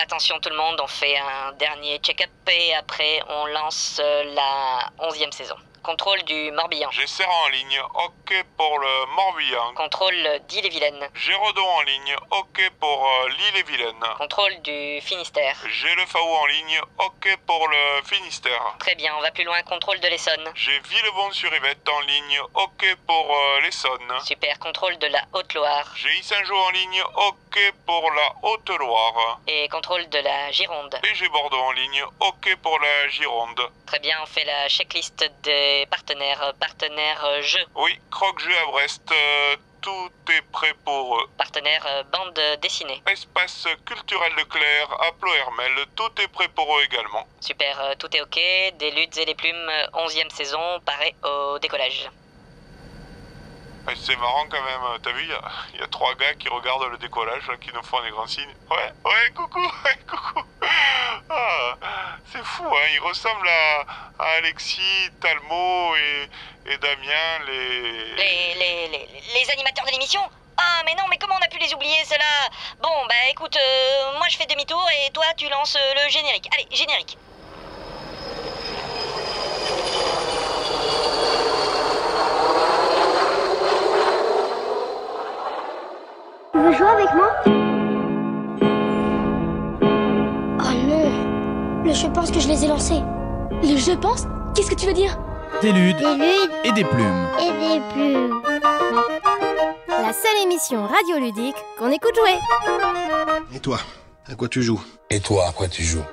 Attention tout le monde, on fait un dernier check-up et après on lance euh, la onzième saison. Contrôle du Morbihan. J'ai Serran en ligne, ok pour le Morbihan. Contrôle euh, d'Ille-et-Vilaine. J'ai Redon en ligne, ok pour euh, lîle et vilaine Contrôle du Finistère. J'ai le Faou en ligne, ok pour le Finistère. Très bien, on va plus loin, contrôle de l'Essonne. J'ai Villebon-sur-Yvette en ligne, ok pour euh, l'Essonne. Super, contrôle de la Haute-Loire. J'ai Issaint-Jean en ligne, ok pour la Haute-Loire. Et contrôle de la Gironde. Et j'ai Bordeaux en ligne, ok pour la Gironde. Très bien, on fait la checklist des Partenaires, partenaire, euh, partenaire euh, jeu. Oui, croque-jeu à Brest. Euh, tout est prêt pour eux. Partenaire bande dessinée. Espace culturel Leclerc à Hermel, Tout est prêt pour eux également. Super, tout est ok. Des luttes et des plumes, onzième saison, pareil au décollage c'est marrant quand même, euh, t'as vu, il y, a trois gars qui regardent le décollage, hein, qui nous font des grands signes. Ouais, ouais, coucou, ouais, coucou. Ah, c'est fou, hein, ils ressemblent à, Alexis, Talmo et, Damien, les... Les, les, les, animateurs de l'émission ah mais non, mais comment on a pu les oublier cela Bon, bah écoute, euh, moi je fais demi-tour et toi tu lances euh, le générique. Allez, générique. Tu veux jouer avec moi Oh ah, non Le je pense que je les ai lancés. Le je pense Qu'est-ce que tu veux dire Des ludes. Et des plumes. Et des plumes. La seule émission radioludique qu'on écoute jouer. Et toi À quoi tu joues Et toi, à quoi tu joues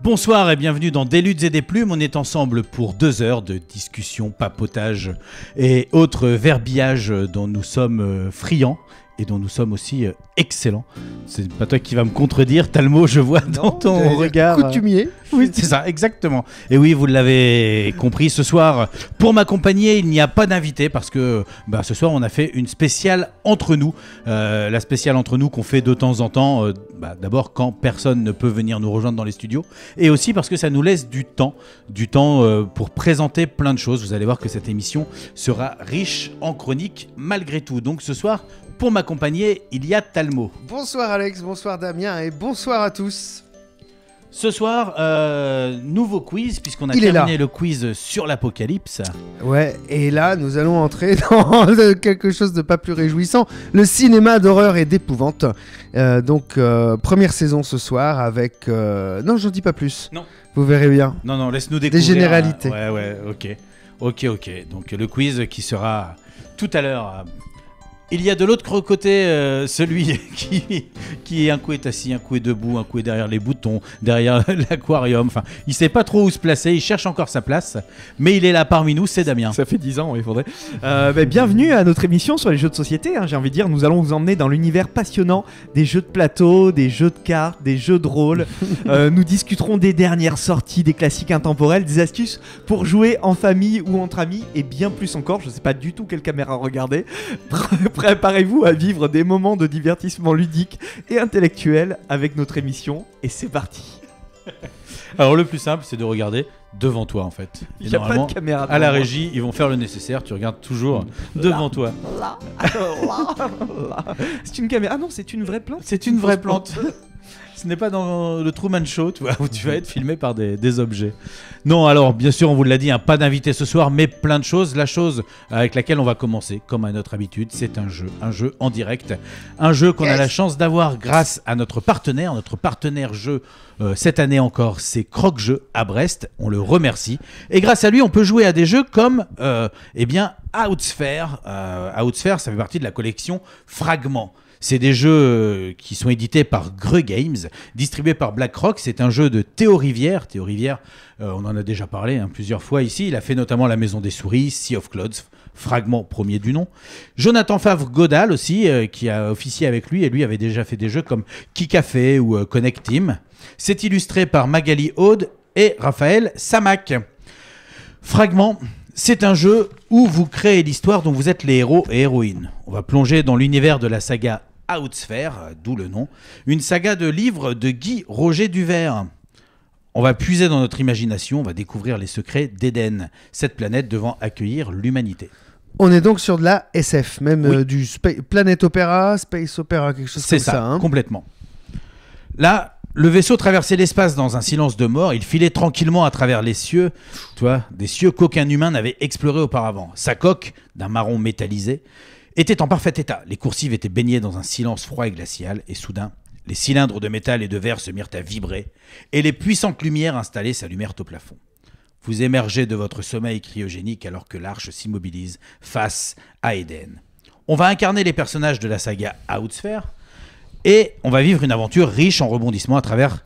Bonsoir et bienvenue dans Des ludes et des plumes. On est ensemble pour deux heures de discussion, papotage et autres verbillages dont nous sommes euh, friands et dont nous sommes aussi euh, excellents. C'est pas toi qui va me contredire, Talmo, je vois dans ton regard. Euh, coutumier. Oui, c'est ça, exactement. Et oui, vous l'avez compris, ce soir, pour m'accompagner, il n'y a pas d'invité parce que bah, ce soir, on a fait une spéciale entre nous. Euh, la spéciale entre nous qu'on fait de temps en temps, bah, d'abord quand personne ne peut venir nous rejoindre dans les studios, et aussi parce que ça nous laisse du temps, du temps pour présenter plein de choses. Vous allez voir que cette émission sera riche en chroniques malgré tout. Donc ce soir, pour m'accompagner, il y a Talmo. Bonsoir Alex, bonsoir Damien et bonsoir à tous. Ce soir, euh, nouveau quiz, puisqu'on a terminé le quiz sur l'apocalypse. Ouais, et là, nous allons entrer dans quelque chose de pas plus réjouissant, le cinéma d'horreur et d'épouvante. Euh, donc, euh, première saison ce soir avec... Non, je dis pas plus. Non. Vous verrez bien. Non, non, laisse-nous découvrir. Des hein. généralités. Ouais, ouais, ok. Ok, ok. Donc, le quiz qui sera tout à l'heure il y a de l'autre côté euh, celui qui, qui un coup est assis, un coup est debout, un coup est derrière les boutons, derrière l'aquarium. Enfin, il sait pas trop où se placer, il cherche encore sa place, mais il est là parmi nous, c'est Damien. Ça fait 10 ans, il faudrait. Euh, ben, bienvenue à notre émission sur les jeux de société. Hein, j'ai envie de dire, nous allons vous emmener dans l'univers passionnant des jeux de plateau, des jeux de cartes, des jeux de rôle. Euh, nous discuterons des dernières sorties, des classiques intemporels, des astuces pour jouer en famille ou entre amis et bien plus encore. Je ne sais pas du tout quelle caméra regarder. Préparez-vous à vivre des moments de divertissement ludique et intellectuel avec notre émission et c'est parti. Alors le plus simple, c'est de regarder devant toi en fait. Il n'y a pas de caméra. À la régie, ils vont faire le nécessaire. Tu regardes toujours devant toi. c'est une caméra. Ah non, c'est une vraie plante. C'est une, vraie plante ce n'est pas dans le Truman Show, où tu vas être filmé par des, objets. Non, alors, bien sûr, on vous l'a dit, un hein, pas d'invité ce soir, mais plein de choses. La chose euh, avec laquelle on va commencer, comme à notre habitude, c'est un jeu, un jeu en direct, un jeu qu'on a la chance d'avoir grâce à notre partenaire, notre partenaire jeu euh, cette année encore, c'est Croque Jeu à Brest. On le remercie. Et grâce à lui, on peut jouer à des jeux comme, euh, eh bien, Outsphere. Euh, Outsphere, ça fait partie de la collection Fragments. C'est des jeux euh, qui sont édités par Gre Games, distribués par BlackRock. C'est un jeu de Théo Rivière. Théo Rivière, euh, on en a déjà parlé hein, plusieurs fois ici. Il a fait notamment La Maison des Souris, Sea of Clouds, fragment premier du nom. Jonathan Favre-Godal aussi, euh, qui a officié avec lui, et lui avait déjà fait des jeux comme Kikafé ou Connect Team. C'est illustré par Magali Aude et Raphaël Samak. Fragment, c'est un jeu où vous créez l'histoire dont vous êtes les héros et héroïnes. On va plonger dans l'univers de la saga OutSphere, d'où le nom, une saga de livres de Guy Roger Duvert. On va puiser dans notre imagination, on va découvrir les secrets d'Éden, cette planète devant accueillir l'humanité. On est donc sur de la SF, même euh, du planète opéra, space Opera, quelque chose comme ça. C'est ça, hein. complètement. Là, le vaisseau traversait l'espace dans un silence de mort. Il filait tranquillement à travers les cieux, tu vois, des cieux qu'aucun humain n'avait explorés auparavant. Sa coque, d'un marron métallisé, était en parfait état. Les coursives étaient baignées dans un silence froid et glacial, et soudain, les cylindres de métal et de verre se mirent à vibrer, et les puissantes lumières installées s'allumèrent au plafond. Vous émergez de votre sommeil cryogénique alors que l'arche s'immobilise face à Eden. On va incarner les personnages de la saga Outsphere, et on va vivre une aventure riche en rebondissements à travers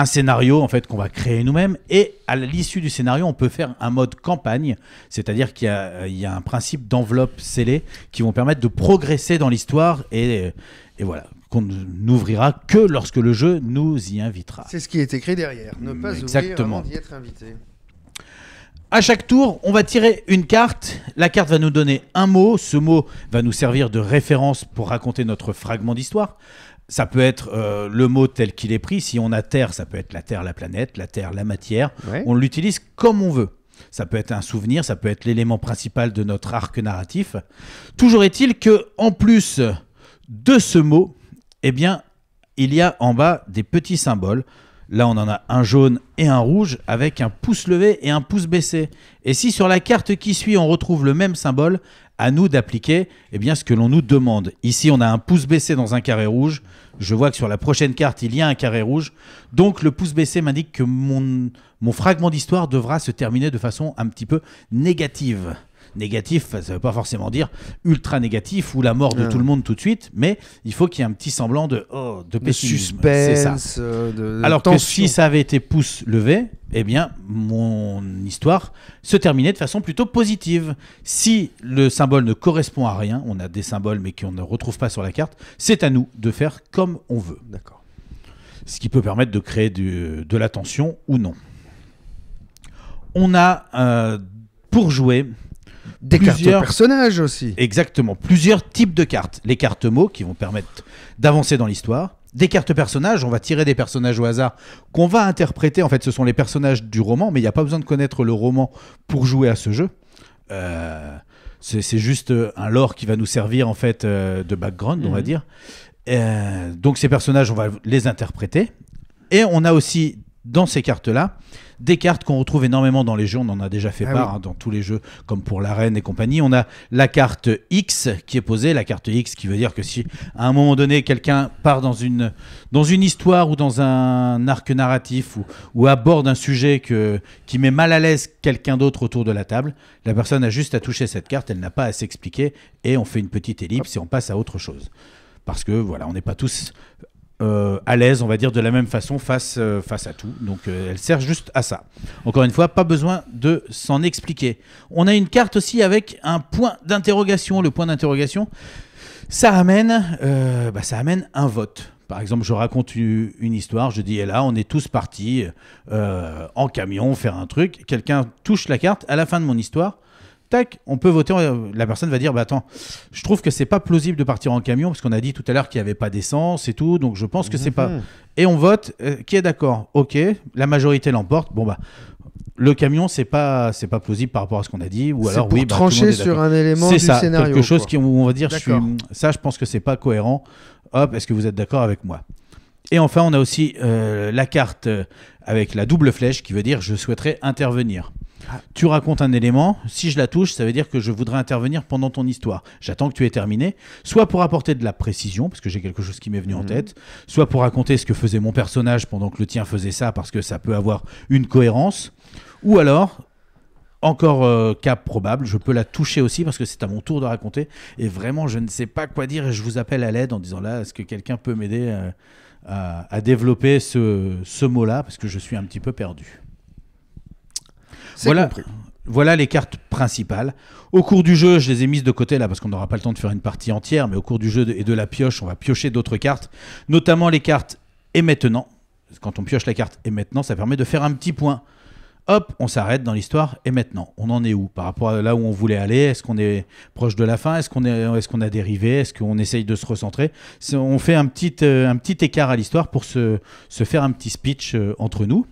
un scénario en fait qu'on va créer nous-mêmes et à l'issue du scénario on peut faire un mode campagne c'est-à-dire qu'il y, a euh, un principe d'enveloppe scellée qui vont permettre de progresser dans l'histoire et, voilà qu'on n'ouvrira que lorsque le jeu nous y invitera. C'est ce qui est écrit derrière, ne pas mm, Exactement. d'y être invité. À chaque tour, on va tirer une carte. La carte va nous donner un mot. Ce mot va nous servir de référence pour raconter notre fragment d'histoire ça peut être euh, le mot tel qu'il est pris. Si on a Terre, ça peut être la Terre, la planète, la Terre, la matière. On l'utilise comme on veut. Ça peut être un souvenir, ça peut être l'élément principal de notre arc narratif. Toujours est-il que, en plus de ce mot, eh bien, il y a en bas des petits symboles. Là, on en a un jaune et un rouge avec un pouce levé et un pouce baissé. Et si sur la carte qui suit, on retrouve le même symbole, à nous d'appliquer eh bien, ce que l'on nous demande. Ici, on a un pouce baissé dans un carré rouge. Je vois que sur la prochaine carte, il y a un carré rouge. Donc, le pouce baissé m'indique que mon, mon fragment d'histoire devra se terminer de façon un petit peu négative négatif, ça ne veut pas forcément dire ultra négatif ou la mort de ah. tout le monde tout de suite, mais il faut qu'il y ait un petit semblant de, oh, de suspense, euh, Alors que si ça avait été pouce levé, eh bien, mon histoire se terminait de façon plutôt positive. Si le symbole ne correspond à rien, on a des symboles mais qu'on ne retrouve pas sur la carte, c'est à nous de faire comme on veut. D'accord. Ce qui peut permettre de créer de l'attention ou non. On a, euh, pour jouer, des plusieurs... cartes personnages aussi. Exactement, plusieurs types de cartes. Les cartes mots qui vont permettre d'avancer dans l'histoire. Des cartes personnages, on va tirer des personnages au hasard qu'on va interpréter. En fait, ce sont les personnages du roman, mais il n'y a pas besoin de connaître le roman pour jouer à ce jeu. Euh, c'est juste euh, un lore qui va nous servir en fait euh, de background, on va mhm. dire. donc ces personnages, on va les interpréter. Et on a aussi dans ces cartes-là, des cartes qu'on retrouve énormément dans les jeux, on en a déjà fait ah part hein, dans tous les jeux, comme pour l'arène et compagnie. On a la carte X qui est posée, la carte X qui veut dire que si à un moment donné quelqu'un part dans une, dans une histoire ou dans un arc narratif ou, ou aborde un sujet que, qui met mal à l'aise quelqu'un d'autre autour de la table, la personne a juste à toucher cette carte, elle n'a pas à s'expliquer et on fait une petite ellipse et on passe à autre chose. Parce que voilà, on n'est pas tous euh, à l'aise, on va dire, de la même façon face, euh, face à tout. Donc euh, elle sert juste à ça. Encore une fois, pas besoin de s'en expliquer. On a une carte aussi avec un point d'interrogation. Le point d'interrogation, ça amène, bah, ça amène un vote. Par exemple, je raconte une histoire, je dis, et là, on est tous partis en camion faire un truc, quelqu'un touche la carte, à la fin de mon histoire, tac, on peut voter. La personne va dire, bah attends, je trouve que c'est pas plausible de partir en camion parce qu'on a dit tout à l'heure qu'il n'y avait pas d'essence et tout, donc je pense que c'est pas. Mhm. Et on vote. Euh, qui est d'accord Ok, la majorité l'emporte. Bon bah. Le camion, c'est pas, c'est pas plausible par rapport à ce qu'on a dit, ou alors oui, bah, trancher sur un élément du scénario. quelque chose qui, on va dire, ça, je pense que c'est pas cohérent. Hop, est-ce que vous êtes d'accord avec moi Et enfin, on a aussi euh, la carte euh, avec la double flèche qui veut dire je souhaiterais intervenir. Tu racontes un élément, si je la touche, ça veut dire que je voudrais intervenir pendant ton histoire. J'attends que tu aies terminé, soit pour apporter de la précision, parce que j'ai quelque chose qui m'est venu en mhm. tête, soit pour raconter ce que faisait mon personnage pendant que le tien faisait ça, parce que ça peut avoir une cohérence, ou alors encore euh, cas probable, je peux la toucher aussi parce que c'est à mon tour de raconter. Et vraiment, je ne sais pas quoi dire et je vous appelle à l'aide en disant là, est-ce que quelqu'un peut m'aider euh, à, développer ce mot-là parce que je suis un petit peu perdu. Voilà. Voilà les cartes principales. Au cours du jeu, je les ai mises de côté là parce qu'on n'aura pas le temps de faire une partie entière, mais au cours du jeu et de la pioche, on va piocher d'autres cartes, notamment les cartes et maintenant. Quand on pioche la carte et maintenant, ça permet de faire un petit point. Hop, on s'arrête dans l'histoire et maintenant, on en est où par rapport à là où on voulait aller Est-ce qu'on est proche de la fin Est-ce qu'on est, est qu'on a dérivé Est-ce qu'on essaye de se recentrer On fait un petit, euh, un petit écart à l'histoire pour se faire un petit speech euh, entre nous.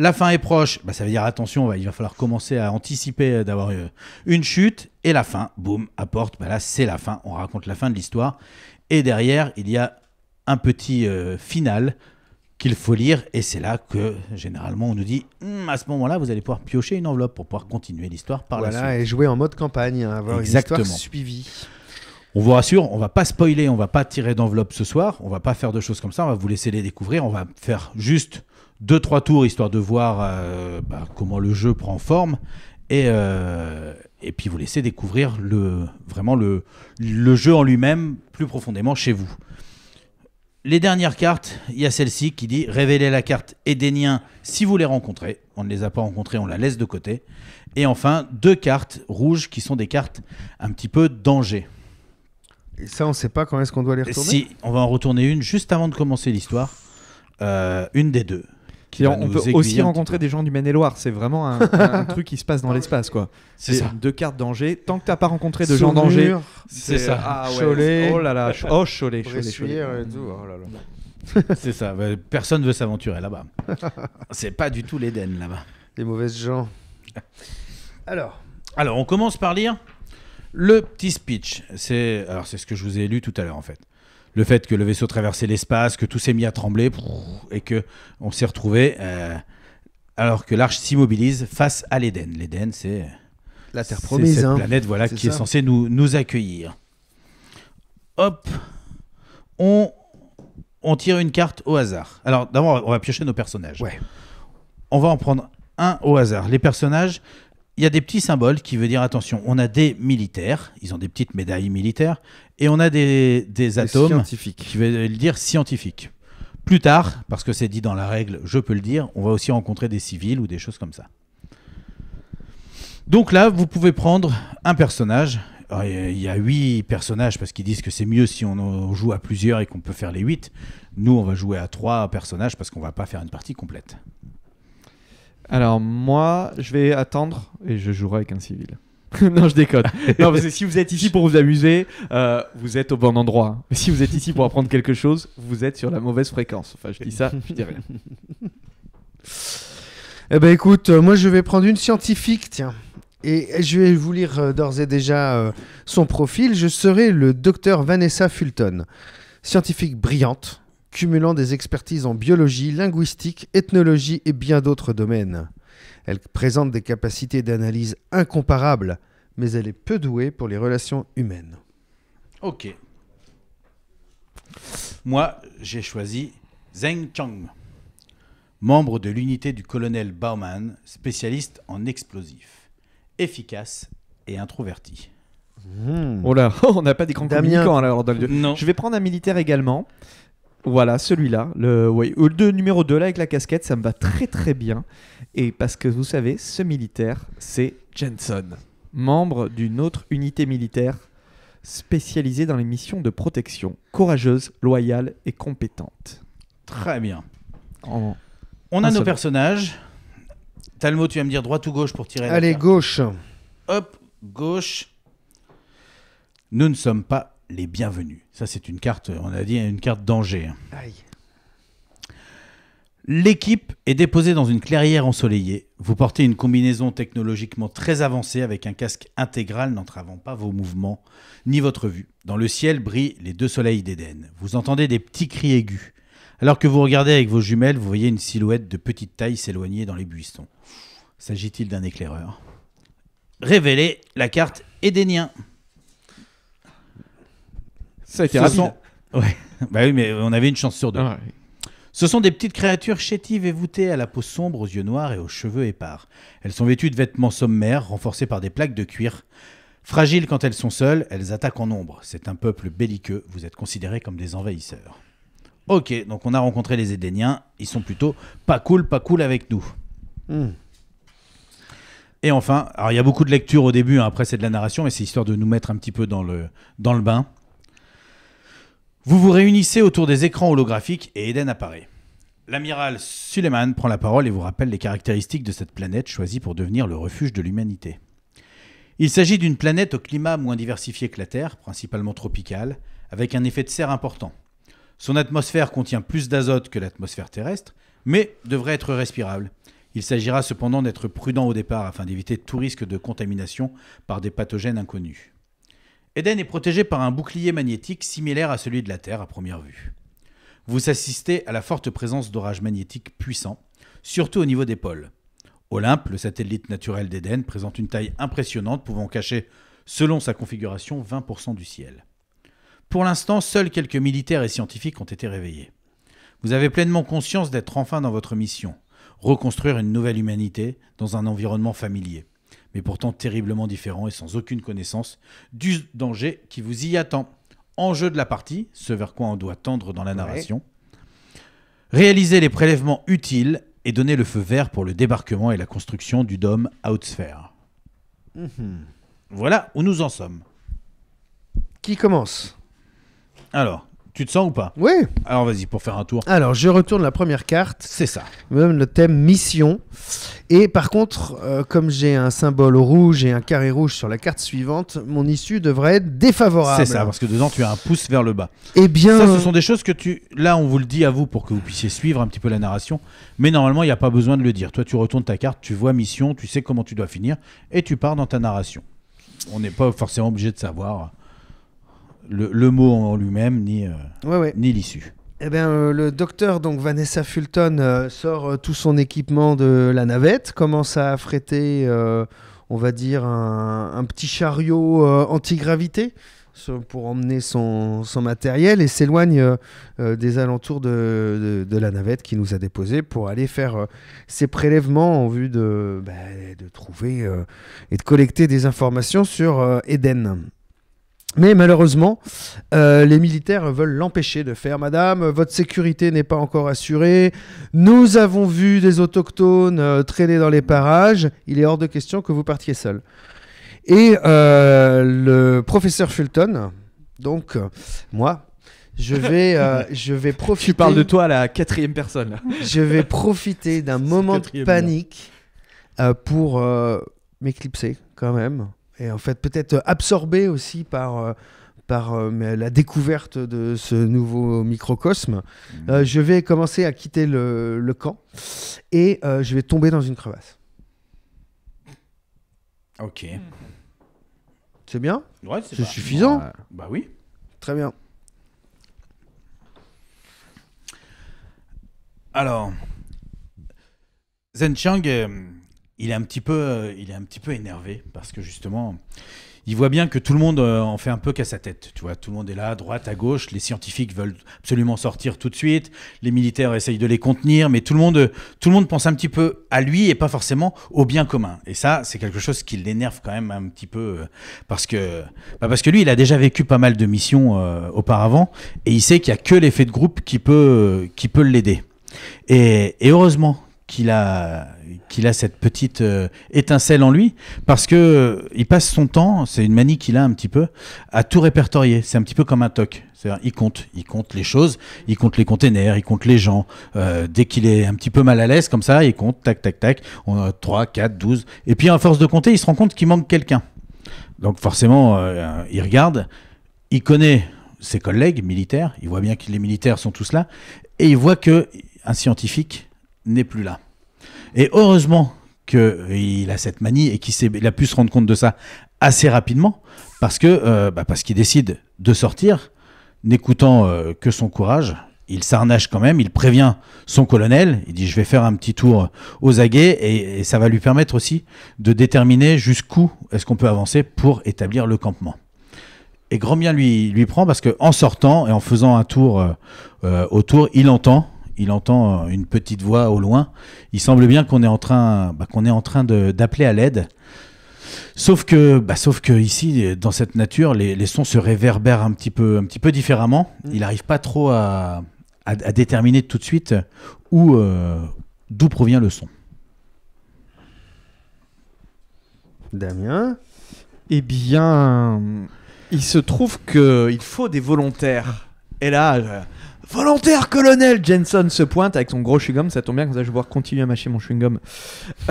La fin est proche, bah, ça veut dire attention, il va falloir commencer à anticiper euh, d'avoir euh, une chute. Et la fin, boum, apporte, bah, là c'est la fin, on raconte la fin de l'histoire. Et derrière, il y a un petit euh, final qu'il faut lire. Et c'est là que généralement on nous dit hmm, à ce moment-là, vous allez pouvoir piocher une enveloppe pour pouvoir continuer l'histoire par la suite. Voilà, et jouer en mode campagne, hein, avoir Exactement. une histoire suivie. On vous rassure, on va pas spoiler, on va pas tirer d'enveloppe ce soir, on va pas faire de choses comme ça, on va vous laisser les découvrir, on va faire juste deux, trois tours, histoire de voir euh, bah, comment le jeu prend forme. Et, euh, et puis vous laissez découvrir le, vraiment le, le jeu en lui-même plus profondément chez vous. Les dernières cartes, il y a celle-ci qui dit révélez la carte Édenien si vous les rencontrez. On ne les a pas rencontrés, on la laisse de côté. Et enfin, deux cartes rouges qui sont des cartes un petit peu danger. Et ça, on ne sait pas quand est-ce qu'on doit les retourner Si, on va en retourner une juste avant de commencer l'histoire. Euh, une des deux on, peut aussi rencontrer des gens du Maine-et-Loire. C'est vraiment un, truc qui se passe dans ah l'espace, quoi. C'est ça. Deux cartes danger. Tant que t'as pas rencontré de gens danger c'est ça. Ah Cholet. Oh là là. Oh Cholet. Cholet, Cholet. Euh, oh c'est ça. Personne veut s'aventurer là-bas. c'est pas du tout l'Éden là-bas. Les mauvaises gens. Alors. Alors, on commence par lire le petit speech. C'est alors c'est ce que je vous ai lu tout à l'heure en fait le fait que le vaisseau traversait l'espace, que tout s'est mis à trembler et que on s'est retrouvé euh, alors que l'arche s'immobilise face à l'Éden. L'Éden, c'est la Terre promise, cette hein. planète voilà qui est censée nous, nous accueillir. Hop, on on tire une carte au hasard. Alors d'abord, on va piocher nos personnages. On va en prendre un au hasard. Les personnages, il y a des petits symboles qui veut dire attention, on a des militaires, ils ont des petites médailles militaires, et on a des, atomes scientifiques. qui veut dire scientifiques. Plus tard, parce que c'est dit dans la règle, je peux le dire, on va aussi rencontrer des civils ou des choses comme ça. Donc là, vous pouvez prendre un personnage. Il y a huit personnages parce qu'ils disent que c'est mieux si on joue à plusieurs et qu'on peut faire les huit. Nous, on va jouer à trois personnages parce qu'on va pas faire une partie complète. Alors moi, je vais attendre et je jouerai avec un civil. non, je déconne. si vous êtes ici pour vous amuser, euh, vous êtes au bon endroit. Mais si vous êtes ici pour apprendre quelque chose, vous êtes sur la mauvaise fréquence. Enfin, je dis ça, je dis rien. Eh ben écoute, euh, moi je vais prendre une scientifique, tiens. Et je vais vous lire euh, d'ores et déjà son profil. Je serai le docteur Vanessa Fulton, scientifique brillante, cumulant des expertises en biologie, linguistique, ethnologie et bien d'autres domaines. Elle présente des capacités d'analyse incomparables, mais elle est peu douée pour les relations humaines. Ok. Moi, j'ai choisi Zeng Chang, membre de l'unité du colonel Bauman, spécialiste en explosifs, efficace et introverti. Hmm. Oh là, on n'a pas des grands communicants alors. Hein, dans le... Non. Je vais prendre un militaire également. Voilà, celui-là, le, numéro 2 là avec la casquette, ça me va très très bien. Et parce que vous savez, ce militaire, c'est Jensen, membre d'une autre unité militaire spécialisée dans les missions de protection, courageuse, loyale et compétente. Très bien. On a nos personnages. Talmo, tu vas me dire droite ou gauche pour tirer. Allez, gauche. Hop, gauche. Nous ne sommes pas les bienvenus. Ça, c'est une carte, on a dit, une carte danger. L'équipe est déposée dans une clairière ensoleillée. Vous portez une combinaison technologiquement très avancée avec un casque intégral n'entravant pas vos mouvements ni votre vue. Dans le ciel brillent les deux soleils d'Éden. Vous entendez des petits cris aigus. Alors que vous regardez avec vos jumelles, vous voyez une silhouette de petite taille s'éloigner dans les buissons. S'agit-il d'un éclaireur Révélez la carte édénien. Ça a bah oui, mais on avait une chance sur deux. Ce sont des petites créatures chétives et voûtées à la peau sombre, aux yeux noirs et aux cheveux épars. Elles sont vêtues de vêtements sommaires, renforcés par des plaques de cuir. Fragiles quand elles sont seules, elles attaquent en nombre. C'est un peuple belliqueux, vous êtes considérés comme des envahisseurs. Ok, donc on a rencontré les Édéniens, ils sont plutôt pas cool, pas cool avec nous. Hmm. Et enfin, alors il y a beaucoup de lectures au début, hein. après c'est de la narration, mais c'est histoire de nous mettre un petit peu dans le, dans le bain. Vous vous réunissez autour des écrans holographiques et Eden apparaît. L'amiral Suleiman prend la parole et vous rappelle les caractéristiques de cette planète choisie pour devenir le refuge de l'humanité. Il s'agit d'une planète au climat moins diversifié que la Terre, principalement tropicale, avec un effet de serre important. Son atmosphère contient plus d'azote que l'atmosphère terrestre, mais devrait être respirable. Il s'agira cependant d'être prudent au départ afin d'éviter tout risque de contamination par des pathogènes inconnus. Eden est protégé par un bouclier magnétique similaire à celui de la Terre à première vue. Vous assistez à la forte présence d'orages magnétiques puissants, surtout au niveau des pôles. Olympe, le satellite naturel d'Éden, présente une taille impressionnante pouvant cacher, selon sa configuration, 20% du ciel. Pour l'instant, seuls quelques militaires et scientifiques ont été réveillés. Vous avez pleinement conscience d'être enfin dans votre mission, reconstruire une nouvelle humanité dans un environnement familier mais pourtant terriblement différent et sans aucune connaissance du danger qui vous y attend. Enjeu de la partie, ce vers quoi on doit tendre dans la narration. Réaliser les prélèvements utiles et donner le feu vert pour le débarquement et la construction du dôme Outsphere. Mhm. Voilà où nous en sommes. Qui commence Alors, tu te sens ou pas Oui. Alors vas-y, pour faire un tour. Alors, je retourne la première carte. C'est ça. Même le thème mission. Et par contre, euh, comme j'ai un symbole rouge et un carré rouge sur la carte suivante, mon issue devrait être défavorable. C'est ça, parce que dedans, tu as un pouce vers le bas. Eh bien. Ça, ce sont des choses que tu. Là, on vous le dit à vous pour que vous puissiez suivre un petit peu la narration. Mais normalement, il n'y a pas besoin de le dire. Toi, tu retournes ta carte, tu vois mission, tu sais comment tu dois finir, et tu pars dans ta narration. On n'est pas forcément obligé de savoir le, mot en lui-même ni, euh, ni l'issue. Eh bien, euh, le docteur, donc Vanessa Fulton, euh, sort tout son équipement de la navette, commence à affréter, on va dire, un, petit chariot antigravité pour emmener son, matériel et s'éloigne des alentours de, la navette qui nous a déposé pour aller faire ses prélèvements en vue de, ben, de trouver et de collecter des informations sur Eden. Mais malheureusement, euh, les militaires veulent l'empêcher de faire. Madame, votre sécurité n'est pas encore assurée. Nous avons vu des autochtones euh, traîner dans les parages. Il est hors de question que vous partiez seul. Et euh, le professeur Fulton, donc moi, je vais, je vais profiter. Tu parles de toi la quatrième personne. Je vais profiter d'un moment de panique pour m'éclipser quand même. Et en fait, peut-être absorbé aussi par euh, par euh, la découverte de ce nouveau microcosme, mmh. euh, je vais commencer à quitter le, camp et je vais tomber dans une crevasse. Ok. C'est bien ouais, c'est suffisant bah, oui. Très bien. Alors, Zen Chang il est un petit peu, euh, il est un petit peu énervé parce que justement, il voit bien que tout le monde euh, en fait un peu qu'à sa tête. Tu vois, tout le monde est là, à droite, à gauche. Les scientifiques veulent absolument sortir tout de suite. Les militaires essayent de les contenir, mais tout le monde, tout le monde pense un petit peu à lui et pas forcément au bien commun. Et ça, c'est quelque chose qui l'énerve quand même un petit peu euh, parce que, bah, parce que lui, il a déjà vécu pas mal de missions auparavant et il sait qu'il y a que l'effet de groupe qui peut, qui peut l'aider. et heureusement qu'il a, qu'il a cette petite euh, étincelle en lui, parce que euh, il passe son temps, c'est une manie qu'il a un petit peu, à tout répertorier. C'est un petit peu comme un toc. C'est-à-dire, il compte, il compte les choses, il compte les containers, il compte les gens. Euh, dès qu'il est un petit peu mal à l'aise, comme ça, il compte, tac, tac, tac, on a 3, 4, 12. Et puis, à force de compter, il se rend compte qu'il manque quelqu'un. Donc, forcément, il regarde, il connaît ses collègues militaires, il voit bien que les militaires sont tous là, et il voit que un scientifique n'est plus là. Et heureusement qu'il euh, a cette manie et qu'il a pu se rendre compte de ça assez rapidement parce que euh, bah, parce qu'il décide de sortir, n'écoutant euh, que son courage. Il s'arnache quand même, il prévient son colonel, il dit je vais faire un petit tour aux aguets et, ça va lui permettre aussi de déterminer jusqu'où est-ce qu'on peut avancer pour établir le campement. Et grand bien lui, lui prend parce qu'en sortant et en faisant un tour autour, il entend il entend euh, une petite voix au loin. Il semble bien qu'on est en train, bah, qu'on est en train d'appeler à l'aide. Sauf que, bah, sauf que ici, dans cette nature, les, sons se réverbèrent un petit peu, un petit peu différemment. Mm. Il n'arrive pas trop à, déterminer tout de suite euh, d'où provient le son. Damien Eh bien, il se trouve qu'il faut des volontaires. Et là, Volontaire colonel Jensen se pointe avec son gros chewing-gum, ça tombe bien comme ça je vais pouvoir continuer à mâcher mon chewing-gum.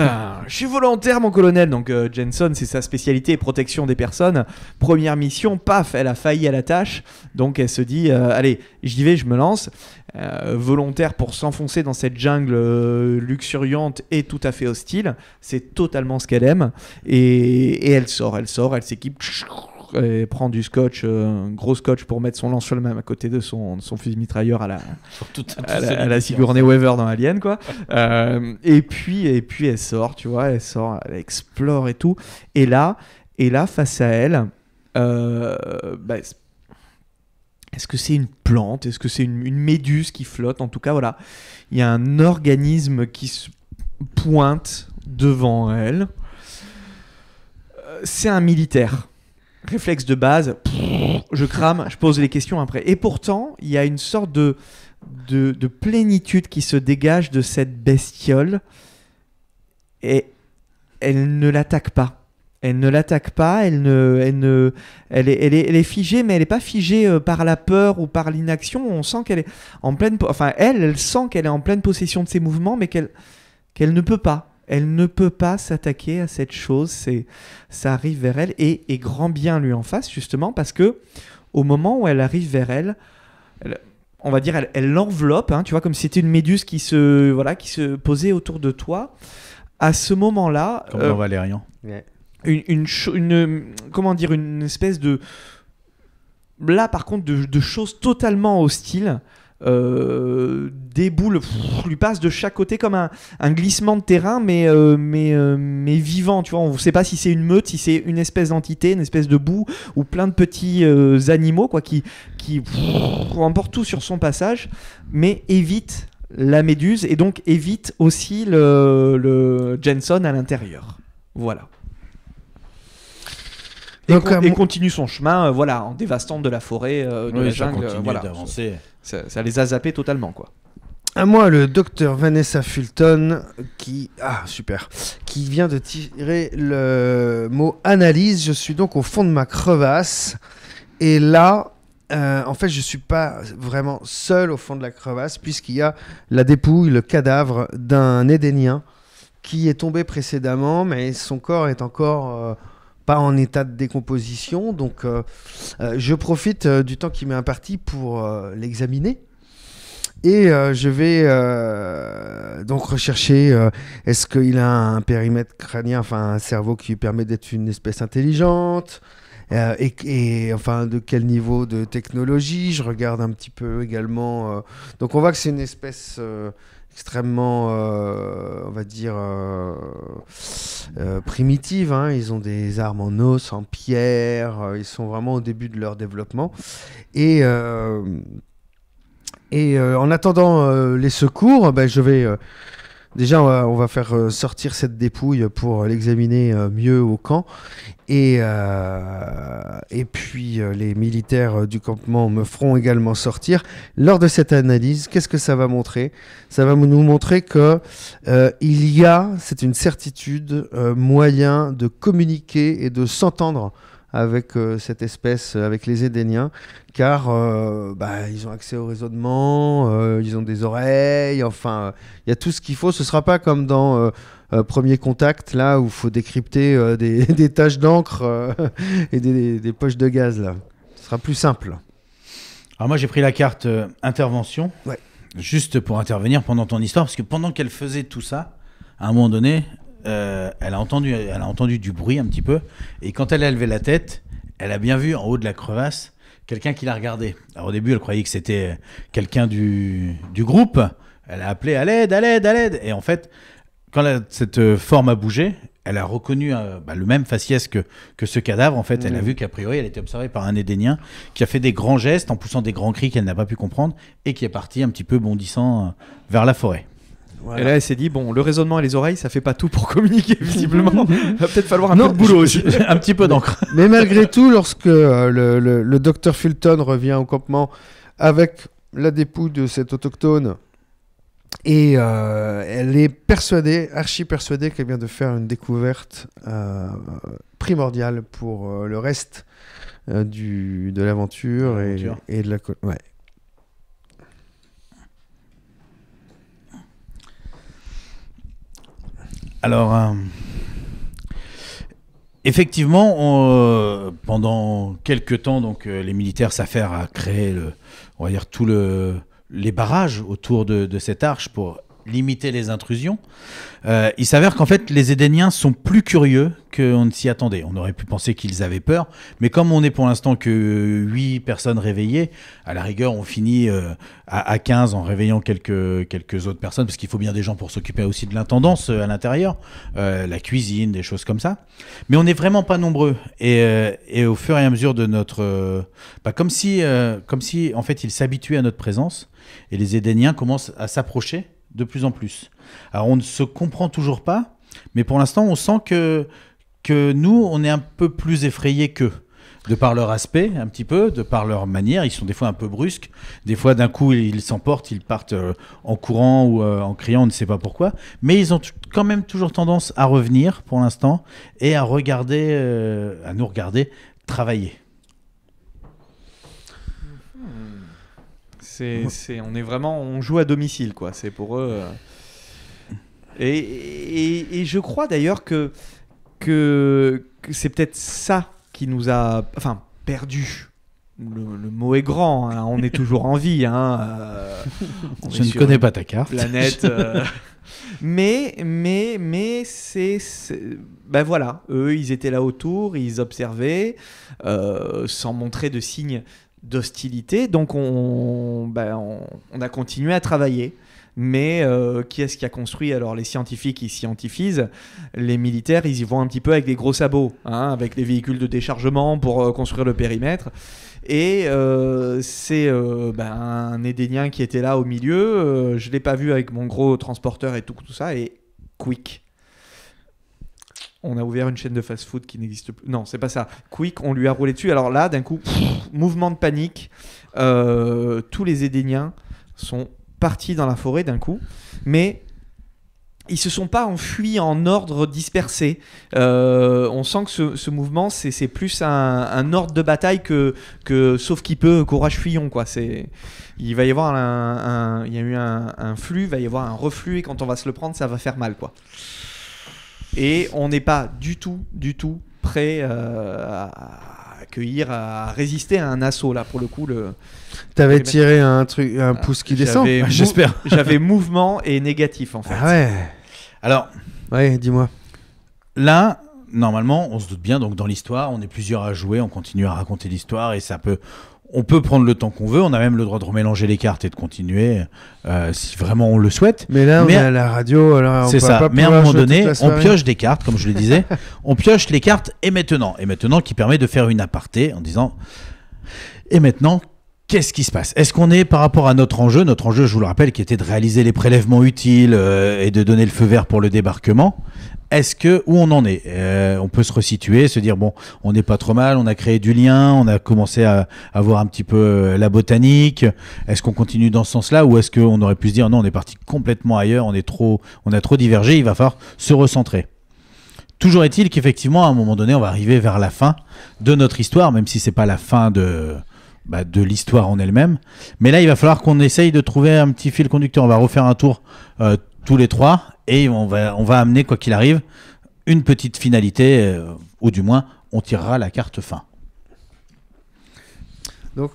Euh, je suis volontaire mon colonel, donc euh, Jensen, c'est sa spécialité, protection des personnes. Première mission, paf, elle a failli à la tâche, donc elle se dit euh, allez j'y vais, je me lance. volontaire pour s'enfoncer dans cette jungle luxuriante et tout à fait hostile, c'est totalement ce qu'elle aime, et, et elle sort, elle sort, elle s'équipe et euh, prend du scotch, euh, un gros scotch pour mettre son lance sur même à côté de son, son fusil mitrailleur à la, tout, à, la, Sigourney Weaver dans Alien, quoi. Euh, et puis, et puis elle sort, tu vois, elle sort, elle explore et tout. Et là, et là face à elle, bah, est-ce que c'est une plante Est-ce que c'est une, méduse qui flotte En tout cas, voilà, il y a un organisme qui se pointe devant elle. C'est un militaire réflexe de base, je crame, je pose les questions après. Et pourtant, il y a une sorte de, de, plénitude qui se dégage de cette bestiole et elle ne l'attaque pas. Elle ne l'attaque pas, elle, ne, est, figée, mais elle n'est pas figée euh, par la peur ou par l'inaction. On sent qu'elle est en pleine. Enfin, elle, elle sent qu'elle est en pleine possession de ses mouvements, mais qu'elle qu'elle ne peut pas. Elle ne peut pas s'attaquer à cette chose, c'est, ça arrive vers elle et, grand bien lui en face justement parce que au moment où elle arrive vers elle, on va dire, elle l'enveloppe, hein, tu vois, comme si c'était une méduse qui se, voilà, qui se posait autour de toi. À ce moment-là, comme euh, Valérian, une, comment dire, une espèce de, là par contre, de choses totalement hostiles euh, des boules lui passe de chaque côté comme un, glissement de terrain, mais, euh, mais, euh, mais vivant. Tu vois, on ne sait pas si c'est une meute, si c'est une espèce d'entité, une espèce de boue ou plein de petits animaux quoi, qui, qui tout sur son passage, mais évite la méduse et donc évite aussi le, le Jensen à l'intérieur. Voilà. Et, continue son chemin, voilà, en dévastant de la forêt, de voilà ça, les a zappés totalement, quoi. À moi, le docteur Vanessa Fulton, qui ah super, qui vient de tirer le mot analyse. Je suis donc au fond de ma crevasse, et là, euh, en fait, je ne suis pas vraiment seul au fond de la crevasse, puisqu'il y a la dépouille, le cadavre d'un Édénien qui est tombé précédemment, mais son corps est encore euh, pas en état de décomposition. Donc, euh, euh, je profite euh, du temps qui m'est imparti pour l'examiner. Et je vais donc rechercher est-ce qu'il a un périmètre crânien, enfin un cerveau qui permet d'être une espèce intelligente et, et, enfin de quel niveau de technologie. Je regarde un petit peu également. donc on voit que c'est une espèce extrêmement, euh, on va dire, euh, euh primitives. Hein. Ils ont des armes en os, en pierre. Euh, ils sont vraiment au début de leur développement. Et, et en attendant les secours, ben, je vais Déjà, on va, faire euh, sortir cette dépouille pour l'examiner euh, mieux au camp. Et, euh, puis, les militaires du campement me feront également sortir. Lors de cette analyse, qu'est-ce que ça va montrer Ça va nous montrer qu'il y a, c'est une certitude, moyen de communiquer et de s'entendre avec euh, cette espèce, euh, avec les Édéniens, car euh, bah, ils ont accès au raisonnement, ils ont des oreilles, enfin, il y a tout ce qu'il faut. Ce sera pas comme dans Premier Contact, là, où il faut décrypter des, taches d'encre et des, des, poches de gaz, là. Ce sera plus simple. Alors moi, j'ai pris la carte intervention, ouais. juste pour intervenir pendant ton histoire, parce que pendant qu'elle faisait tout ça, à un moment donné, euh, elle, a entendu, elle a entendu du bruit un petit peu. Et quand elle a levé la tête, elle a bien vu en haut de la crevasse quelqu'un qui la regardait. au début, elle croyait que c'était euh, quelqu'un du, groupe. Elle a appelé à l'aide, à l'aide, à l'aide. Et en fait, quand cette euh, forme a bougé, elle a reconnu bah, le même faciès que, ce cadavre. En fait, elle a mmh. vu qu'a priori, elle était observée par un Édénien qui a fait des grands gestes en poussant des grands cris qu'elle n'a pas pu comprendre et qui est parti un petit peu bondissant vers la forêt. Et là, elle s'est dit bon, le raisonnement et les oreilles, ça fait pas tout pour communiquer visiblement. Il va peut-être falloir un boulot un petit peu d'encre. Mais malgré tout, lorsque euh, le, docteur Fulton revient au campement avec la dépouille de cette autochtone. Et euh, elle est persuadée, archi persuadée qu'elle vient de faire une découverte euh, primordiale pour le reste du, de l'aventure et, de la Alors, euh, effectivement, euh, pendant quelques temps, donc, euh, les militaires s'affairent à créer, le, on va dire, tous le, les barrages autour de, de cette arche pour limiter les intrusions. Euh, il s'avère qu'en fait, les Édéniens sont plus curieux qu'on ne s'y attendait. On aurait pu penser qu'ils avaient peur, mais comme on n'est pour l'instant que 8 personnes réveillées, à la rigueur, on finit euh, à, 15 en réveillant quelques, quelques autres personnes, parce qu'il faut bien des gens pour s'occuper aussi de l'intendance euh, à l'intérieur, la cuisine, des choses comme ça. Mais on n'est vraiment pas nombreux. Et, au fur et à mesure de notre... Bah, comme, si, comme si, en fait, ils s'habituaient à notre présence, et les Édéniens commencent à s'approcher de plus en plus. Alors on ne se comprend toujours pas, mais pour l'instant on sent que, que nous, on est un peu plus effrayés qu'eux de par leur aspect un petit peu, de par leur manière, ils sont des fois un peu brusques, des fois d'un coup ils s'emportent, ils partent euh, en courant ou euh, en criant, on ne sait pas pourquoi, mais ils ont quand même toujours tendance à revenir pour l'instant et à regarder, euh, à nous regarder travailler. C'est, on est vraiment, on joue à domicile, quoi. C'est pour eux. Euh. Et, je crois d'ailleurs que, que, c'est peut-être ça qui nous a, enfin, perdu. Le, mot est grand. Hein. On est toujours en vie. Hein. Euh. je ne connais pas ta carte. Planète. Euh. mais, mais, mais c'est, ben voilà. Eux, ils étaient là autour, ils observaient, sans montrer de signes d'hostilité. Donc ben, on, a continué à travailler. Mais euh, qui est-ce qui a construit Alors les scientifiques, ils scientifisent. Les militaires, ils y vont un petit peu avec des gros sabots, hein, avec des véhicules de déchargement pour euh, construire le périmètre. Et euh, c'est ben, un Édénien qui était là au milieu. je ne l'ai pas vu avec mon gros transporteur et tout, tout ça. Et quick, on a ouvert une chaîne de fast-food qui n'existe plus. Non, c'est pas ça. Quick, on lui a roulé dessus. Alors là, d'un coup, mouvement de panique. Euh, tous les Édéniens sont partis dans la forêt d'un coup, mais ils se sont pas enfuis en ordre dispersé. Euh, on sent que ce, mouvement, c'est plus un, ordre de bataille que, que sauf qui peut, courage fuyon Quoi. Il va y avoir un, il y a eu un, flux, il va y avoir un reflux, et quand on va se le prendre, ça va faire mal. quoi. Et on n'est pas du tout, du tout prêt euh, à accueillir, à résister à un assaut là pour le coup. Le... T'avais tiré un truc, un ah, pouce qui descend. J'espère. J'avais mouvement et négatif en fait. Ah ouais. Alors. Ouais, dis-moi. Là, normalement, on se doute bien. Donc dans l'histoire, on est plusieurs à jouer, on continue à raconter l'histoire et ça peut on peut prendre le temps qu'on veut, on a même le droit de remélanger les cartes et de continuer euh, si vraiment on le souhaite. Mais là, on à la radio, alors c'est ça. Mais à un moment donné, on pioche des cartes, comme je le disais, on pioche les cartes et maintenant, et maintenant qui permet de faire une aparté en disant et maintenant Qu'est-ce qui se passe Est-ce qu'on est par rapport à notre enjeu Notre enjeu, je vous le rappelle, qui était de réaliser les prélèvements utiles euh, et de donner le feu vert pour le débarquement. Est-ce que où on en est euh, On peut se resituer, se dire bon, on n'est pas trop mal, on a créé du lien, on a commencé à, avoir un petit peu euh, la botanique. Est-ce qu'on continue dans ce sens-là ou est-ce qu'on aurait pu se dire non, on est parti complètement ailleurs, on est trop, on a trop divergé, il va falloir se recentrer. Toujours est-il qu'effectivement, à un moment donné, on va arriver vers la fin de notre histoire, même si c'est pas la fin de bah, de l'histoire en elle-même. Mais là, il va falloir qu'on essaye de trouver un petit fil conducteur. On va refaire un tour euh, tous les trois et on va, on va amener, quoi qu'il arrive, une petite finalité, euh, ou du moins, on tirera la carte fin. Donc,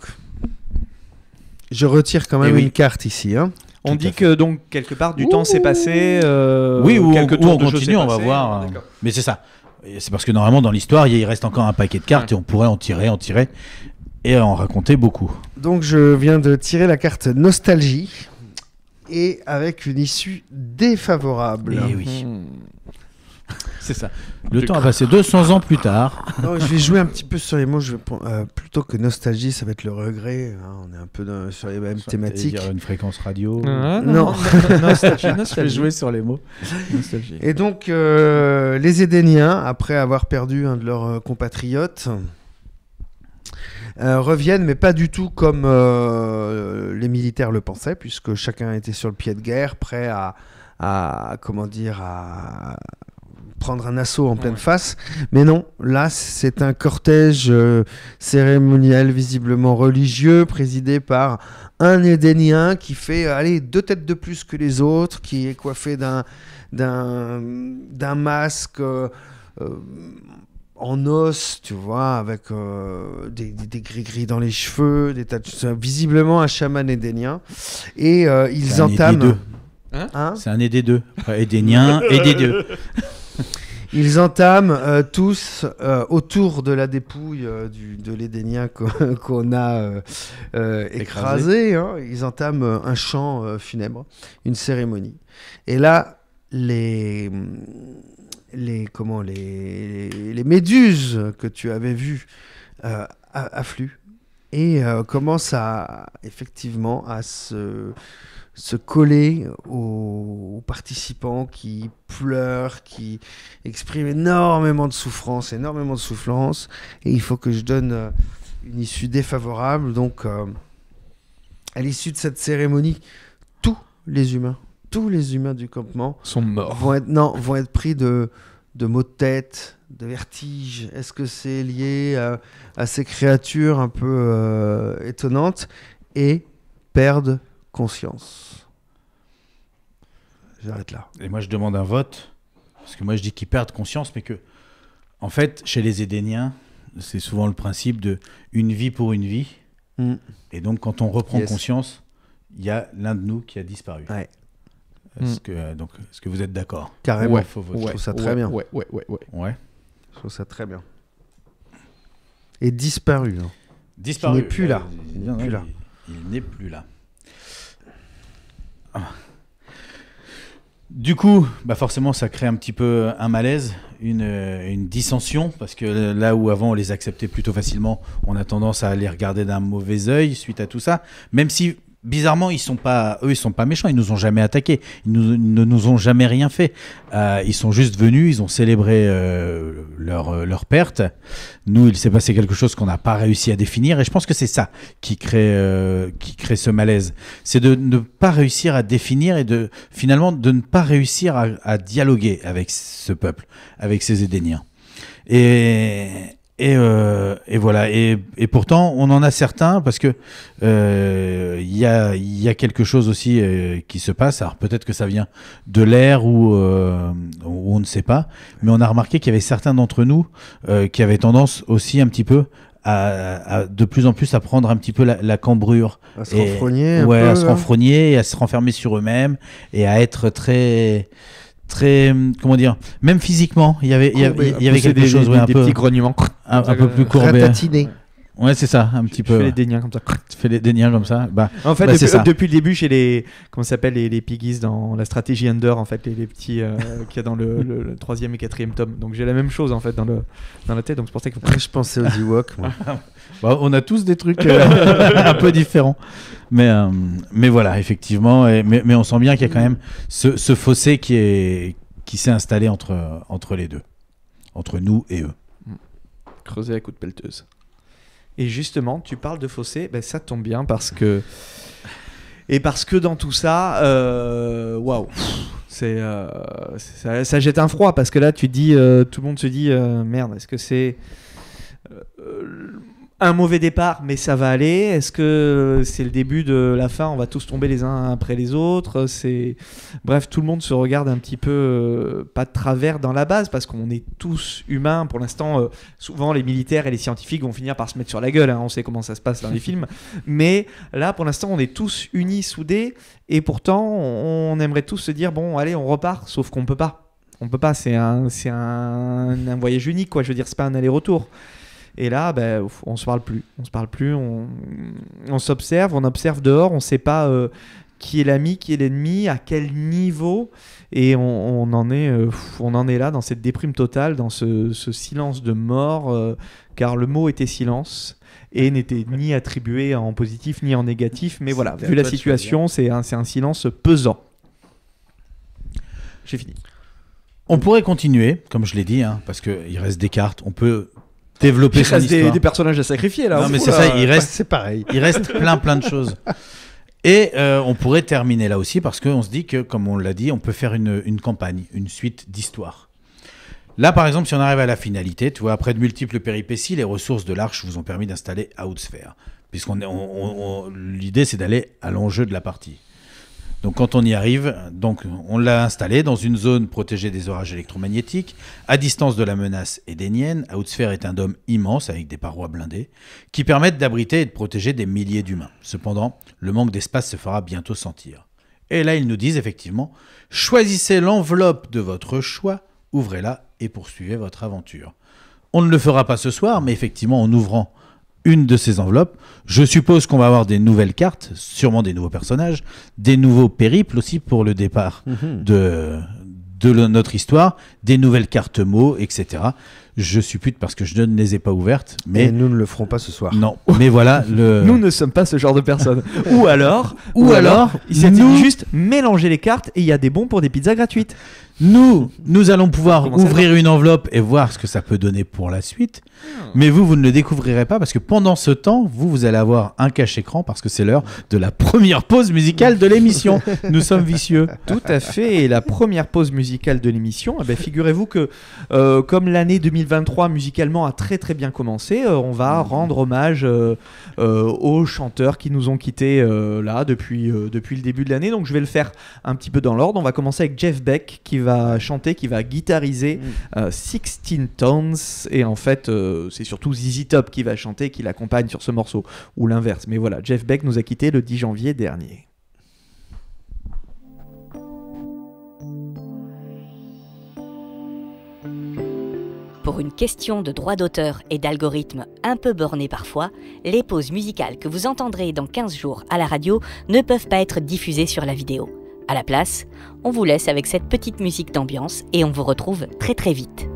je retire quand même eh une carte ici. Hein. On dit que donc quelque part du temps s'est passé. Euh, oui, ou, quelques tours on continue, on va voir. Hein. Mais c'est ça. C'est parce que normalement dans l'histoire, il reste encore un paquet de cartes et on pourrait en tirer, en tirer et à en raconter beaucoup. Donc je viens de tirer la carte nostalgie et avec une issue défavorable. Eh oui. Hmm. C'est ça. Le temps a passé 200 ans plus tard. je vais jouer un petit peu sur les mots. Je euh, plutôt que nostalgie, ça va être le regret. Hein. on est un peu sur les mêmes thématiques. Dire une fréquence radio. Ah, non. Je vais jouer sur les mots. Nostalgie. Et donc, euh, les Édéniens, après avoir perdu un de leurs euh, compatriotes, euh, reviennent, mais pas du tout comme euh, les militaires le pensaient, puisque chacun était sur le pied de guerre, prêt à, comment dire, à prendre un assaut en pleine face. Mais non, là, c'est un cortège euh, cérémoniel visiblement religieux, présidé par un Édénien qui fait deux têtes de plus que les autres, qui est coiffé d'un, d'un, d'un masque en os, tu vois, avec euh, des, gris-gris dans les cheveux, des tas visiblement un chaman édénien. Et euh, ils entament. Hein, hein C'est un édé2. Édénien, édé deux Ils entament euh, tous autour de la dépouille du, de l'Édénien qu'on a écrasé. Hein. ils entament un chant funèbre, une cérémonie. Et là, les les, comment, les, les, méduses que tu avais vues euh, affluent et euh, commencent effectivement à se, se coller aux, participants qui pleurent, qui expriment énormément de souffrance, énormément de souffrance. Et il faut que je donne euh, une issue défavorable. Donc, à l'issue de cette cérémonie, tous les humains tous les humains du campement sont morts. Vont être, non, vont être pris de, de maux de tête, de vertige. Est-ce que c'est lié à, ces créatures un peu euh, étonnantes et perdent conscience J'arrête là. Et moi, je demande un vote parce que moi, je dis qu'ils perdent conscience, mais que, en fait, chez les Édéniens, c'est souvent le principe de une vie pour une vie. Mm. Et donc, quand on reprend conscience, il y a l'un de nous qui a disparu. Ouais. Mm. Est-ce que, euh, donc, est-ce que vous êtes d'accord Carrément. je trouve ça très bien. Ouais, ouais, ouais, ouais. Je trouve ça très bien. Et disparu. Hein. Disparu. Il n'est plus là. Euh, il, n'est plus là. Il, n'est plus là. Du coup, bah forcément, ça crée un petit peu un malaise, une, euh, une, dissension, parce que là où avant on les acceptait plutôt facilement, on a tendance à les regarder d'un mauvais œil suite à tout ça. Même si bizarrement, ils sont pas, eux, ils sont pas méchants. Ils nous ont jamais attaqués. Ils, ne nous ont jamais rien fait. Euh, ils sont juste venus. Ils ont célébré euh, leur, euh, leur perte. Nous, il s'est passé quelque chose qu'on n'a pas réussi à définir. Et je pense que c'est ça qui crée, qui crée ce malaise. C'est de ne pas réussir à définir et de finalement de ne pas réussir à, à dialoguer avec ce peuple, avec ces Édéniens. Et et, euh, et, voilà. Et, et, pourtant, on en a certains parce que euh, il y, a, y, a, quelque chose aussi euh, qui se passe. Alors peut-être que ça vient de l'air euh, ou, on ne sait pas, mais on a remarqué qu'il y avait certains d'entre nous qui avaient tendance aussi un petit peu à, à, de plus en plus à prendre un petit peu la, cambrure. À se renfrogner. Ouais, à se hein. renfrogner, et à se renfermer sur eux-mêmes et à être très très comment dire même physiquement il y avait il y avait, des, choses des, un peu petits grognements un, peu plus courbé ouais c'est ça un petit peu fais les déniens comme ça tu fais les déniens comme ça bah en fait bah, c'est depuis, depuis, le début chez les comment s'appelle les, les piggies dans la stratégie under en fait les, petits qui euh, qu'il y a dans le, troisième et quatrième tome donc j'ai la même chose en fait dans le dans la tête donc c'est pour ça que je pensais aux Ewoks bah, on a tous des trucs euh, un peu différents mais, euh, mais voilà, effectivement. mais, on sent bien qu'il y a quand même ce, fossé qui s'est qui installé entre, les deux, entre nous et eux. Creuser à coups de pelleteuse. Et justement, tu parles de fossé, ben, ça tombe bien parce que. Et parce que dans tout ça, euh, waouh! Euh, ça, jette un froid parce que là tu dis tout le monde se dit merde est-ce que c'est un mauvais départ, mais ça va aller Est-ce que c'est le début de la fin On va tous tomber les uns après les autres. C'est bref, tout le monde se regarde un petit peu euh, pas de travers dans la base parce qu'on est tous humains. Pour l'instant, euh, souvent les militaires et les scientifiques vont finir par se mettre sur la gueule. Hein. On sait comment ça se passe dans les films, mais là, pour l'instant, on est tous unis, soudés, et pourtant, on aimerait tous se dire bon, allez, on repart, sauf qu'on peut pas. On peut pas. C'est un, c'est un, voyage unique, quoi. Je veux dire, c'est pas un aller-retour. Et là, ben, on se parle plus. On se parle plus, on, s'observe, on observe dehors, on ne sait pas euh, qui est l'ami, qui est l'ennemi, à quel niveau. Et on, en est, euh, on en est là, dans cette déprime totale, dans ce, silence de mort, euh, car le mot était silence et n'était ni attribué en positif ni en négatif. Mais voilà, vu la situation, c'est un, un silence pesant. J'ai fini. On pourrait continuer, comme je l'ai dit, hein, parce qu'il reste des cartes. On peut développer il reste des, personnages à sacrifier là. Non, hein. mais c'est ça, il reste, c'est pareil. Il reste plein plein de choses. Et euh, on pourrait terminer là aussi parce qu'on se dit que, comme on l'a dit, on peut faire une, une campagne, une suite d'histoire Là, par exemple, si on arrive à la finalité, tu vois, après de multiples péripéties, les ressources de l'Arche vous ont permis d'installer Outsphere. Puisqu'on l'idée, c'est d'aller à l'enjeu de la partie. Donc quand on y arrive, donc on l'a installé dans une zone protégée des orages électromagnétiques, à distance de la menace niennes, Outsphere est un dôme immense avec des parois blindées qui permettent d'abriter et de protéger des milliers d'humains. Cependant, le manque d'espace se fera bientôt sentir. Et là, ils nous disent effectivement choisissez l'enveloppe de votre choix, ouvrez-la et poursuivez votre aventure. On ne le fera pas ce soir, mais effectivement, en ouvrant une de ces enveloppes. Je suppose qu'on va avoir des nouvelles cartes, sûrement des nouveaux personnages, des nouveaux périples aussi pour le départ mhm. de, de notre histoire, des nouvelles cartes mots, etc. Je suppute parce que je ne les ai pas ouvertes. Mais nous ne le ferons pas ce soir. Non, mais voilà. Le... Nous ne sommes pas ce genre de personnes. ou alors, ou, alors, il s'est juste mélanger les cartes et il y a des bons pour des pizzas gratuites. Nous, nous allons pouvoir ouvrir une enveloppe et voir ce que ça peut donner pour la suite. Ah. Mais vous, vous ne le découvrirez pas parce que pendant ce temps, vous, vous allez avoir un cache-écran parce que c'est l'heure de la première pause musicale de l'émission. Nous sommes vicieux. Tout à fait. Et la première pause musicale de l'émission, eh ben, figurez-vous que euh, comme l'année 2023 musicalement a très très bien commencé, euh, on va mm. rendre hommage euh, aux chanteurs qui nous ont quittés là depuis, depuis le début de l'année. Donc je vais le faire un petit peu dans l'ordre. On va commencer avec Jeff Beck qui va chanter, qui va guitariser 16 mm. euh, Tones. Et en fait, euh, c'est surtout Zizi Top qui va chanter, qui l'accompagne sur ce morceau, ou l'inverse. Mais voilà, Jeff Beck nous a quitté le 10 janvier dernier. Pour une question de droit d'auteur et d'algorithme un peu borné parfois, les pauses musicales que vous entendrez dans 15 jours à la radio ne peuvent pas être diffusées sur la vidéo. À la place, on vous laisse avec cette petite musique d'ambiance et on vous retrouve très très vite.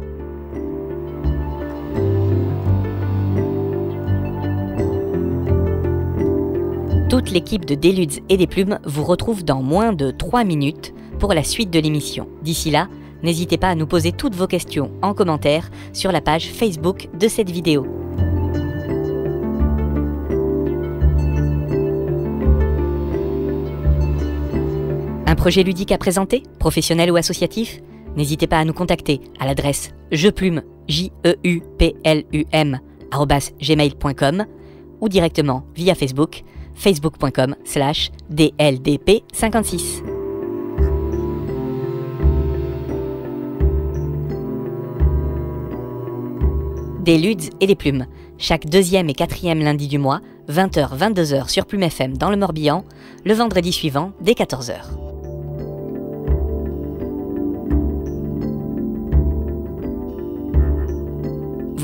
Toute l'équipe de Déludes et des Plumes vous retrouve dans moins de 3 minutes pour la suite de l'émission. D'ici là, n'hésitez pas à nous poser toutes vos questions en commentaire sur la page Facebook de cette vidéo. projet ludique à présenter, professionnel ou associatif N'hésitez pas à nous contacter à l'adresse jeplume, j e u p l u m gmail.com ou directement via Facebook, facebook.com slash dldp56. Des ludes et des plumes. Chaque deuxième et quatrième lundi du mois, 20h-22h sur Plume FM dans le Morbihan, le vendredi suivant dès 14h.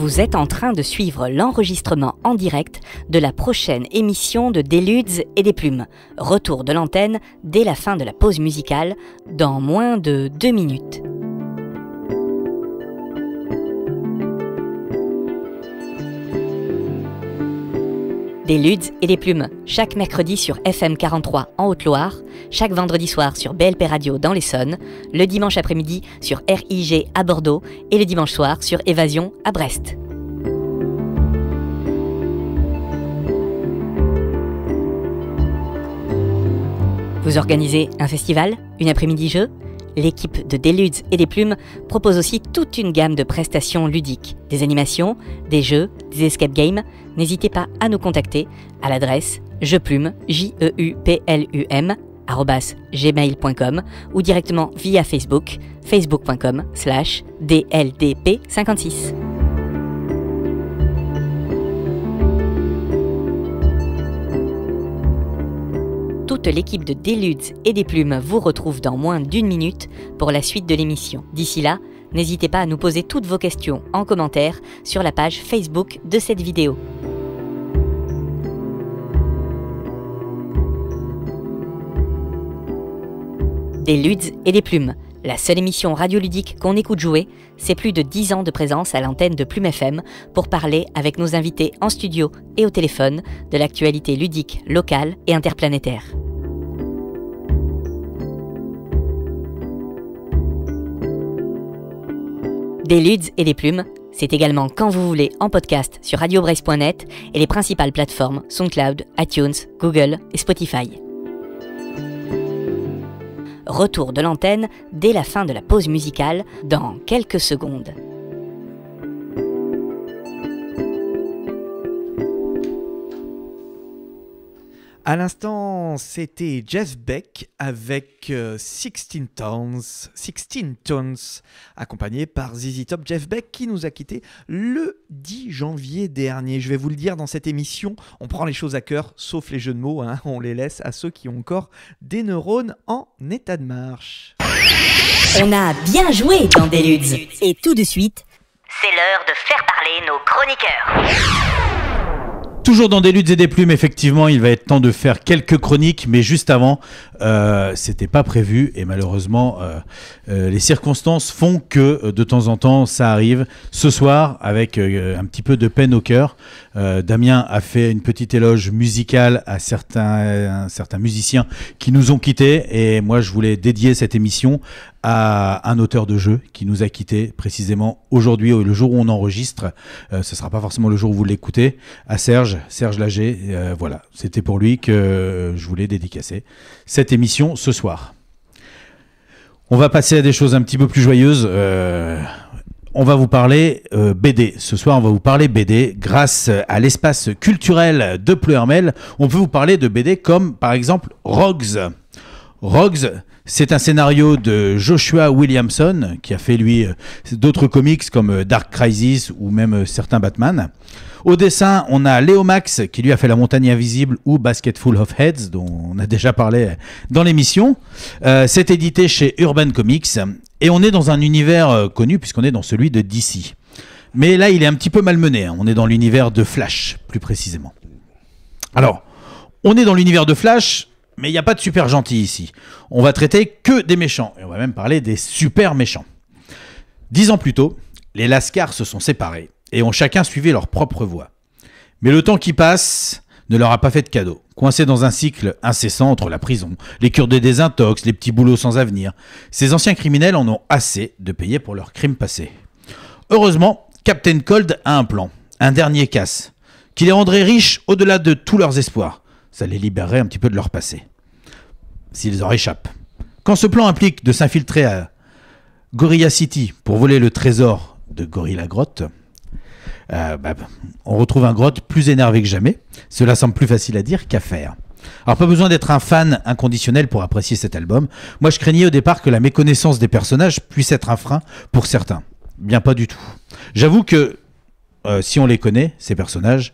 Vous êtes en train de suivre l'enregistrement en direct de la prochaine émission de Déludes et des Plumes. Retour de l'antenne dès la fin de la pause musicale dans moins de deux minutes. Des ludes et des plumes, chaque mercredi sur FM 43 en Haute-Loire, chaque vendredi soir sur BLP Radio dans l'Essonne, le dimanche après-midi sur RIG à Bordeaux et le dimanche soir sur Évasion à Brest. Vous organisez un festival, une après-midi jeu L'équipe de Deludes et des Plumes propose aussi toute une gamme de prestations ludiques, des animations, des jeux, des escape games. N'hésitez pas à nous contacter à l'adresse jeplume, j e gmail.com ou directement via Facebook, facebook.com slash dldp56. toute l'équipe de Déludes et des Plumes vous retrouve dans moins d'une minute pour la suite de l'émission. D'ici là, n'hésitez pas à nous poser toutes vos questions en commentaire sur la page Facebook de cette vidéo. Des et des plumes, la seule émission radioludique qu'on écoute jouer, c'est plus de 10 ans de présence à l'antenne de Plume FM pour parler avec nos invités en studio et au téléphone de l'actualité ludique locale et interplanétaire. Des ludes et des plumes, c'est également quand vous voulez en podcast sur radiobrace.net et les principales plateformes SoundCloud, iTunes, Google et Spotify. Retour de l'antenne dès la fin de la pause musicale dans quelques secondes. À l'instant, c'était Jeff Beck avec 16 Tons, 16 accompagné par ZZ Top. Jeff Beck qui nous a quittés le 10 janvier dernier. Je vais vous le dire dans cette émission, on prend les choses à cœur, sauf les jeux de mots, hein. on les laisse à ceux qui ont encore des neurones en état de marche. On a bien joué dans des luttes Et tout de suite, c'est l'heure de faire parler nos chroniqueurs. Toujours dans des luttes et des plumes, effectivement, il va être temps de faire quelques chroniques, mais juste avant, euh, c'était pas prévu et malheureusement, euh, euh, les circonstances font que euh, de temps en temps, ça arrive. Ce soir, avec un petit peu de peine au cœur, Damien a fait une petite éloge musicale à certains, à certains musiciens qui nous ont quittés et moi, je voulais dédier cette émission à un auteur de jeu qui nous a quitté précisément aujourd'hui, le jour où on enregistre. Euh, ce ne sera pas forcément le jour où vous l'écoutez. À Serge, Serge Lager. Euh, voilà, c'était pour lui que je voulais dédicacer cette émission ce soir. On va passer à des choses un petit peu plus joyeuses. Euh, on va vous parler BD. Ce soir, on va vous parler BD grâce à l'espace culturel de Pleurmel. On peut vous parler de BD comme, par exemple, Rogues. Rogues, c'est un scénario de Joshua Williamson, qui a fait lui euh, d'autres comics comme euh, Dark Crisis ou même euh, certains Batman. Au dessin, on a Léo Max, qui lui a fait La Montagne Invisible ou Basketful of Heads, dont on a déjà parlé dans l'émission. c'est édité chez Urban Comics, et on est dans un univers connu, puisqu'on est dans celui de DC. Mais là, il est un petit peu malmené, hein. on est dans l'univers de Flash, plus précisément. Alors, on est dans l'univers de Flash, mais il n'y a pas de super gentil ici. On va traiter que des méchants, et on va même parler des super méchants. Dix ans plus tôt, les Lascars se sont séparés, et ont chacun suivi leur propre voie. Mais le temps qui passe ne leur a pas fait de cadeau, coincés dans un cycle incessant entre la prison, les cures des désintox, les petits boulots sans avenir. Ces anciens criminels en ont assez de payer pour leurs crimes passés. Heureusement, Captain Cold a un plan, un dernier casse, qui les rendrait riches au-delà de tous leurs espoirs ça les libérerait un petit peu de leur passé, s'ils en échappent. Quand ce plan implique de s'infiltrer à Gorilla City pour voler le trésor de Gorilla Grotte, euh, bah, on retrouve un grotte plus énervé que jamais. Cela semble plus facile à dire qu'à faire. Alors pas besoin d'être un fan inconditionnel pour apprécier cet album. Moi je craignais au départ que la méconnaissance des personnages puisse être un frein pour certains. Bien pas du tout. J'avoue que euh, si on les connaît, ces personnages,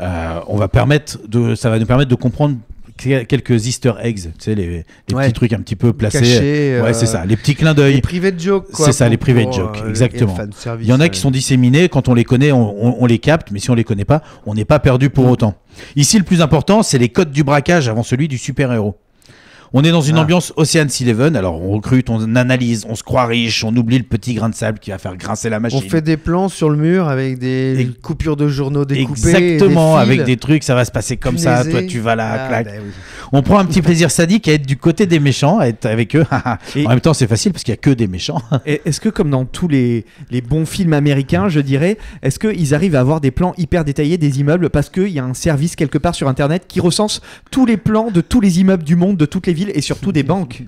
euh, on va permettre de, ça va nous permettre de comprendre quelques Easter eggs, tu sais, les, petits trucs un petit peu placés. Cachés, ouais, c'est euh, ça, les petits clins d'œil. Les private jokes. C'est ça, les privés jokes, euh, exactement. Il y en a qui sont disséminés, quand on les connaît, on, on, les capte, mais si on les connaît pas, on n'est pas perdu pour mm. autant. Ici, le plus important, c'est les codes du braquage avant celui du super-héros. On est dans une ah. ambiance Ocean's Eleven. Alors, on recrute, on analyse, on se croit riche, on oublie le petit grain de sable qui va faire grincer la machine. On fait des plans sur le mur avec des coupures de journaux découpées. Exactement, avec des trucs, ça va se passer comme ça. Toi, tu vas là, ah, ben On prend un petit plaisir sadique à être du côté des méchants, à être avec eux. En même temps, c'est facile parce qu'il n'y a que des méchants. est-ce que, comme dans tous les, les bons films américains, je dirais, est-ce qu'ils arrivent à avoir des plans hyper détaillés des immeubles parce qu'il y a un service quelque part sur Internet qui recense tous les plans de tous les immeubles du monde, de toutes les villes et surtout des banques.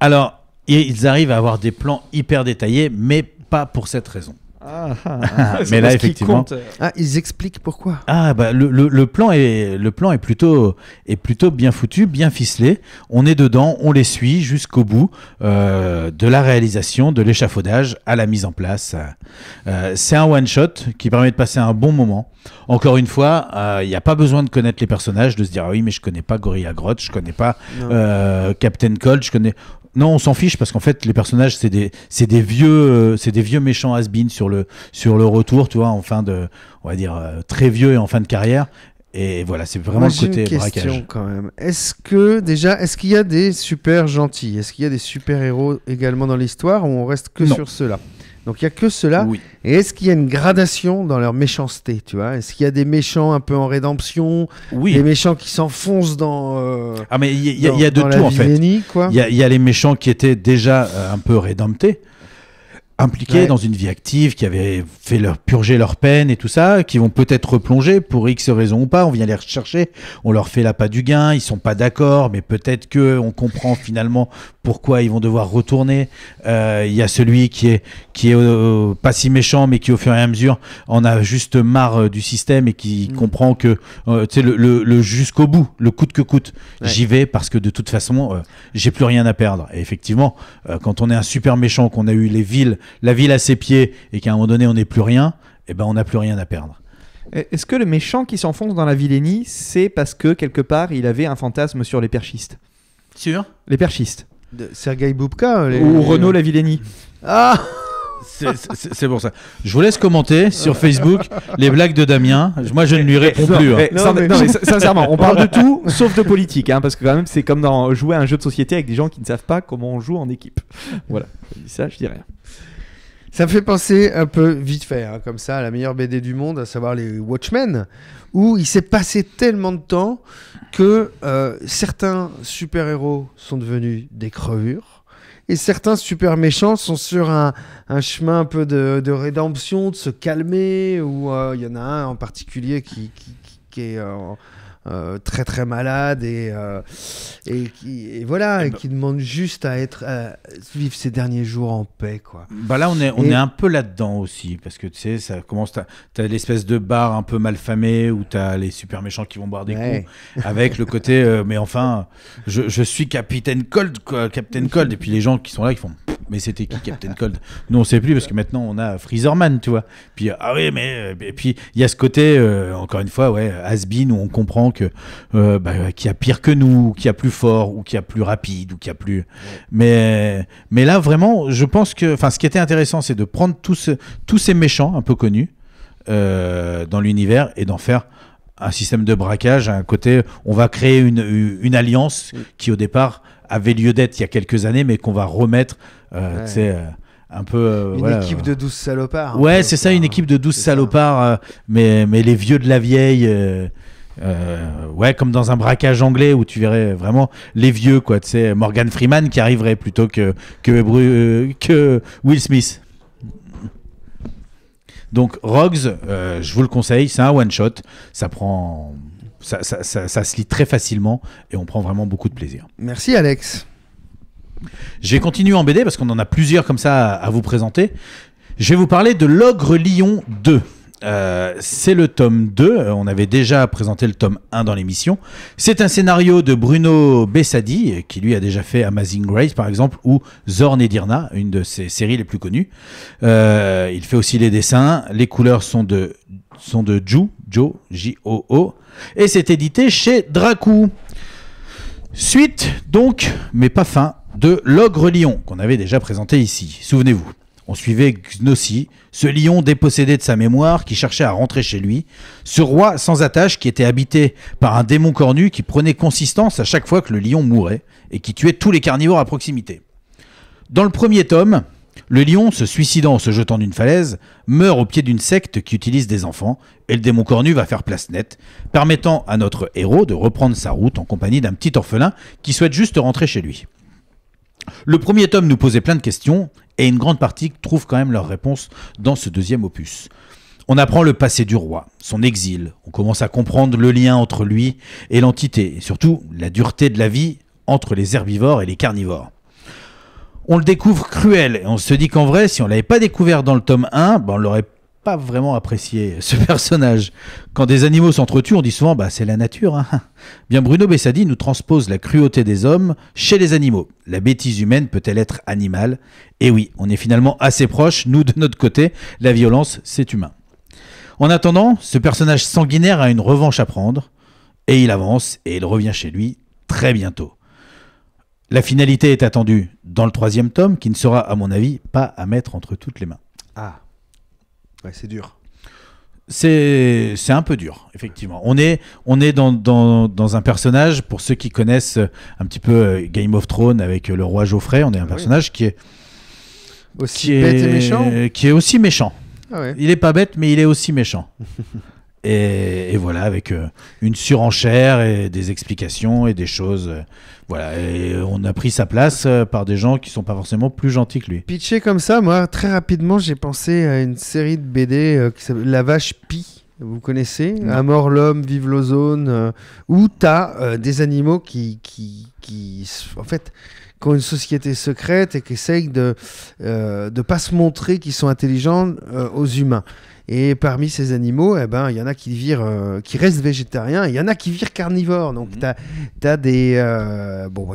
Alors, ils arrivent à avoir des plans hyper détaillés, mais pas pour cette raison. Ah, ah. mais là effectivement, euh. ah, ils expliquent pourquoi. Ah bah le, plan est le plan est plutôt est plutôt bien foutu, bien ficelé. On est dedans, on les suit jusqu'au bout euh, de la réalisation, de l'échafaudage à la mise en place. Euh, c'est un one shot qui permet de passer un bon moment. Encore une fois, il n'y a pas besoin de connaître les personnages, de se dire ah oui mais je connais pas Gorilla Grotte, je connais pas Captain Cold, je connais. Non, on s'en fiche parce qu'en fait, les personnages, c'est des, c'est des vieux, euh, c'est des vieux méchants has sur le, sur le retour, tu vois, en fin de, on va dire, euh, très vieux et en fin de carrière. Et voilà, c'est vraiment le côté une question quand même. Est-ce que déjà, est-ce qu'il y a des super gentils Est-ce qu'il y a des super héros également dans l'histoire ou on reste que sur ceux-là donc il n'y a que cela. Et est-ce qu'il y a une gradation dans leur méchanceté, tu vois Est-ce qu'il y a des méchants un peu en rédemption Oui. Des méchants qui s'enfoncent dans. Euh, ah mais il y, a de tout en fait. Il y, a les méchants qui étaient déjà euh, un peu rédemptés impliqués dans une vie active, qui avaient fait leur purger leur peine et tout ça, qui vont peut-être replonger pour X raison ou pas. On vient les rechercher, on leur fait la pas du gain, ils sont pas d'accord, mais peut-être que on comprend finalement pourquoi ils vont devoir retourner. Euh, il y a celui qui est qui est pas si méchant, mais qui au fur et à mesure en a juste marre euh, du système et qui mm. comprend que euh, tu le, le, le jusqu'au bout, le coûte que coûte, j'y vais parce que de toute façon j'ai plus rien à perdre. Et effectivement, quand on est un super méchant, qu'on a eu les villes la ville à ses pieds et qu'à un moment donné on n'est plus rien, et eh ben on n'a plus rien à perdre. Est-ce que le méchant qui s'enfonce dans la vilainie, c'est parce que quelque part il avait un fantasme sur les perchistes Sur Les perchistes. De Sergei Boubka Ou Renaud la Ah c'est pour ça. Je vous laisse commenter sur Facebook les blagues de Damien. Moi, je ne lui réponds plus. sincèrement, on parle de tout sauf de politique, hein, parce que quand même, c'est comme dans jouer un jeu de société avec des gens qui ne savent pas comment on joue en équipe. Voilà, ça, je dis rien. Ça me fait penser un peu vite fait, hein, comme ça, à la meilleure BD du monde, à savoir les Watchmen, où il s'est passé tellement de temps que euh, certains super-héros sont devenus des crevures. Et certains super méchants sont sur un, chemin un peu de, rédemption, de se calmer, ou euh, il y en a un en particulier qui, est euh, très très malade et, euh, et qui voilà eh ben qui demande juste à être vivre ses derniers jours en paix quoi. Bah là on est on est un peu là-dedans aussi parce que tu sais ça commence t'as as, l'espèce de bar un peu malfamé où t'as les super méchants qui vont boire des coups avec le côté euh, mais enfin je, suis Capitaine Cold quoi, Captain Cold et puis les gens qui sont là ils font mais c'était qui Captain Cold Nous on sait plus parce que maintenant on a Freezerman, tu vois. Puis ah oui mais et puis il y a ce côté encore une fois ouais has où on comprend euh, bah, qui a pire que nous, qui a plus fort ou qui a plus rapide ou qui a plus. Mais mais là vraiment, je pense que enfin ce qui était intéressant, c'est de prendre tous tous ces méchants un peu connus euh, dans l'univers et d'en faire un système de braquage, un côté, on va créer une, alliance qui au départ avait lieu d'être il y a quelques années, mais qu'on va remettre, euh, un peu. une équipe de 12 salopards. Ouais, c'est ça, une équipe de 12 salopards, mais, mais les vieux de la vieille. Euh, ouais, comme dans un braquage anglais où tu verrais vraiment les vieux, quoi. Tu sais, Morgan Freeman qui arriverait plutôt que, que, euh, Will Smith. Donc, Rogues, euh, je vous le conseille, c'est un one-shot. Ça prend. Ça, se lit très facilement et on prend vraiment beaucoup de plaisir. Merci, Alex. Je vais continuer en BD parce qu'on en a plusieurs comme ça à, à vous présenter. Je vais vous parler de L'Ogre Lion 2. Euh, c'est le tome 2. Euh, on avait déjà présenté le tome 1 dans l'émission. C'est un scénario de Bruno Bessadi, euh, qui lui a déjà fait Amazing Grace, par exemple, ou Zorn et une de ses séries les plus connues. il fait aussi les dessins. Les couleurs sont de, sont de Jo Joe, J-O-O. Et c'est édité chez Dracou. Suite, donc, mais pas fin, de L'Ogre Lion, qu'on avait déjà présenté ici. Souvenez-vous. On suivait Gnossi, ce lion dépossédé de sa mémoire qui cherchait à rentrer chez lui, ce roi sans attache qui était habité par un démon cornu qui prenait consistance à chaque fois que le lion mourait et qui tuait tous les carnivores à proximité. Dans le premier tome, le lion, se suicidant en se jetant d'une falaise, meurt au pied d'une secte qui utilise des enfants, et le démon cornu va faire place nette, permettant à notre héros de reprendre sa route en compagnie d'un petit orphelin qui souhaite juste rentrer chez lui. Le premier tome nous posait plein de questions, et une grande partie trouve quand même leur réponse dans ce deuxième opus. On apprend le passé du roi, son exil, on commence à comprendre le lien entre lui et l'entité, et surtout la dureté de la vie entre les herbivores et les carnivores. On le découvre cruel, et on se dit qu'en vrai, si on l'avait pas découvert dans le tome 1, ben on l'aurait pas vraiment apprécié ce personnage. Quand des animaux s'entretuent, on dit souvent bah c'est la nature. Hein. Bien Bruno Bessadi nous transpose la cruauté des hommes chez les animaux. La bêtise humaine peut-elle être animale Et eh oui, on est finalement assez proche, nous de notre côté, la violence c'est humain. En attendant, ce personnage sanguinaire a une revanche à prendre et il avance et il revient chez lui très bientôt. La finalité est attendue dans le troisième tome qui ne sera à mon avis pas à mettre entre toutes les mains. Ah c'est dur. C'est un peu dur, effectivement. On est, dans, un personnage, pour ceux qui connaissent un petit peu euh, Game of Thrones avec euh, le roi Geoffrey, on est un ah personnage qui est. Aussi bête et méchant Qui est aussi méchant. Ah il est pas bête, mais il est aussi méchant. Et, voilà, avec euh, une surenchère et des explications et des choses. Euh, voilà, et on a pris sa place euh, par des gens qui sont pas forcément plus gentils que lui. Pitché comme ça, moi, très rapidement, j'ai pensé à une série de BD qui s'appelle La vache Pie. Vous connaissez À mort l'homme, vive l'ozone. où t'as as des animaux qui, qui, qui, en fait, qui ont une société secrète et qui essayent de ne pas se montrer qu'ils sont intelligents aux humains. Et parmi ces animaux, eh ben, il y en a qui virent, euh, qui restent végétariens, il y en a qui virent carnivores. Donc, mhm. as, des. Euh, bon,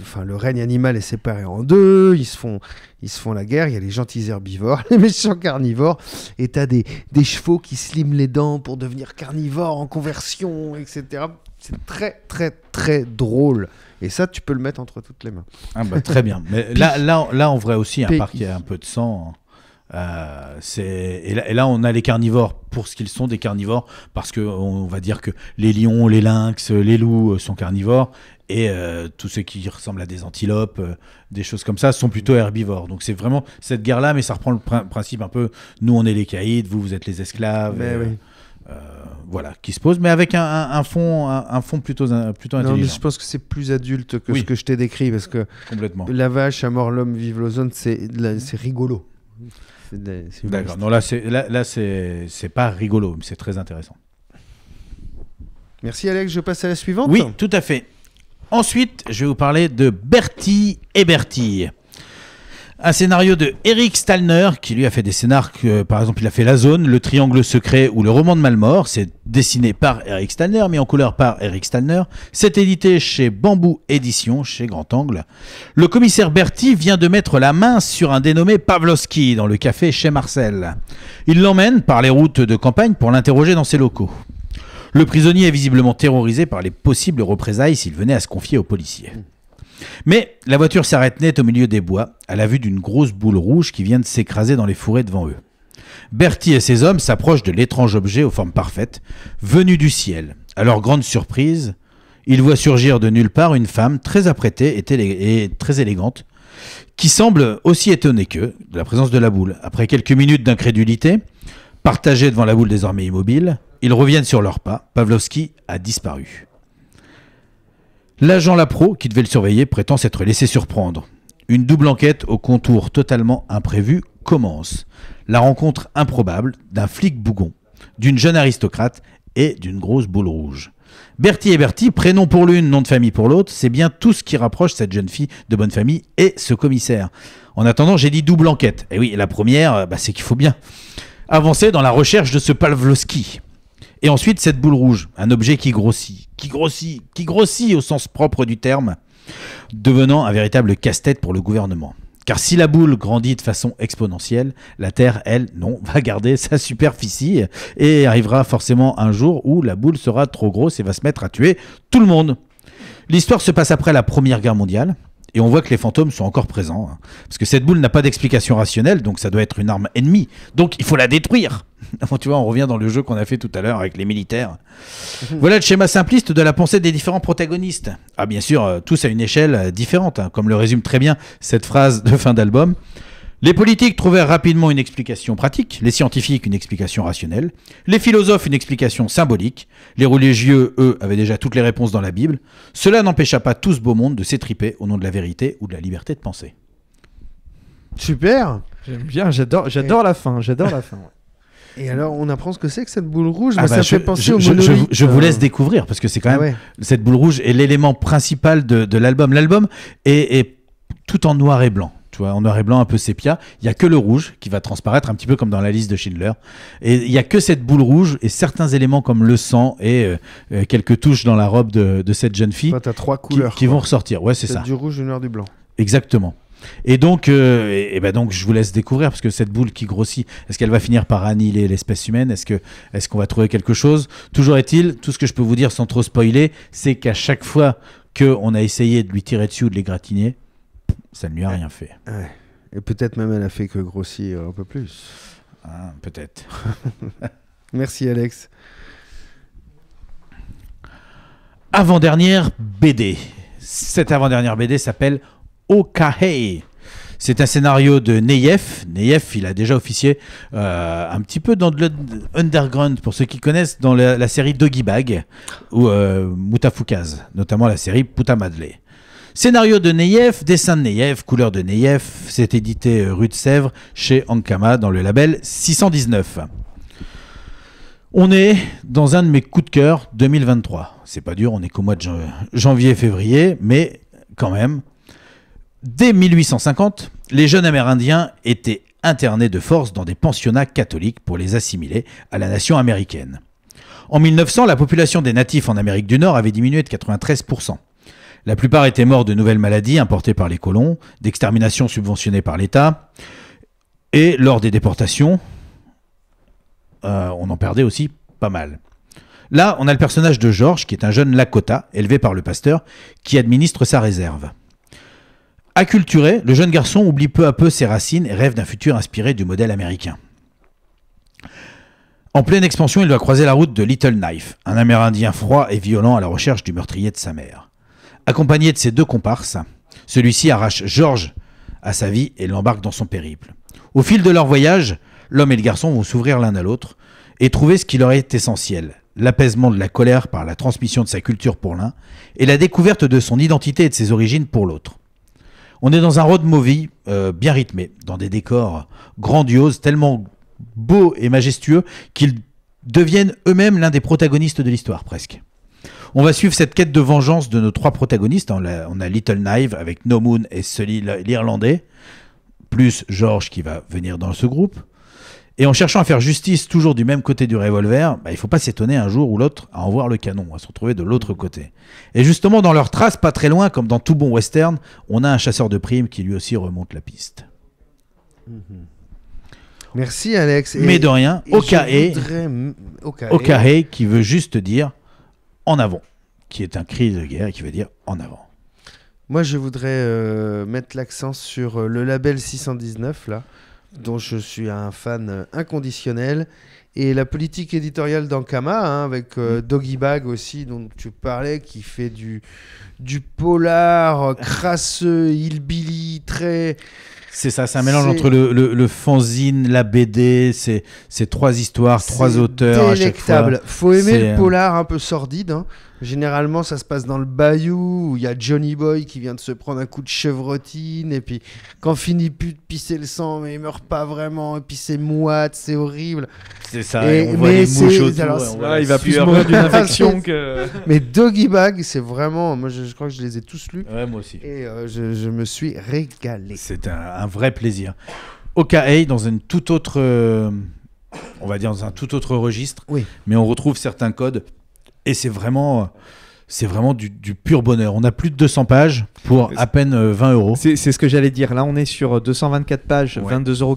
enfin, le règne animal est séparé en deux, ils se font, ils se font la guerre. Il y a les gentils herbivores, les méchants carnivores, et tu as des, des, chevaux qui sliment les dents pour devenir carnivores en conversion, etc. C'est très, très, très drôle. Et ça, tu peux le mettre entre toutes les mains. Ah, bah, très bien. Mais là, là, là, en vrai aussi, un parc qui a un peu de sang. Hein. Euh, et, là, on a les carnivores pour ce qu'ils sont des carnivores, parce qu'on va dire que les lions, les lynx, les loups euh, sont carnivores, et euh, tous ceux qui ressemblent à des antilopes, des choses comme ça, sont plutôt herbivores. Donc c'est vraiment cette guerre-là, mais ça reprend le principe un peu. Nous, on est les caïds, vous, vous êtes les esclaves. Eh voilà, qui se pose, mais avec un, fond, un, fond plutôt, plutôt intelligent. Non, je pense que c'est plus adulte que ce que je t'ai décrit, parce que la vache, à mort l'homme, vive l'ozone, c'est rigolo. D'accord. Non, là, c'est là, c'est pas rigolo, mais c'est très intéressant. Merci Alex, je passe à la suivante. Oui, tout à fait. Ensuite, je vais vous parler de Bertie et Bertie. Un scénario de Eric Stallner, qui lui a fait des scénars, que, par exemple, il a fait La Zone, Le Triangle Secret ou Le Roman de Malmort. C'est dessiné par Eric Stallner, mis en couleur par Eric Stallner. C'est édité chez Bambou Éditions, chez Grand Angle. Le commissaire Berti vient de mettre la main sur un dénommé Pavlovski dans le café chez Marcel. Il l'emmène par les routes de campagne pour l'interroger dans ses locaux. Le prisonnier est visiblement terrorisé par les possibles représailles s'il venait à se confier aux policiers. Mais la voiture s'arrête net au milieu des bois, à la vue d'une grosse boule rouge qui vient de s'écraser dans les fourrés devant eux. Bertie et ses hommes s'approchent de l'étrange objet aux formes parfaites, venu du ciel. À leur grande surprise, ils voient surgir de nulle part une femme très apprêtée et, très élégante, qui semble aussi étonnée qu'eux de la présence de la boule. Après quelques minutes d'incrédulité, partagée devant la boule désormais immobile, ils reviennent sur leurs pas. Pavlovski a disparu. L'agent Lapro, qui devait le surveiller, prétend s'être laissé surprendre. Une double enquête au contour totalement imprévu commence. La rencontre improbable d'un flic bougon, d'une jeune aristocrate et d'une grosse boule rouge. Bertie et Bertie, prénom pour l'une, nom de famille pour l'autre, c'est bien tout ce qui rapproche cette jeune fille de bonne famille et ce commissaire. En attendant, j'ai dit double enquête. Et eh oui, la première, euh, bah, c'est qu'il faut bien avancer dans la recherche de ce Pavlovski. Et ensuite, cette boule rouge, un objet qui grossit, qui grossit, qui grossit au sens propre du terme, devenant un véritable casse-tête pour le gouvernement. Car si la boule grandit de façon exponentielle, la Terre, elle, non, va garder sa superficie et arrivera forcément un jour où la boule sera trop grosse et va se mettre à tuer tout le monde. L'histoire se passe après la Première Guerre mondiale. Et on voit que les fantômes sont encore présents. Hein. parce que cette boule n'a pas d'explication rationnelle, donc ça doit être une arme ennemie. Donc il faut la détruire. tu vois, on revient dans le jeu qu'on a fait tout à l'heure avec les militaires. Mhm. voilà le schéma simpliste de la pensée des différents protagonistes. Ah, bien sûr, euh, tous à une échelle euh, différente, hein, comme le résume très bien cette phrase de fin d'album. Les politiques trouvèrent rapidement une explication pratique, les scientifiques une explication rationnelle, les philosophes une explication symbolique, les religieux, eux, avaient déjà toutes les réponses dans la Bible. Cela n'empêcha pas tout ce beau monde de s'étriper au nom de la vérité ou de la liberté de penser. Super J'aime bien, j'adore, la fin, j'adore la fin. Et alors, on apprend ce que c'est que cette boule rouge. Ah bah, ça je, fait penser je, au je, vous euh. laisse découvrir parce que c'est quand ah même cette boule rouge est l'élément principal de, de l'album. L'album est, tout en noir et blanc tu vois, en noir et blanc, un peu sépia. Il y a que le rouge qui va transparaître un petit peu comme dans la liste de Schindler. Et il y a que cette boule rouge et certains éléments comme le sang et euh, euh, quelques touches dans la robe de, de cette jeune fille. as trois couleurs. Qui, qui vont ressortir. Ouais, c'est ça. Du rouge, du noir, du blanc. Exactement. Et donc, euh, ben donc, je vous laisse découvrir, parce que cette boule qui grossit, est-ce qu'elle va finir par annihiler l'espèce humaine Est-ce qu'on est qu'on va trouver quelque chose Toujours est-il, tout ce que je peux vous dire sans trop spoiler, c'est qu'à chaque fois qu'on a essayé de lui tirer dessus ou de l'égratigner, ça ne lui a ah, rien fait. Et peut-être même elle a fait que grossir un peu plus. Ah, peut-être. Merci Alex. Avant-dernière BD. Cette avant-dernière BD s'appelle Okahei. C'est un scénario de Neyef. Neyef, il a déjà officié euh, un petit peu dans le underground, pour ceux qui connaissent, dans la, série Doggy Bag ou euh, Mutafukaz, notamment la série Madele. Scénario de Neyef, dessin de Neyef, couleur de Neyef, c'est édité euh, rue de Sèvres chez Ankama dans le label 619. On est dans un de mes coups de cœur 2023. C'est pas dur, on est qu'au mois de janvier-février, mais quand même, Dès 1850, les jeunes Amérindiens étaient internés de force dans des pensionnats catholiques pour les assimiler à la nation américaine. En 1900, la population des natifs en Amérique du Nord avait diminué de 93%. La plupart étaient morts de nouvelles maladies importées par les colons, d'exterminations subventionnées par l'État, et lors des déportations, euh, on en perdait aussi pas mal. Là, on a le personnage de George, qui est un jeune Lakota, élevé par le pasteur, qui administre sa réserve. Acculturé, le jeune garçon oublie peu à peu ses racines et rêve d'un futur inspiré du modèle américain. En pleine expansion, il va croiser la route de Little Knife, un Amérindien froid et violent à la recherche du meurtrier de sa mère. Accompagné de ses deux comparses, celui-ci arrache George à sa vie et l'embarque dans son périple. Au fil de leur voyage, l'homme et le garçon vont s'ouvrir l'un à l'autre et trouver ce qui leur est essentiel, l'apaisement de la colère par la transmission de sa culture pour l'un et la découverte de son identité et de ses origines pour l'autre. On est dans un road movie euh, bien rythmé, dans des décors grandioses, tellement beaux et majestueux qu'ils deviennent eux-mêmes l'un des protagonistes de l'histoire presque. On va suivre cette quête de vengeance de nos trois protagonistes. On a, Little Knife avec No Moon et Sully l'Irlandais, plus George qui va venir dans ce groupe. Et en cherchant à faire justice toujours du même côté du revolver, bah, il ne faut pas s'étonner un jour ou l'autre à en voir le canon, à se retrouver de l'autre côté. Et justement, dans leurs traces, pas très loin, comme dans tout bon western, on a un chasseur de primes qui lui aussi remonte la piste. Mhm. Merci Alex. Mais de rien, Okae, voudrais... qui veut juste dire en avant, qui est un cri de guerre et qui veut dire en avant. Moi je voudrais euh, mettre l'accent sur euh, le label 619 là dont je suis un fan inconditionnel. Et la politique éditoriale d'Ankama, hein, avec euh, mm. Doggy Bag aussi, dont tu parlais, qui fait du, du polar euh, crasseux, hillbilly, très. C'est ça, c'est un mélange entre le, le, fanzine, la BD, c'est trois histoires, trois auteurs. À chaque fois. Faut aimer le euh, polar un peu sordide. Hein. Généralement, ça se passe dans le bayou où il y a Johnny Boy qui vient de se prendre un coup de chevrotine et puis quand finit plus de pisser le sang, mais il meurt pas vraiment et puis c'est moite, c'est horrible. C'est ça. on voit les il va plus avoir d'une infection que. Mais Doggy Bag, c'est vraiment. Moi, je, crois que je les ai tous lus. Ouais, moi aussi. Et euh, je, me suis régalé. C'est un, vrai plaisir. OKA dans un tout autre. Euh, on va dire dans un tout autre registre, oui. mais on retrouve certains codes et c'est vraiment c'est vraiment du, pur bonheur. On a plus de 200 pages pour à peine 20 euh, euros. C'est ce que j'allais dire. Là, on est sur 224 euh, pages, 22,90 euros.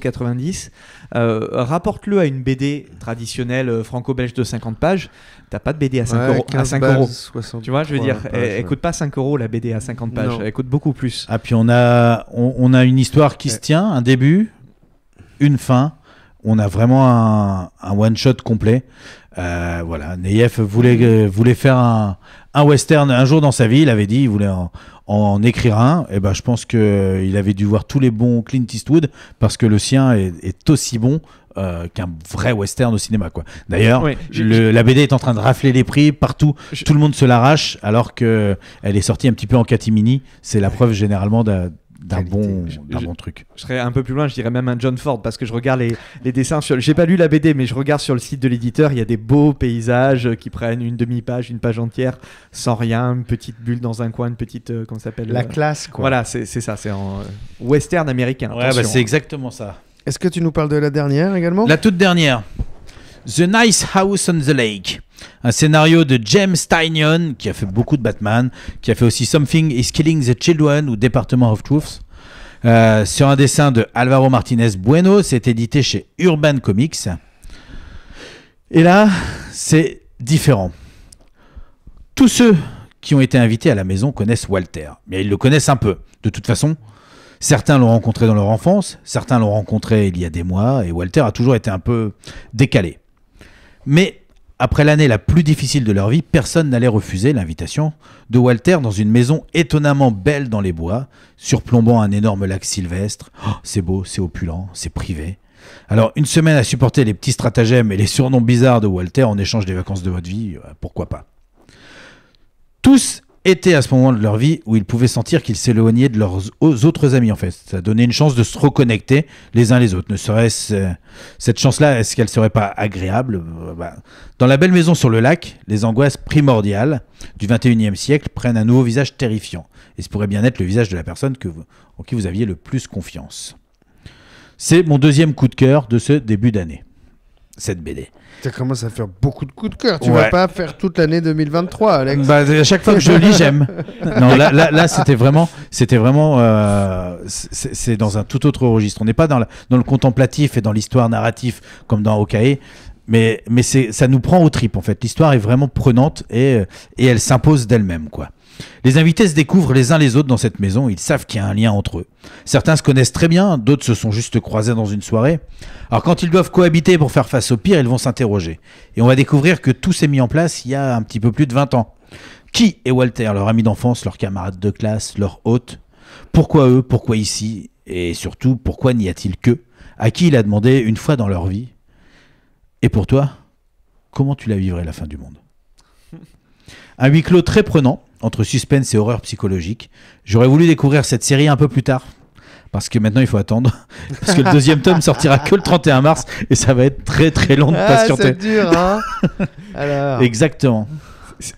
Euh, rapporte-le à une BD traditionnelle franco-belge de 50 pages. T'as pas de BD à 5 euros. Tu vois, je veux dire, elle, ne coûte pas 5 euros la BD à 50 pages. Elle coûte beaucoup plus. Et ah, puis on a, on, a une histoire qui se tient, un début, une fin on a vraiment un, one-shot complet. Euh, voilà, Neyef voulait, euh, voulait faire un, western un jour dans sa vie, il avait dit, il voulait en, en écrire un. Et eh ben, je pense que euh, il avait dû voir tous les bons Clint Eastwood, parce que le sien est, aussi bon. Euh, qu'un vrai western au cinéma quoi. D'ailleurs, la BD est en train de rafler les prix partout, tout le monde se l'arrache alors que elle est sortie un petit peu en catimini, c'est la preuve généralement de, d'un bon, bon truc. Je serais un peu plus loin, je dirais même un John Ford, parce que je regarde les, les dessins. Sur, j'ai pas lu la BD, mais je regarde sur le site de l'éditeur, il y a des beaux paysages qui prennent une demi-page, une page entière, sans rien, une petite bulle dans un coin, une petite. Euh, comment comment s'appelle La euh, classe, quoi. Voilà, c'est, ça, c'est en euh, western américain. Ouais, bah, c'est hein. exactement ça. Est-ce que tu nous parles de la dernière également La toute dernière. The Nice House on the Lake. Un scénario de James Tynion, qui a fait beaucoup de Batman, qui a fait aussi Something is Killing the Children ou Department of Truth. Euh, sur un dessin de Alvaro Martinez Bueno, c'est édité chez Urban Comics. Et là, c'est différent. Tous ceux qui ont été invités à la maison connaissent Walter, mais ils le connaissent un peu. De toute façon, certains l'ont rencontré dans leur enfance, certains l'ont rencontré il y a des mois, et Walter a toujours été un peu décalé. Mais après l'année la plus difficile de leur vie, personne n'allait refuser l'invitation de Walter dans une maison étonnamment belle dans les bois, surplombant un énorme lac sylvestre. Oh, c'est beau, c'est opulent, c'est privé. Alors, une semaine à supporter les petits stratagèmes et les surnoms bizarres de Walter en échange des vacances de votre vie, euh, pourquoi pas Tous étaient à ce moment de leur vie où ils pouvaient sentir qu'ils s'éloignaient de leurs autres amis en fait. Ça donnait une chance de se reconnecter les uns les autres. Ne serait-ce euh, cette chance-là, est-ce qu'elle serait pas agréable euh, bah, Dans la belle maison sur le lac, les angoisses primordiales du 21e siècle prennent un nouveau visage terrifiant. Et ce pourrait bien être le visage de la personne que en qui vous aviez le plus confiance. C'est mon deuxième coup de cœur de ce début d'année cette BD. Ça commence à faire beaucoup de coups de cœur. Tu ne vas pas faire toute l'année 2023, Alex. Bah, à chaque fois que je lis, j'aime. Non, là, là, c'était vraiment, c'était vraiment, euh, c'est dans un tout autre registre. On n'est pas dans, dans le contemplatif et dans l'histoire narrative comme dans Okae. Mais, mais ça nous prend aux tripes en fait. L'histoire est vraiment prenante et, et elle s'impose d'elle-même quoi. Les invités se découvrent les uns les autres dans cette maison, ils savent qu'il y a un lien entre eux. Certains se connaissent très bien, d'autres se sont juste croisés dans une soirée. Alors quand ils doivent cohabiter pour faire face au pire, ils vont s'interroger. Et on va découvrir que tout s'est mis en place il y a un petit peu plus de 20 ans. Qui est Walter, leur ami d'enfance, leur camarade de classe, leur hôte Pourquoi eux Pourquoi ici Et surtout, pourquoi n'y a-t-il que À qui il a demandé une fois dans leur vie Et pour toi, comment tu la vivrais la fin du monde Un huis clos très prenant entre suspense et horreur psychologique. J'aurais voulu découvrir cette série un peu plus tard, parce que maintenant il faut attendre parce que le deuxième tome sortira que le 31 mars et ça va être très très long de ah, patienter. C'est dur hein. Exactement.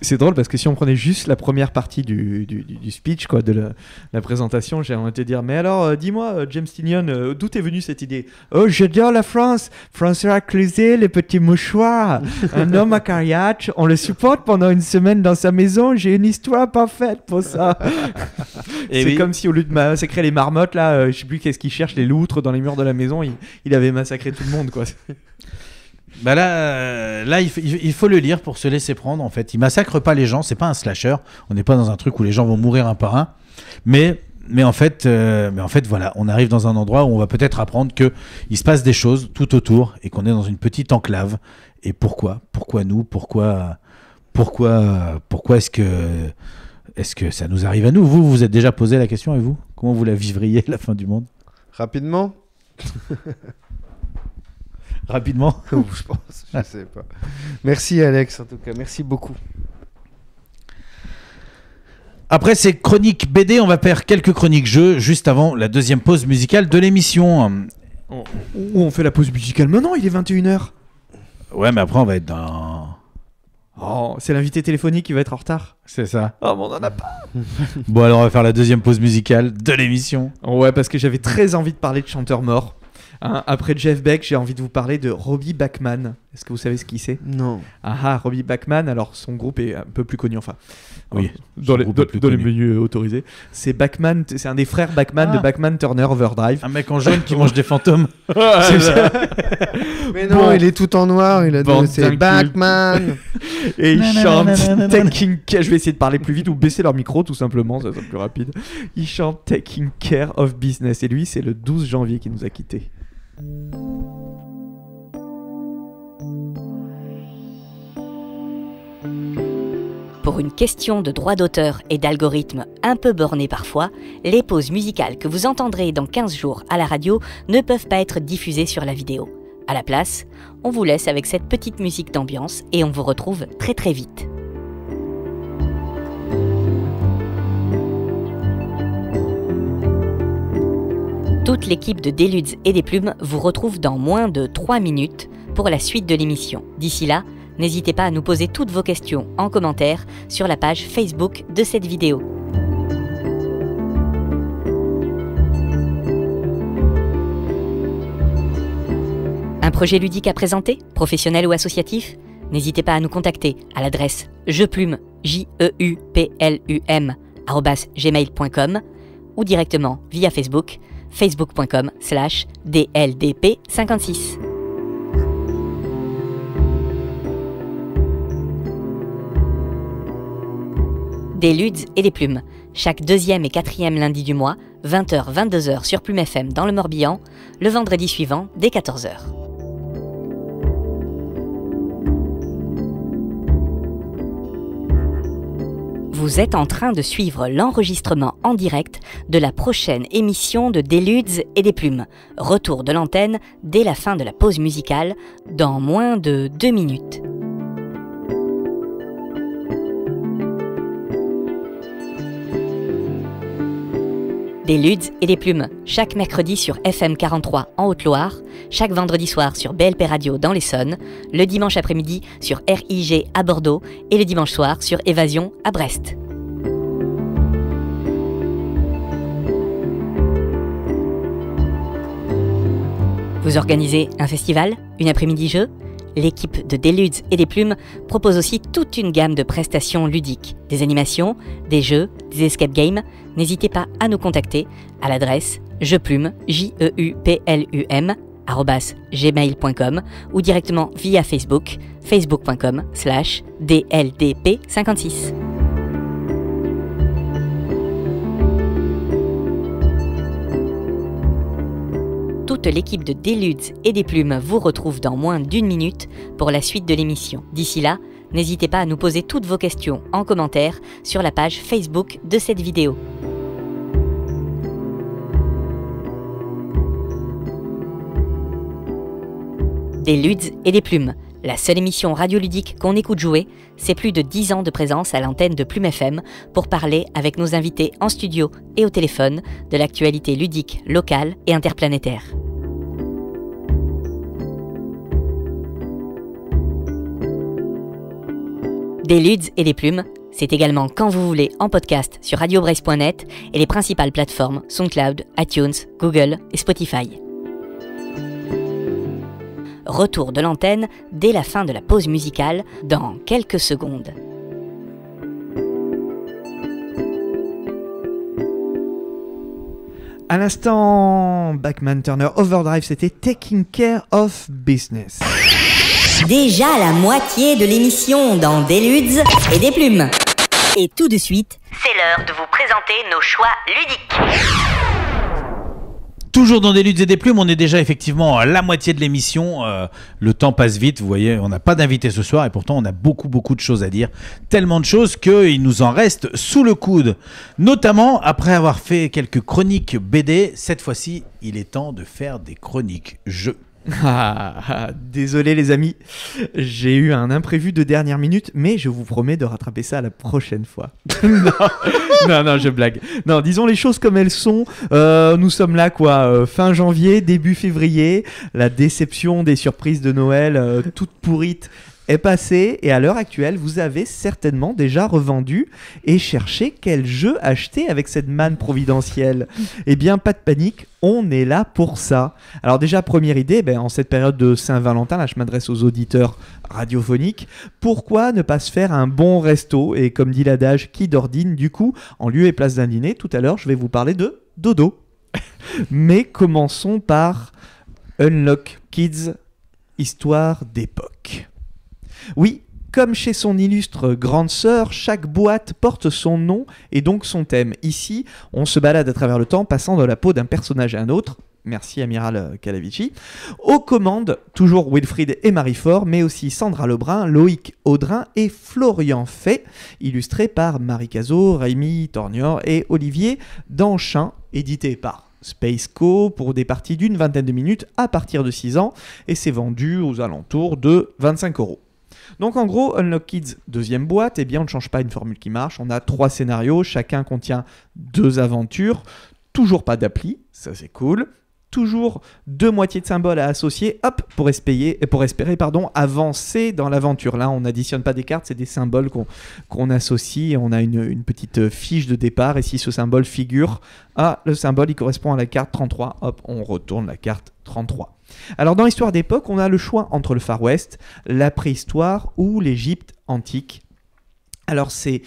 C'est drôle parce que si on prenait juste la première partie du, du, speech, quoi, de la, présentation, j'ai envie de dire Mais alors, euh, dis-moi, euh, James Tinion, euh, d'où est venue cette idée Oh, j'adore oh, la France François Cluzet, les petits mouchoirs Un homme à cariatche, on le supporte pendant une semaine dans sa maison, j'ai une histoire parfaite pour ça C'est comme si au lieu de massacrer les marmottes, là, ne je sais plus qu'est-ce qu'il cherche, les loutres dans les murs de la maison, il, avait massacré tout le monde, quoi. Bah là, euh, là il, faut le lire pour se laisser prendre en fait. Il massacre pas les gens, c'est pas un slasher. On n'est pas dans un truc où les gens vont mourir un par un. Mais mais en fait, euh, mais en fait, voilà, on arrive dans un endroit où on va peut-être apprendre que il se passe des choses tout autour et qu'on est dans une petite enclave. Et pourquoi Pourquoi nous Pourquoi Pourquoi Pourquoi est-ce que est-ce que ça nous arrive à nous Vous, vous êtes déjà posé la question et vous Comment vous la vivriez la fin du monde Rapidement. rapidement. je pense, je sais pas. Merci Alex en tout cas, merci beaucoup. Après ces chroniques BD, on va faire quelques chroniques jeux juste avant la deuxième pause musicale de l'émission. Où on... fait la pause musicale maintenant, il est 21h. Ouais, mais après on va être dans... Oh, c'est l'invité téléphonique qui va être en retard. C'est ça. Oh, mais on en a pas. bon, alors on va faire la deuxième pause musicale de l'émission. Ouais, parce que j'avais très envie de parler de chanteurs morts. Hein, après Jeff Beck, j'ai envie de vous parler de Robbie Bachman. Est-ce que vous savez ce qui sait Non. Ah ah, Robbie Bachman, alors son groupe est un peu plus connu, enfin. Oui, dans, les, les, menus autorisés. C'est Bachman, c'est un des frères Bachman de ah. Bachman Turner Overdrive. Un mec en jaune qui mange des fantômes. Mais non, il est tout en noir, il a c'est Bachman. Et il chante Taking Care. Je vais essayer de parler plus vite ou baisser leur micro tout simplement, ça sera plus rapide. Il chante Taking Care of Business. Et lui, c'est le 12 janvier qui nous a quittés. Pour une question de droit d'auteur et d'algorithme un peu borné parfois, les pauses musicales que vous entendrez dans 15 jours à la radio ne peuvent pas être diffusées sur la vidéo. À la place, on vous laisse avec cette petite musique d'ambiance et on vous retrouve très très vite. Toute l'équipe de Déludes et des Plumes vous retrouve dans moins de 3 minutes pour la suite de l'émission. D'ici là, n'hésitez pas à nous poser toutes vos questions en commentaire sur la page Facebook de cette vidéo. Un projet ludique à présenter, professionnel ou associatif N'hésitez pas à nous contacter à l'adresse jeplume, j e u p l u m gmail.com ou directement via Facebook facebook.com slash DLDP56. Des ludes et des plumes. Chaque deuxième et quatrième lundi du mois, 20h-22h sur Plume FM dans le Morbihan, le vendredi suivant dès 14h. Vous êtes en train de suivre l'enregistrement en direct de la prochaine émission de Déludes et des Plumes. Retour de l'antenne dès la fin de la pause musicale, dans moins de deux minutes. des ludes et des plumes, chaque mercredi sur FM 43 en Haute-Loire, chaque vendredi soir sur BLP Radio dans l'Essonne, le dimanche après-midi sur RIG à Bordeaux et le dimanche soir sur Évasion à Brest. Vous organisez un festival, une après-midi jeu L'équipe de ludes et des Plumes propose aussi toute une gamme de prestations ludiques, des animations, des jeux, des escape games, n'hésitez pas à nous contacter à l'adresse jeplume, j e gmail.com ou directement via Facebook, facebook.com slash dldp56. Toute l'équipe de Deludes et des Plumes vous retrouve dans moins d'une minute pour la suite de l'émission. D'ici là, n'hésitez pas à nous poser toutes vos questions en commentaire sur la page Facebook de cette vidéo. des ludes et des plumes. La seule émission radioludique qu'on écoute jouer, c'est plus de 10 ans de présence à l'antenne de Plume FM pour parler avec nos invités en studio et au téléphone de l'actualité ludique, locale et interplanétaire. Des ludes et des plumes, c'est également quand vous voulez en podcast sur radiobrace.net et les principales plateformes SoundCloud, iTunes, Google et Spotify. Retour de l'antenne dès la fin de la pause musicale dans quelques secondes. À l'instant, Backman Turner Overdrive, c'était Taking Care of Business. Déjà la moitié de l'émission dans des ludes et des plumes. Et tout de suite, c'est l'heure de vous présenter nos choix ludiques. Toujours dans des luttes et des plumes, on est déjà effectivement à la moitié de l'émission. Euh, le temps passe vite, vous voyez, on n'a pas d'invité ce soir et pourtant on a beaucoup beaucoup de choses à dire. Tellement de choses qu'il nous en reste sous le coude. Notamment après avoir fait quelques chroniques BD, cette fois-ci il est temps de faire des chroniques jeux. Ah, désolé les amis, j'ai eu un imprévu de dernière minute, mais je vous promets de rattraper ça la prochaine fois. non, non, je blague. Non, disons les choses comme elles sont. Euh, nous sommes là quoi, euh, fin janvier, début février, la déception des surprises de Noël, euh, Toutes toute est passé et à l'heure actuelle, vous avez certainement déjà revendu et cherché quel jeu acheter avec cette manne providentielle. eh bien, pas de panique, on est là pour ça. Alors déjà, première idée, ben, en cette période de Saint-Valentin, là je m'adresse aux auditeurs radiophoniques, pourquoi ne pas se faire un bon resto Et comme dit l'adage, qui d'ordine Du coup, en lieu et place d'un dîner, tout à l'heure je vais vous parler de dodo. Mais commençons par Unlock Kids, histoire d'époque. Oui, comme chez son illustre grande sœur, chaque boîte porte son nom et donc son thème. Ici, on se balade à travers le temps, passant de la peau d'un personnage à un autre. Merci Amiral Calavici. Aux commandes, toujours Wilfried et Marie Fort, mais aussi Sandra Lebrun, Loïc Audrin et Florian Fay, illustrés par Marie Cazot, Rémi Tornior et Olivier Danchin, édité par Space Co. pour des parties d'une vingtaine de minutes à partir de 6 ans, et c'est vendu aux alentours de 25 euros. Donc en gros, Unlock Kids, deuxième boîte, et eh bien on ne change pas une formule qui marche. On a trois scénarios, chacun contient deux aventures. Toujours pas d'appli, ça c'est cool toujours deux moitiés de symboles à associer, hop, pour espérer, euh, pour espérer pardon, avancer dans l'aventure. Là, on n'additionne pas des cartes, c'est des symboles qu'on associe, associe. On a une, petite euh, fiche de départ, et si ce symbole figure, ah, le symbole, il correspond à la carte 33, hop, on retourne la carte 33. Alors dans l'histoire d'époque, on a le choix entre le Far West, la préhistoire ou l'Égypte antique. Alors c'est...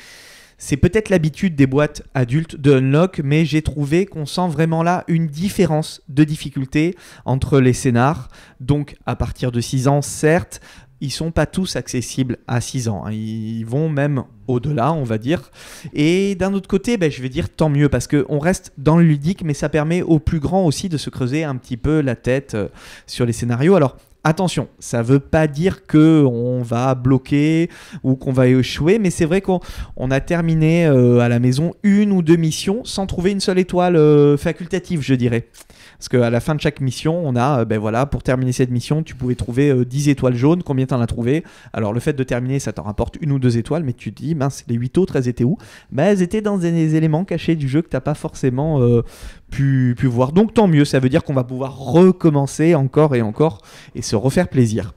C'est peut-être l'habitude des boîtes adultes de Unlock, mais j'ai trouvé qu'on sent vraiment là une différence de difficulté entre les scénars. Donc à partir de 6 ans, certes, ils sont pas tous accessibles à 6 ans. Hein. Ils vont même au-delà, on va dire. Et d'un autre côté, ben, je vais dire tant mieux, parce qu'on reste dans le ludique, mais ça permet aux plus grands aussi de se creuser un petit peu la tête euh, sur les scénarios. Alors, Attention, ça ne veut pas dire que on va bloquer ou qu'on va échouer, mais c'est vrai qu'on a terminé euh, à la maison une ou deux missions sans trouver une seule étoile euh, facultative, je dirais. Parce qu'à la fin de chaque mission, on a, euh, ben voilà, pour terminer cette mission, tu pouvais trouver 10 euh, étoiles jaunes, combien t'en as trouvé Alors le fait de terminer, ça t'en rapporte une ou deux étoiles, mais tu te dis, mince, les 8 autres, elles étaient où Ben elles étaient dans des éléments cachés du jeu que t'as pas forcément euh, pu voir. Donc tant mieux, ça veut dire qu'on va pouvoir recommencer encore et encore et se refaire plaisir.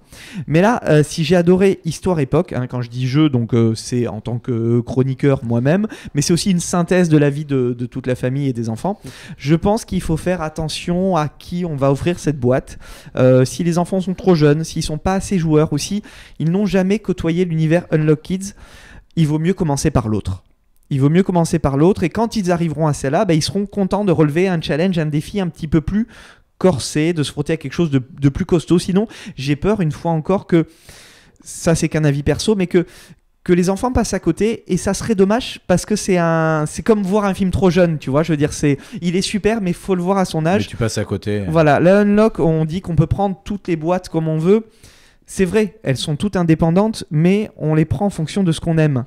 Mais là, euh, si j'ai adoré Histoire Époque, hein, quand je dis jeu, donc euh, c'est en tant que chroniqueur moi-même, mais c'est aussi une synthèse de la vie de, toute la famille et des enfants, je pense qu'il faut faire attention à qui on va offrir cette boîte. Euh, si les enfants sont trop jeunes, s'ils sont pas assez joueurs ou ils n'ont jamais côtoyé l'univers Unlock Kids, il vaut mieux commencer par l'autre. Il vaut mieux commencer par l'autre et quand ils arriveront à celle-là, ben, ils seront contents de relever un challenge, un défi un petit peu plus corsé, de se frotter à quelque chose de, plus costaud. Sinon, j'ai peur une fois encore que ça c'est qu'un avis perso, mais que que les enfants passent à côté et ça serait dommage parce que c'est un c'est comme voir un film trop jeune tu vois je veux dire c'est il est super mais faut le voir à son âge mais tu passes à côté voilà unlock on dit qu'on peut prendre toutes les boîtes comme on veut c'est vrai elles sont toutes indépendantes mais on les prend en fonction de ce qu'on aime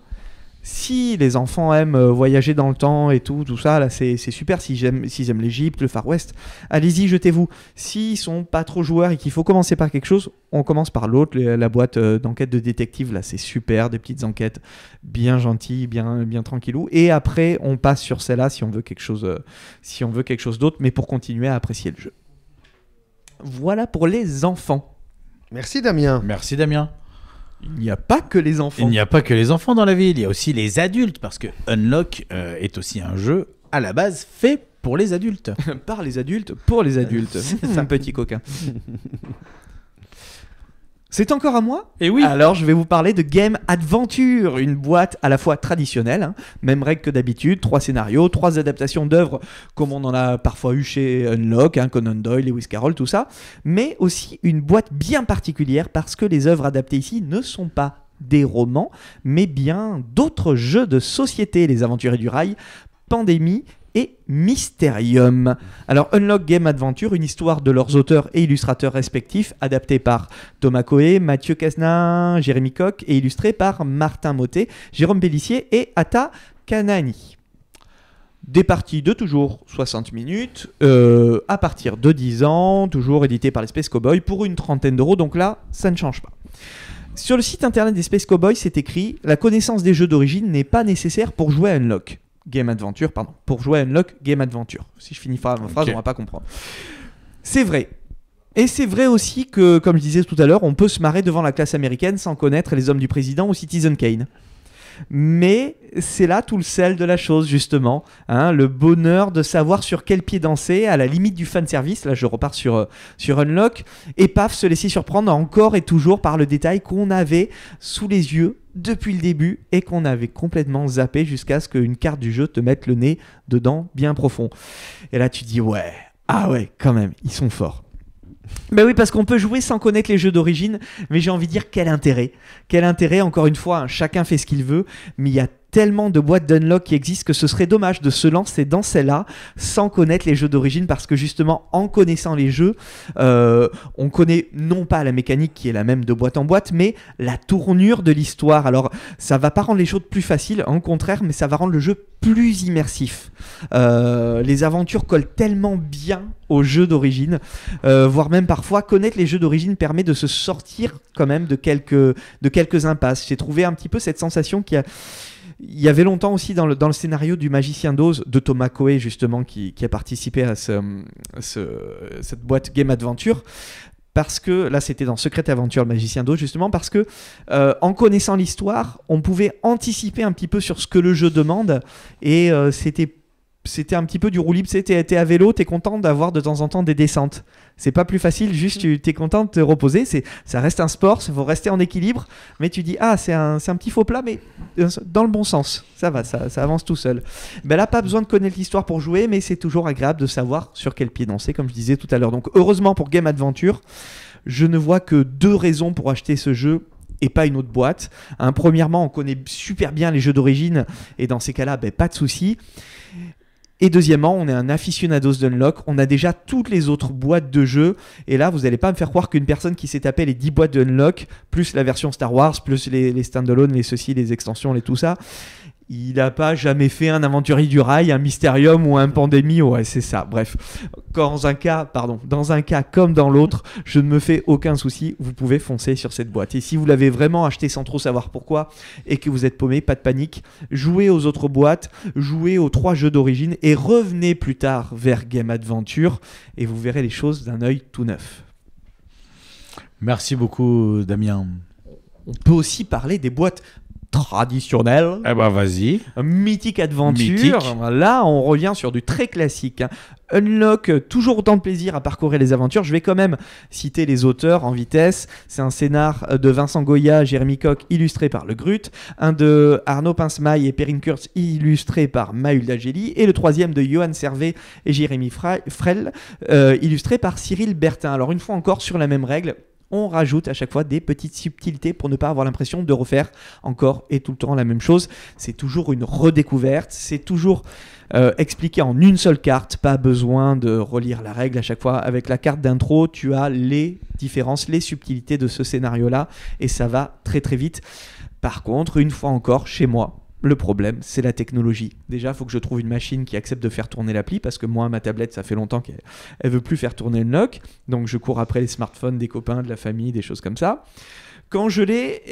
si les enfants aiment euh, voyager dans le temps et tout, tout ça, là c'est super. Si j'aime aiment l'Égypte, le Far West, allez-y, jetez-vous. S'ils sont pas trop joueurs et qu'il faut commencer par quelque chose, on commence par l'autre, la boîte euh, d'enquête de détective, là c'est super, des petites enquêtes bien gentilles, bien, bien tranquillou. Et après, on passe sur celle-là si on veut quelque chose, euh, si on veut quelque chose d'autre, mais pour continuer à apprécier le jeu. Voilà pour les enfants. Merci Damien. Merci Damien. Il n'y a pas que les enfants. Il n'y a pas que les enfants dans la ville, il y a aussi les adultes, parce que Unlock euh, est aussi un jeu à la base fait pour les adultes. Par les adultes, pour les adultes. C'est un petit coquin. C'est encore à moi Et eh oui Alors je vais vous parler de Game Adventure, une boîte à la fois traditionnelle, hein, même règle que d'habitude, trois scénarios, trois adaptations d'œuvres comme on en a parfois eu chez Unlock, hein, Conan Doyle, Lewis Carroll, tout ça, mais aussi une boîte bien particulière parce que les œuvres adaptées ici ne sont pas des romans, mais bien d'autres jeux de société, les aventuriers du rail, Pandémie et Mysterium. Alors Unlock Game Adventure, une histoire de leurs auteurs et illustrateurs respectifs, adaptée par Thomas Coe, Mathieu Casnin, Jérémy Coq et illustrée par Martin Mottet, Jérôme Pellissier et Ata Kanani des parties de toujours 60 minutes, euh, à partir de 10 ans, toujours édité par les Space Cowboys, pour une trentaine d'euros, donc là, ça ne change pas. Sur le site internet des Space cowboy c'est écrit La connaissance des jeux d'origine n'est pas nécessaire pour jouer à Unlock. Game Adventure, pardon, pour jouer à Unlock Game Adventure. Si je finis pas ma phrase, on va pas comprendre. C'est vrai. Et c'est vrai aussi que, comme je disais tout à l'heure, on peut se marrer devant la classe américaine sans connaître les hommes du président ou Citizen Kane. Mais c'est là tout le sel de la chose, justement. Hein, le bonheur de savoir sur quel pied danser, à la limite du fanservice. Là, je repars sur, euh, sur Unlock. Et paf, se laisser surprendre encore et toujours par le détail qu'on avait sous les yeux depuis le début et qu'on avait complètement zappé jusqu'à ce qu'une carte du jeu te mette le nez dedans bien profond. Et là tu dis ouais, ah ouais quand même, ils sont forts. Ben oui, parce qu'on peut jouer sans connaître les jeux d'origine, mais j'ai envie de dire quel intérêt. Quel intérêt, encore une fois, hein, chacun fait ce qu'il veut, mais il y a tellement de boîtes d'unlock qui existent que ce serait dommage de se lancer dans celle-là sans connaître les jeux d'origine parce que justement en connaissant les jeux, euh, on connaît non pas la mécanique qui est la même de boîte en boîte, mais la tournure de l'histoire. Alors ça va pas rendre les choses plus faciles, au contraire, mais ça va rendre le jeu plus immersif. Euh, les aventures collent tellement bien aux jeux d'origine, euh, voire même parfois connaître les jeux d'origine permet de se sortir quand même de quelques, impasses. J'ai trouvé un petit peu cette sensation qui a il y avait longtemps aussi dans le, dans le scénario du Magicien d'Oz de Thomas Coe, justement, qui, a participé à cette boîte Game Adventure. Parce que là, c'était dans Secret Aventure, le magicien d'Oz, justement, parce que euh, en connaissant l'histoire, on pouvait anticiper un petit peu sur ce que le jeu demande, et euh, c'était c'était un petit peu du roulis. libre. C'était à vélo, tu es content d'avoir de temps en temps des descentes. C'est pas plus facile, juste mm. tu es content de te reposer. ça reste un sport, il faut rester en équilibre. Mais tu dis ah c'est un, petit faux plat, mais euh, dans le bon sens. Ça va, ça, avance tout seul. Ben là pas besoin de connaître l'histoire pour jouer, mais c'est toujours agréable de savoir sur quel pied danser, comme je disais tout à l'heure. Donc heureusement pour Game Adventure, je ne vois que deux raisons pour acheter ce jeu et pas une autre boîte. Hein, premièrement, on connaît super bien les jeux d'origine et dans ces cas-là, ben, pas de souci. Et deuxièmement, on est un aficionados d'Unlock. On a déjà toutes les autres boîtes de jeux. Et là, vous n'allez pas me faire croire qu'une personne qui s'est tapé les 10 boîtes d'Unlock, plus la version Star Wars, plus les, les standalone, les ceci, les extensions, les tout ça, il n'a pas jamais fait un aventurier du rail, un mystérium ou un pandémie. Ouais, c'est ça. Bref, dans un cas, pardon, dans un cas comme dans l'autre, je ne me fais aucun souci. Vous pouvez foncer sur cette boîte. Et si vous l'avez vraiment acheté sans trop savoir pourquoi et que vous êtes paumé, pas de panique. Jouez aux autres boîtes, jouez aux trois jeux d'origine et revenez plus tard vers Game Adventure et vous verrez les choses d'un œil tout neuf. Merci beaucoup, Damien. On peut aussi parler des boîtes traditionnel. Eh ben vas-y. Mythique aventure. Là, on revient sur du très classique. Hein. Unlock, euh, toujours autant de plaisir à parcourir les aventures. Je vais quand même citer les auteurs en vitesse. C'est un scénar euh, de Vincent Goya, Jérémy Coq, illustré par Le Grut. Un de Arnaud Pincemaille et Perrin Kurtz, illustré par Mahulda Dageli. Et le troisième de Johan Servet et Jérémy Frel, euh, illustré par Cyril Bertin. Alors, une fois encore, sur la même règle, on rajoute à chaque fois des petites subtilités pour ne pas avoir l'impression de refaire encore et tout le temps la même chose. C'est toujours une redécouverte, c'est toujours euh, expliqué en une seule carte, pas besoin de relire la règle à chaque fois. Avec la carte d'intro, tu as les différences, les subtilités de ce scénario-là, et ça va très très vite. Par contre, une fois encore, chez moi, le problème, c'est la technologie. Déjà, il faut que je trouve une machine qui accepte de faire tourner l'appli, parce que moi, ma tablette, ça fait longtemps qu'elle ne veut plus faire tourner le NOC. Donc, je cours après les smartphones des copains, de la famille, des choses comme ça. Quand je l'ai,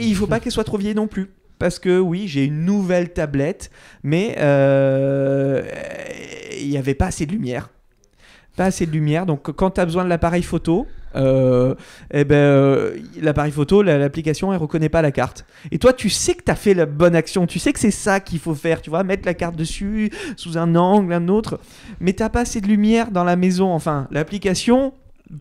il il faut pas qu'elle soit trop vieille non plus. Parce que oui, j'ai une nouvelle tablette, mais euh, il n'y avait pas assez de lumière. Pas assez de lumière. Donc, quand tu as besoin de l'appareil photo, euh, eh ben, euh, l'appareil photo, l'application, elle reconnaît pas la carte. Et toi, tu sais que tu as fait la bonne action, tu sais que c'est ça qu'il faut faire, tu vois, mettre la carte dessus, sous un angle, un autre, mais t'as pas assez de lumière dans la maison. Enfin, l'application,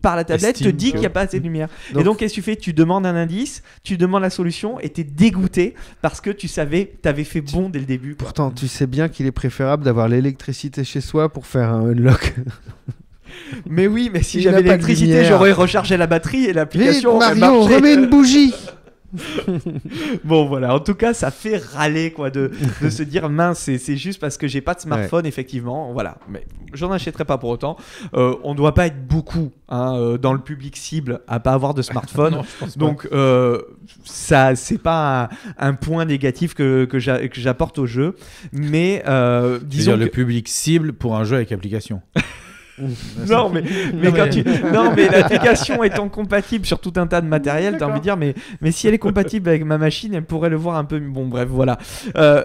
par la tablette te dit qu'il n'y a pas assez de lumière. et donc, qu'est-ce que tu fais Tu demandes un indice, tu demandes la solution et tu es dégoûté parce que tu savais, tu avais fait bon dès le début. Pourtant, tu sais bien qu'il est préférable d'avoir l'électricité chez soi pour faire un unlock. Mais oui, mais si j'avais l'électricité, j'aurais rechargé la batterie et l'application. Mario, remets une bougie bon voilà, en tout cas ça fait râler quoi de, de se dire mince c'est juste parce que j'ai pas de smartphone effectivement voilà mais j'en achèterai pas pour autant euh, on doit pas être beaucoup hein, euh, dans le public cible à pas avoir de smartphone donc euh, ça c'est pas un, point négatif que, que j'apporte au jeu mais euh, disons le public cible pour un jeu avec application non, mais, non, mais l'application étant compatible sur tout un tas de matériel, t'as envie de dire, mais, mais si elle est compatible avec ma machine, elle pourrait le voir un peu. Bon, bref, voilà. Euh,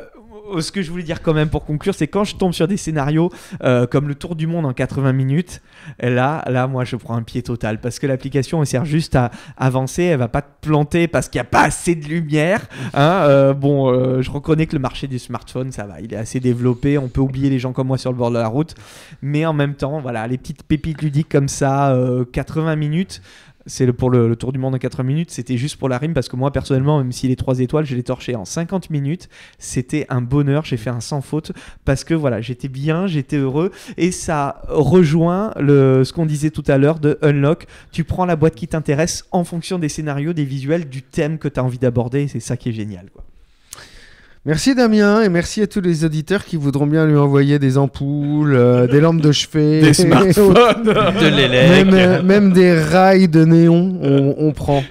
euh, ce que je voulais dire quand même pour conclure, c'est quand je tombe sur des scénarios euh, comme le tour du monde en 80 minutes, là, là, moi, je prends un pied total parce que l'application elle sert juste à avancer, elle va pas te planter parce qu'il n'y a pas assez de lumière. Hein. Euh, bon, je reconnais que le marché du smartphone, ça va, il est assez développé. On peut oublier les gens comme moi sur le bord de la route, mais en même temps, voilà, les petites pépites ludiques comme ça, 80 minutes. C'est pour le, tour du monde en 4 minutes. C'était juste pour la rime parce que moi, personnellement, même si les 3 étoiles, je l'ai torché en 50 minutes. C'était un bonheur. J'ai fait un sans faute parce que voilà, j'étais bien, j'étais heureux. Et ça rejoint le, ce qu'on disait tout à l'heure de Unlock. Tu prends la boîte qui t'intéresse en fonction des scénarios, des visuels, du thème que tu as envie d'aborder. C'est ça qui est génial. Quoi. Merci Damien et merci à tous les auditeurs qui voudront bien lui envoyer des ampoules, euh, des lampes de chevet, des smartphones, de euh, même, des rails de néon, on, prend.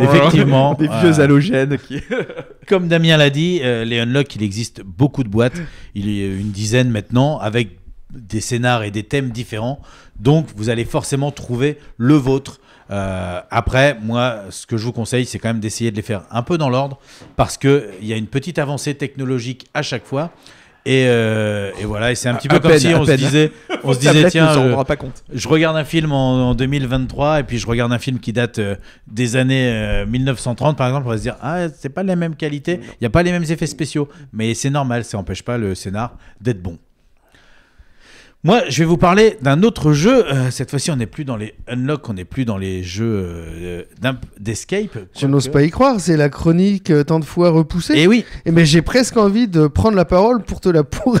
Effectivement, des vieux halogènes. Comme Damien l'a dit, euh, les Unlock, il existe beaucoup de boîtes, il y a une dizaine maintenant, avec des scénars et des thèmes différents. Donc vous allez forcément trouver le vôtre euh, après, moi, ce que je vous conseille, c'est quand même d'essayer de les faire un peu dans l'ordre, parce qu'il y a une petite avancée technologique à chaque fois. Et, euh, voilà, et c'est un petit peu comme si on se disait, on se disait tiens, je, euh, pas compte. je regarde un film en, 2023 et puis je regarde un film qui date des années 1930 par exemple, on va se dire ah c'est pas la même qualité, il n'y a pas les mêmes effets spéciaux, mais c'est normal, ça n'empêche pas le scénar d'être bon. Moi, je vais vous parler d'un autre jeu. Euh, cette fois-ci, on n'est plus dans les unlock, on n'est plus dans les jeux euh, d'escape. Je n'ose pas y croire, c'est la chronique euh, tant de fois repoussée. Eh Et oui. mais j'ai presque envie de prendre la parole pour te la pourrir. pour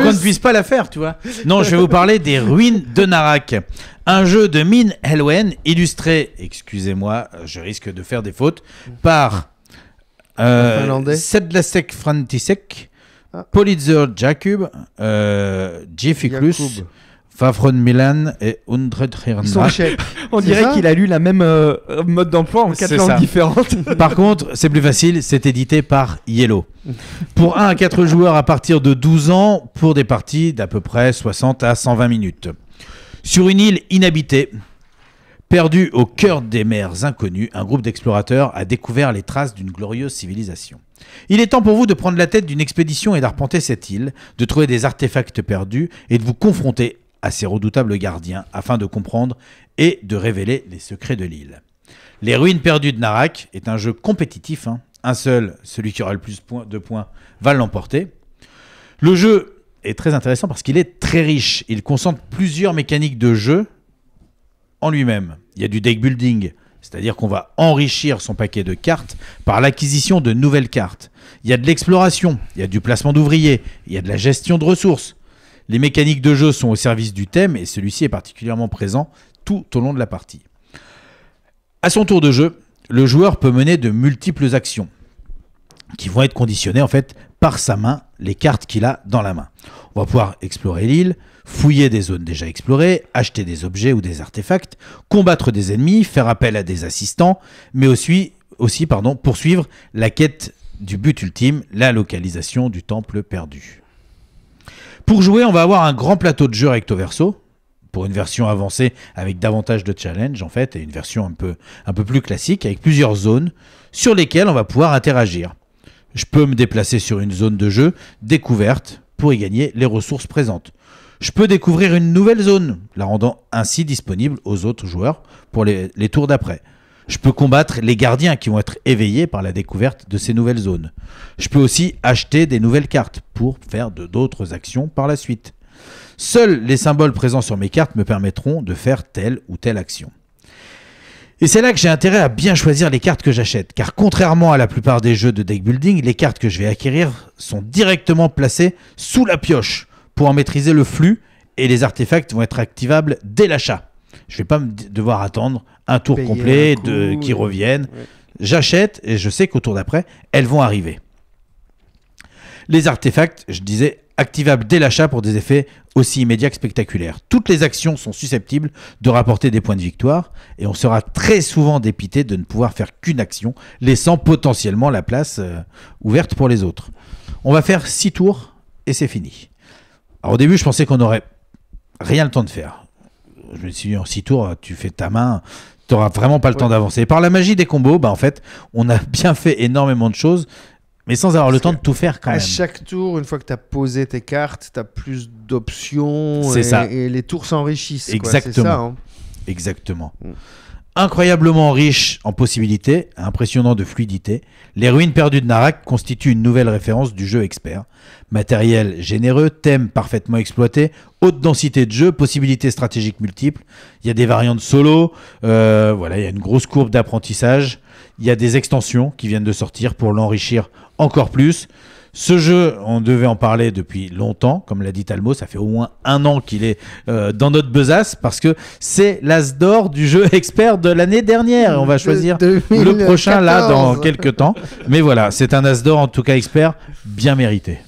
qu'on ne puisse pas la faire, tu vois. Non, je vais vous parler des ruines de Narak. Un jeu de Min Helwen illustré, excusez-moi, je risque de faire des fautes, par euh, Sedlasek Frantisek Politzer Jacob, euh, Favron Milan et Undred On dirait qu'il a lu la même euh, mode d'emploi en quatre langues différentes. par contre, c'est plus facile, c'est édité par Yellow. Pour 1 à 4 joueurs à partir de 12 ans, pour des parties d'à peu près 60 à 120 minutes. Sur une île inhabitée, perdue au cœur des mers inconnues, un groupe d'explorateurs a découvert les traces d'une glorieuse civilisation. Il est temps pour vous de prendre la tête d'une expédition et d'arpenter cette île, de trouver des artefacts perdus et de vous confronter à ces redoutables gardiens afin de comprendre et de révéler les secrets de l'île. Les ruines perdues de Narak est un jeu compétitif. Hein. Un seul, celui qui aura le plus de points, va l'emporter. Le jeu est très intéressant parce qu'il est très riche. Il concentre plusieurs mécaniques de jeu en lui-même. Il y a du deck building, c'est-à-dire qu'on va enrichir son paquet de cartes par l'acquisition de nouvelles cartes. Il y a de l'exploration, il y a du placement d'ouvriers, il y a de la gestion de ressources. Les mécaniques de jeu sont au service du thème et celui-ci est particulièrement présent tout au long de la partie. À son tour de jeu, le joueur peut mener de multiples actions qui vont être conditionnées en fait par sa main, les cartes qu'il a dans la main. On va pouvoir explorer l'île, fouiller des zones déjà explorées, acheter des objets ou des artefacts, combattre des ennemis, faire appel à des assistants, mais aussi, aussi pardon, poursuivre la quête du but ultime, la localisation du temple perdu. Pour jouer, on va avoir un grand plateau de jeu recto-verso, pour une version avancée avec davantage de challenge en fait, et une version un peu, un peu plus classique avec plusieurs zones sur lesquelles on va pouvoir interagir. Je peux me déplacer sur une zone de jeu découverte pour y gagner les ressources présentes je peux découvrir une nouvelle zone, la rendant ainsi disponible aux autres joueurs pour les, tours d'après. Je peux combattre les gardiens qui vont être éveillés par la découverte de ces nouvelles zones. Je peux aussi acheter des nouvelles cartes pour faire d'autres actions par la suite. Seuls les symboles présents sur mes cartes me permettront de faire telle ou telle action. Et c'est là que j'ai intérêt à bien choisir les cartes que j'achète, car contrairement à la plupart des jeux de deck building, les cartes que je vais acquérir sont directement placées sous la pioche, pour en maîtriser le flux et les artefacts vont être activables dès l'achat. Je ne vais pas me devoir attendre un tour complet de qui reviennent. J'achète et je sais qu'au tour d'après, elles vont arriver. Les artefacts, je disais, activables dès l'achat pour des effets aussi immédiats que spectaculaires. Toutes les actions sont susceptibles de rapporter des points de victoire et on sera très souvent dépité de ne pouvoir faire qu'une action, laissant potentiellement la place euh, ouverte pour les autres. On va faire 6 tours et c'est fini au début, je pensais qu'on n'aurait rien le temps de faire. Je me suis dit, en 6 tours, tu fais ta main, tu n'auras vraiment pas le temps d'avancer. par la magie des combos, bah, en fait, on a bien fait énormément de choses, mais sans avoir le temps de tout faire quand même. À chaque tour, une fois que tu as posé tes cartes, tu as plus d'options et, les tours s'enrichissent. Exactement. Hein. Exactement. Mm. Incroyablement riche en possibilités, impressionnant de fluidité, les ruines perdues de Narak constituent une nouvelle référence du jeu expert. Matériel généreux, thème parfaitement exploité, haute densité de jeu, possibilités stratégiques multiples. Il y a des variantes solo, euh, voilà, il y a une grosse courbe d'apprentissage. Il y a des extensions qui viennent de sortir pour l'enrichir encore plus. Ce jeu, on devait en parler depuis longtemps, comme l'a dit Talmo, ça fait au moins un an qu'il est euh, dans notre besace, parce que c'est l'as d'or du jeu expert de l'année dernière. On va choisir le prochain là dans quelques temps. Mais voilà, c'est un as d'or en tout cas expert, bien mérité.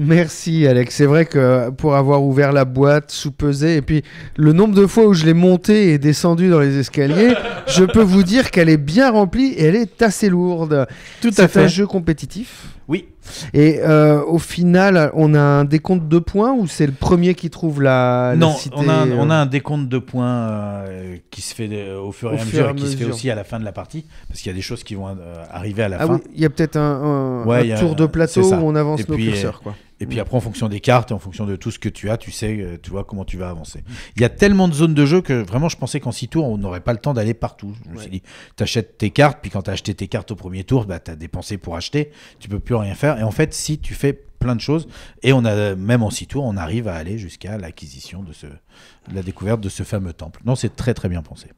Merci Alex, c'est vrai que pour avoir ouvert la boîte, sous-pesé, et puis le nombre de fois où je l'ai monté et descendu dans les escaliers, je peux vous dire qu'elle est bien remplie et elle est assez lourde. Tout à fait. C'est un jeu compétitif. Oui, et euh, au final, on a un décompte de points ou c'est le premier qui trouve la. Non, on, a un, euh on, a un, décompte de points euh, qui se fait au fur et à mesure et, qui se fait aussi à la fin de la partie parce qu'il y a des choses qui vont arriver à la ah fin. Il y a peut-être un, tour de plateau où on avance nos curseurs. Quoi. Et puis mm. après, en fonction des cartes, en fonction de tout ce que tu as, tu sais, euh, tu vois comment tu vas avancer. Il y a tellement de zones de jeu que vraiment, je pensais qu'en 6 tours, on n'aurait pas le temps d'aller partout. Je me suis dit, tes cartes, puis quand as acheté tes cartes au premier tour, bah, as dépensé pour acheter, tu peux plus rien faire. Et en fait, si tu fais plein de choses, et on a même en 6 tours, on arrive à aller jusqu'à l'acquisition de ce, la découverte de ce fameux temple. Non, c'est très très bien pensé.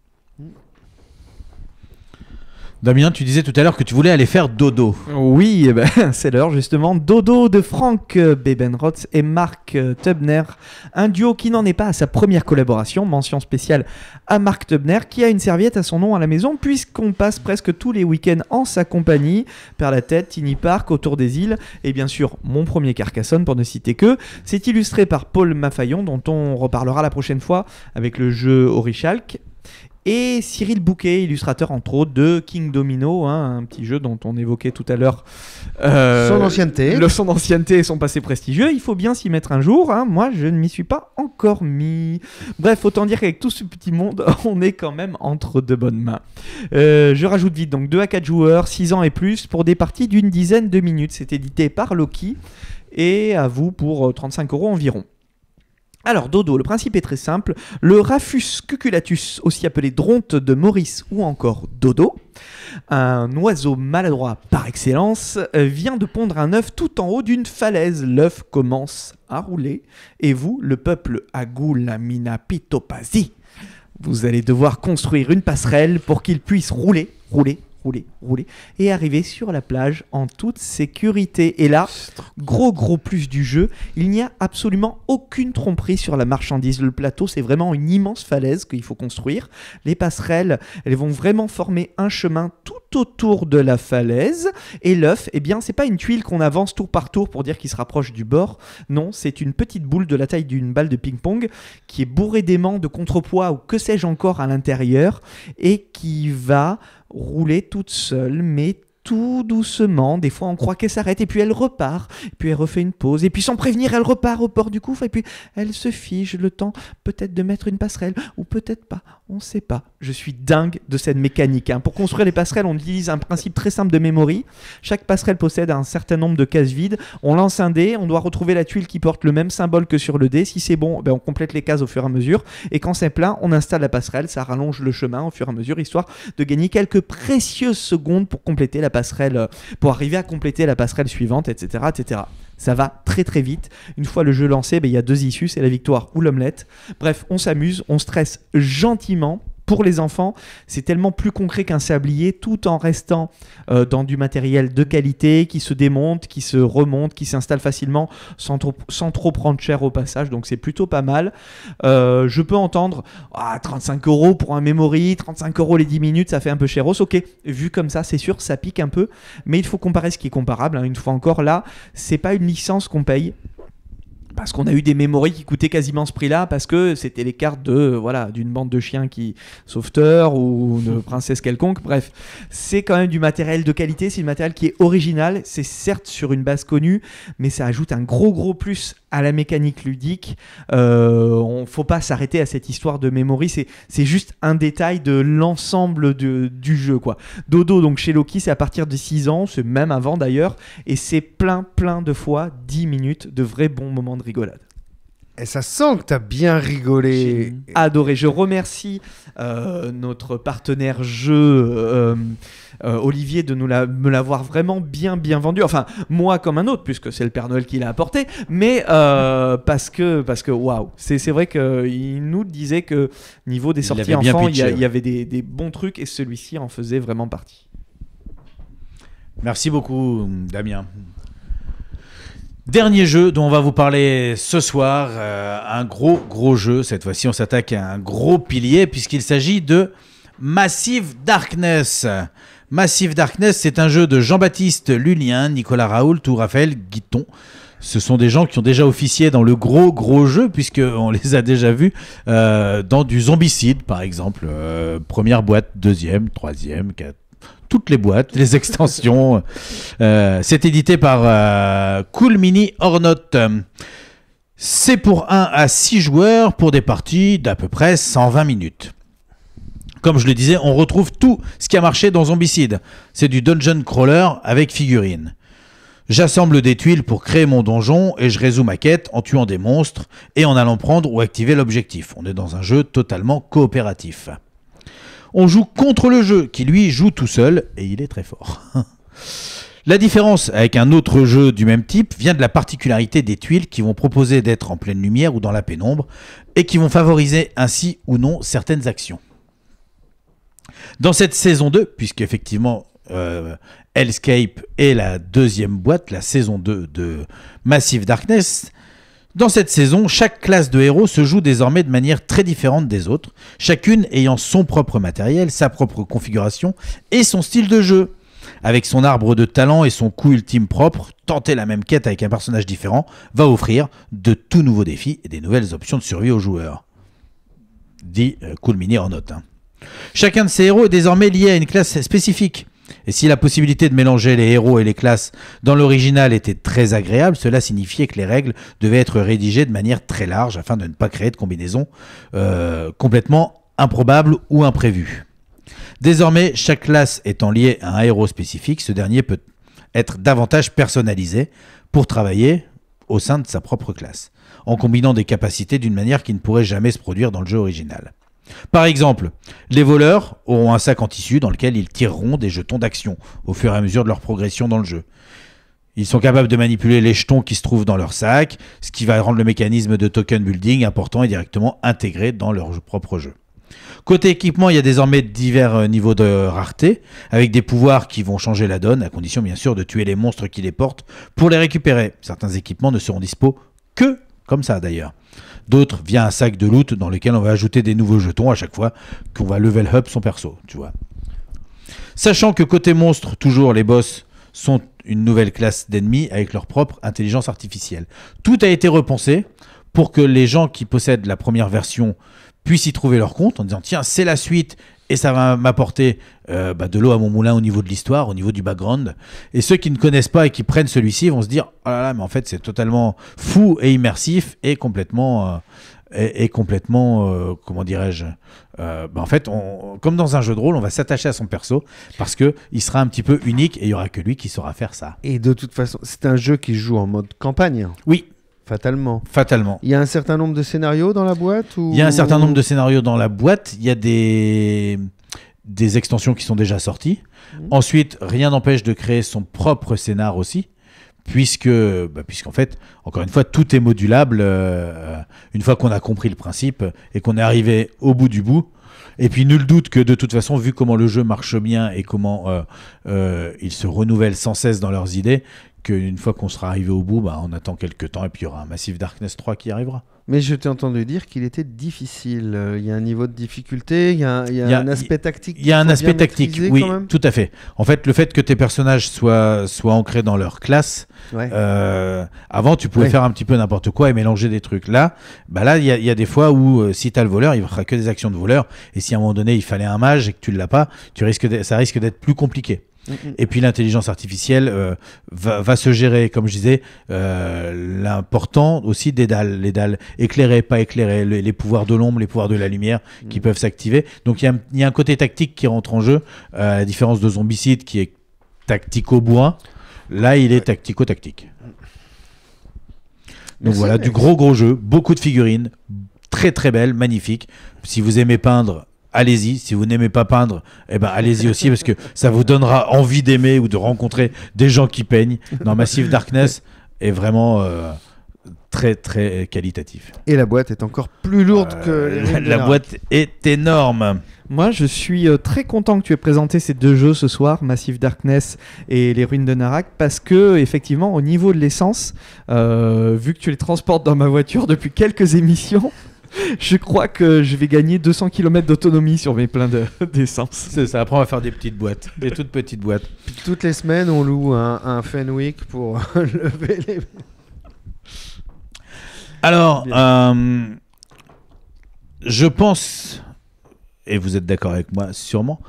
Damien, tu disais tout à l'heure que tu voulais aller faire dodo. Oui, eh ben, c'est l'heure justement. Dodo de Frank euh, Bebenroth et Mark euh, Tubner. Un duo qui n'en est pas à sa première collaboration. Mention spéciale à Mark Tubner qui a une serviette à son nom à la maison puisqu'on passe presque tous les week-ends en sa compagnie. Par la tête, Tiny Park, autour des îles et bien sûr mon premier Carcassonne pour ne citer que. C'est illustré par Paul Maffaillon dont on reparlera la prochaine fois avec le jeu Orichalc et Cyril Bouquet, illustrateur entre autres de King Domino, hein, un petit jeu dont on évoquait tout à l'heure euh, son ancienneté. Le son d'ancienneté et son passé prestigieux, il faut bien s'y mettre un jour, hein. moi je ne m'y suis pas encore mis. Bref, autant dire qu'avec tout ce petit monde, on est quand même entre de bonnes mains. Euh, je rajoute vite, donc 2 à 4 joueurs, 6 ans et plus, pour des parties d'une dizaine de minutes. C'est édité par Loki et à vous pour 35 euh, euros environ. Alors, dodo, le principe est très simple. Le Rafus cuculatus, aussi appelé dronte de Maurice ou encore dodo, un oiseau maladroit par excellence, euh, vient de pondre un œuf tout en haut d'une falaise. L'œuf commence à rouler et vous, le peuple Agulamina Pitopasi, vous allez devoir construire une passerelle pour qu'il puisse rouler, rouler, rouler, rouler, et arriver sur la plage en toute sécurité. Et là, gros gros plus du jeu, il n'y a absolument aucune tromperie sur la marchandise. Le plateau, c'est vraiment une immense falaise qu'il faut construire. Les passerelles, elles vont vraiment former un chemin tout autour de la falaise. Et l'œuf, eh bien, c'est pas une tuile qu'on avance tour par tour pour dire qu'il se rapproche du bord. Non, c'est une petite boule de la taille d'une balle de ping-pong qui est bourrée d'aimants, de contrepoids ou que sais-je encore à l'intérieur et qui va rouler toute seule, mais tout doucement. Des fois, on croit qu'elle s'arrête, et puis elle repart, puis elle refait une pause, et puis sans prévenir, elle repart au port du couvre, et puis elle se fige le temps peut-être de mettre une passerelle, ou peut-être pas, on ne sait pas. Je suis dingue de cette mécanique. Hein. Pour construire les passerelles, on utilise un principe très simple de mémoire. Chaque passerelle possède un certain nombre de cases vides. On lance un dé, on doit retrouver la tuile qui porte le même symbole que sur le dé. Si c'est bon, ben on complète les cases au fur et à mesure, et quand c'est plein, on installe la passerelle, ça rallonge le chemin au fur et à mesure, histoire de gagner quelques précieuses secondes pour compléter la passerelle passerelle, euh, pour arriver à compléter la passerelle suivante, etc. etc. Ça va très très vite. Une fois le jeu lancé, ben, il y a deux issues, c'est la victoire ou l'omelette. Bref, on s'amuse, on stresse gentiment pour les enfants. C'est tellement plus concret qu'un sablier tout en restant euh, dans du matériel de qualité qui se démonte, qui se remonte, qui s'installe facilement sans trop, sans trop prendre cher au passage. Donc c'est plutôt pas mal. Euh, je peux entendre 35 ah, euros pour un memory, 35 euros les 10 minutes, ça fait un peu cher. Ok, vu comme ça, c'est sûr, ça pique un peu. Mais il faut comparer ce qui est comparable. Hein. Une fois encore, là, c'est pas une licence qu'on paye parce qu'on a eu des mémories qui coûtaient quasiment ce prix-là, parce que c'était les cartes de voilà d'une bande de chiens qui sauveteurs ou de princesse quelconque. Bref, c'est quand même du matériel de qualité, c'est du matériel qui est original. C'est certes sur une base connue, mais ça ajoute un gros gros plus à la mécanique ludique. Euh, on faut pas s'arrêter à cette histoire de memory C'est c'est juste un détail de l'ensemble du jeu quoi. Dodo donc chez Loki, c'est à partir de 6 ans, c'est même avant d'ailleurs, et c'est plein plein de fois 10 minutes de vrais bons moments de rigolade. Et ça sent que tu as bien rigolé. adoré. Je remercie euh, notre partenaire jeu euh, euh, Olivier de nous me l'avoir vraiment bien bien vendu. Enfin moi comme un autre puisque c'est le Père Noël qui l'a apporté, mais parce que parce que waouh, c'est, c'est vrai qu'il nous disait que niveau des sorties il enfants, il y, y, avait des, des bons trucs et celui-ci en faisait vraiment partie. Merci beaucoup Damien. Dernier jeu dont on va vous parler ce soir, euh, un gros gros jeu, cette fois-ci on s'attaque à un gros pilier puisqu'il s'agit de Massive Darkness. Massive Darkness, c'est un jeu de Jean-Baptiste Lulien, Nicolas Raoult ou Raphaël Guiton. Ce sont des gens qui ont déjà officié dans le gros gros jeu, puisqu'on les a déjà vus euh, dans du zombicide, par exemple. Euh, première boîte, deuxième, troisième, quatrième toutes les boîtes, les extensions. Euh, c'est édité par euh, Cool Mini Ornot. C'est pour 1 à 6 joueurs pour des parties d'à peu près 120 minutes. Comme je le disais, on retrouve tout ce qui a marché dans Zombicide. C'est du dungeon crawler avec figurines. J'assemble des tuiles pour créer mon donjon et je résous ma quête en tuant des monstres et en allant prendre ou activer l'objectif. On est dans un jeu totalement coopératif. On joue contre le jeu, qui lui joue tout seul, et il est très fort. La différence avec un autre jeu du même type vient de la particularité des tuiles qui vont proposer d'être en pleine lumière ou dans la pénombre, et qui vont favoriser ainsi ou non certaines actions. Dans cette saison 2, puisque effectivement euh, Hellscape est la deuxième boîte, la saison 2 de Massive Darkness, dans cette saison, chaque classe de héros se joue désormais de manière très différente des autres, chacune ayant son propre matériel, sa propre configuration et son style de jeu. Avec son arbre de talent et son coup ultime propre, tenter la même quête avec un personnage différent va offrir de tout nouveaux défis et des nouvelles options de survie aux joueurs. Dit euh, Mini en note. Hein. Chacun de ces héros est désormais lié à une classe spécifique. Et si la possibilité de mélanger les héros et les classes dans l'original était très agréable, cela signifiait que les règles devaient être rédigées de manière très large afin de ne pas créer de combinaisons euh, complètement improbables ou imprévues. Désormais, chaque classe étant liée à un héros spécifique, ce dernier peut être davantage personnalisé pour travailler au sein de sa propre classe, en combinant des capacités d'une manière qui ne pourrait jamais se produire dans le jeu original. Par exemple, les voleurs auront un sac en tissu dans lequel ils tireront des jetons d'action au fur et à mesure de leur progression dans le jeu. Ils sont capables de manipuler les jetons qui se trouvent dans leur sac, ce qui va rendre le mécanisme de token building important et directement intégré dans leur propre jeu. Côté équipement, il y a désormais divers euh, niveaux de rareté, avec des pouvoirs qui vont changer la donne, à condition bien sûr de tuer les monstres qui les portent pour les récupérer. Certains équipements ne seront dispo que comme ça d'ailleurs d'autres via un sac de loot dans lequel on va ajouter des nouveaux jetons à chaque fois qu'on va level up son perso, tu vois. Sachant que côté monstre, toujours les boss sont une nouvelle classe d'ennemis avec leur propre intelligence artificielle. Tout a été repensé pour que les gens qui possèdent la première version puissent y trouver leur compte en disant tiens c'est la suite et ça va m'apporter euh, bah, de l'eau à mon moulin au niveau de l'histoire, au niveau du background. Et ceux qui ne connaissent pas et qui prennent celui-ci vont se dire oh là là, mais en fait c'est totalement fou et immersif et complètement euh, complètement euh, comment dirais-je bah, En fait, comme dans un jeu de rôle, on va s'attacher à son perso parce que il sera un petit peu unique et il y aura que lui qui saura faire ça. Et de toute façon, c'est un jeu qui joue en mode campagne. Oui. Fatalement. Fatalement. Il y a un certain nombre de scénarios dans la boîte ou... Il y a un certain nombre de scénarios dans la boîte. Il y a des, des extensions qui sont déjà sorties. Mhm. Ensuite, rien n'empêche de créer son propre scénar aussi puisque bah puisqu'en fait encore une fois tout est modulable euh, une fois qu'on a compris le principe et qu'on est arrivé au bout du bout et puis nul doute que de toute façon, vu comment le jeu marche bien et comment euh, euh, ils se renouvellent sans cesse dans leurs idées, qu'une fois qu'on sera arrivé au bout, bah, on attend quelques temps et puis il y aura un massif Darkness 3 qui arrivera. Mais je t'ai entendu dire qu'il était difficile. Euh, il y a un niveau de difficulté, il y a, un aspect tactique. Il y a un aspect tactique, oui, tout à fait. En fait, le fait que tes personnages soient, soient ancrés dans leur classe, euh, avant, tu pouvais faire un petit peu n'importe quoi et mélanger des trucs. Là, bah là, il y, y a, des fois où euh, si tu as le voleur, il fera que des actions de voleur. Et si à un moment donné, il fallait un mage et que tu ne l'as pas, tu risques ça risque d'être plus compliqué. Et puis l'intelligence artificielle euh, va, se gérer, comme je disais, euh, l'important aussi des dalles, les dalles éclairées, pas éclairées, les, pouvoirs de l'ombre, les pouvoirs de la lumière qui mm. peuvent s'activer. Donc il y, a un côté tactique qui rentre en jeu, euh, à la différence de Zombicide qui est tactico-bois. Là, il est tactico-tactique. Donc voilà, du gros gros jeu, beaucoup de figurines, très très belles, magnifiques. Si vous aimez peindre, allez-y. Si vous n'aimez pas peindre, eh ben allez-y aussi parce que ça vous donnera envie d'aimer ou de rencontrer des gens qui peignent. dans Massive Darkness est vraiment euh, très très qualitatif. Et la boîte est encore plus lourde euh, que la, boîte est énorme. Moi, je suis euh, très content que tu aies présenté ces deux jeux ce soir, Massive Darkness et Les Ruines de Narak, parce que, effectivement, au niveau de l'essence, vu que tu les transportes dans ma voiture depuis quelques émissions, je crois que je vais gagner 200 km d'autonomie sur mes pleins d'essence. C'est ça, après on va faire des petites boîtes, des toutes petites boîtes. toutes les semaines, on loue un, un Fenwick pour lever les. Alors, euh, je pense, et vous êtes d'accord avec moi sûrement,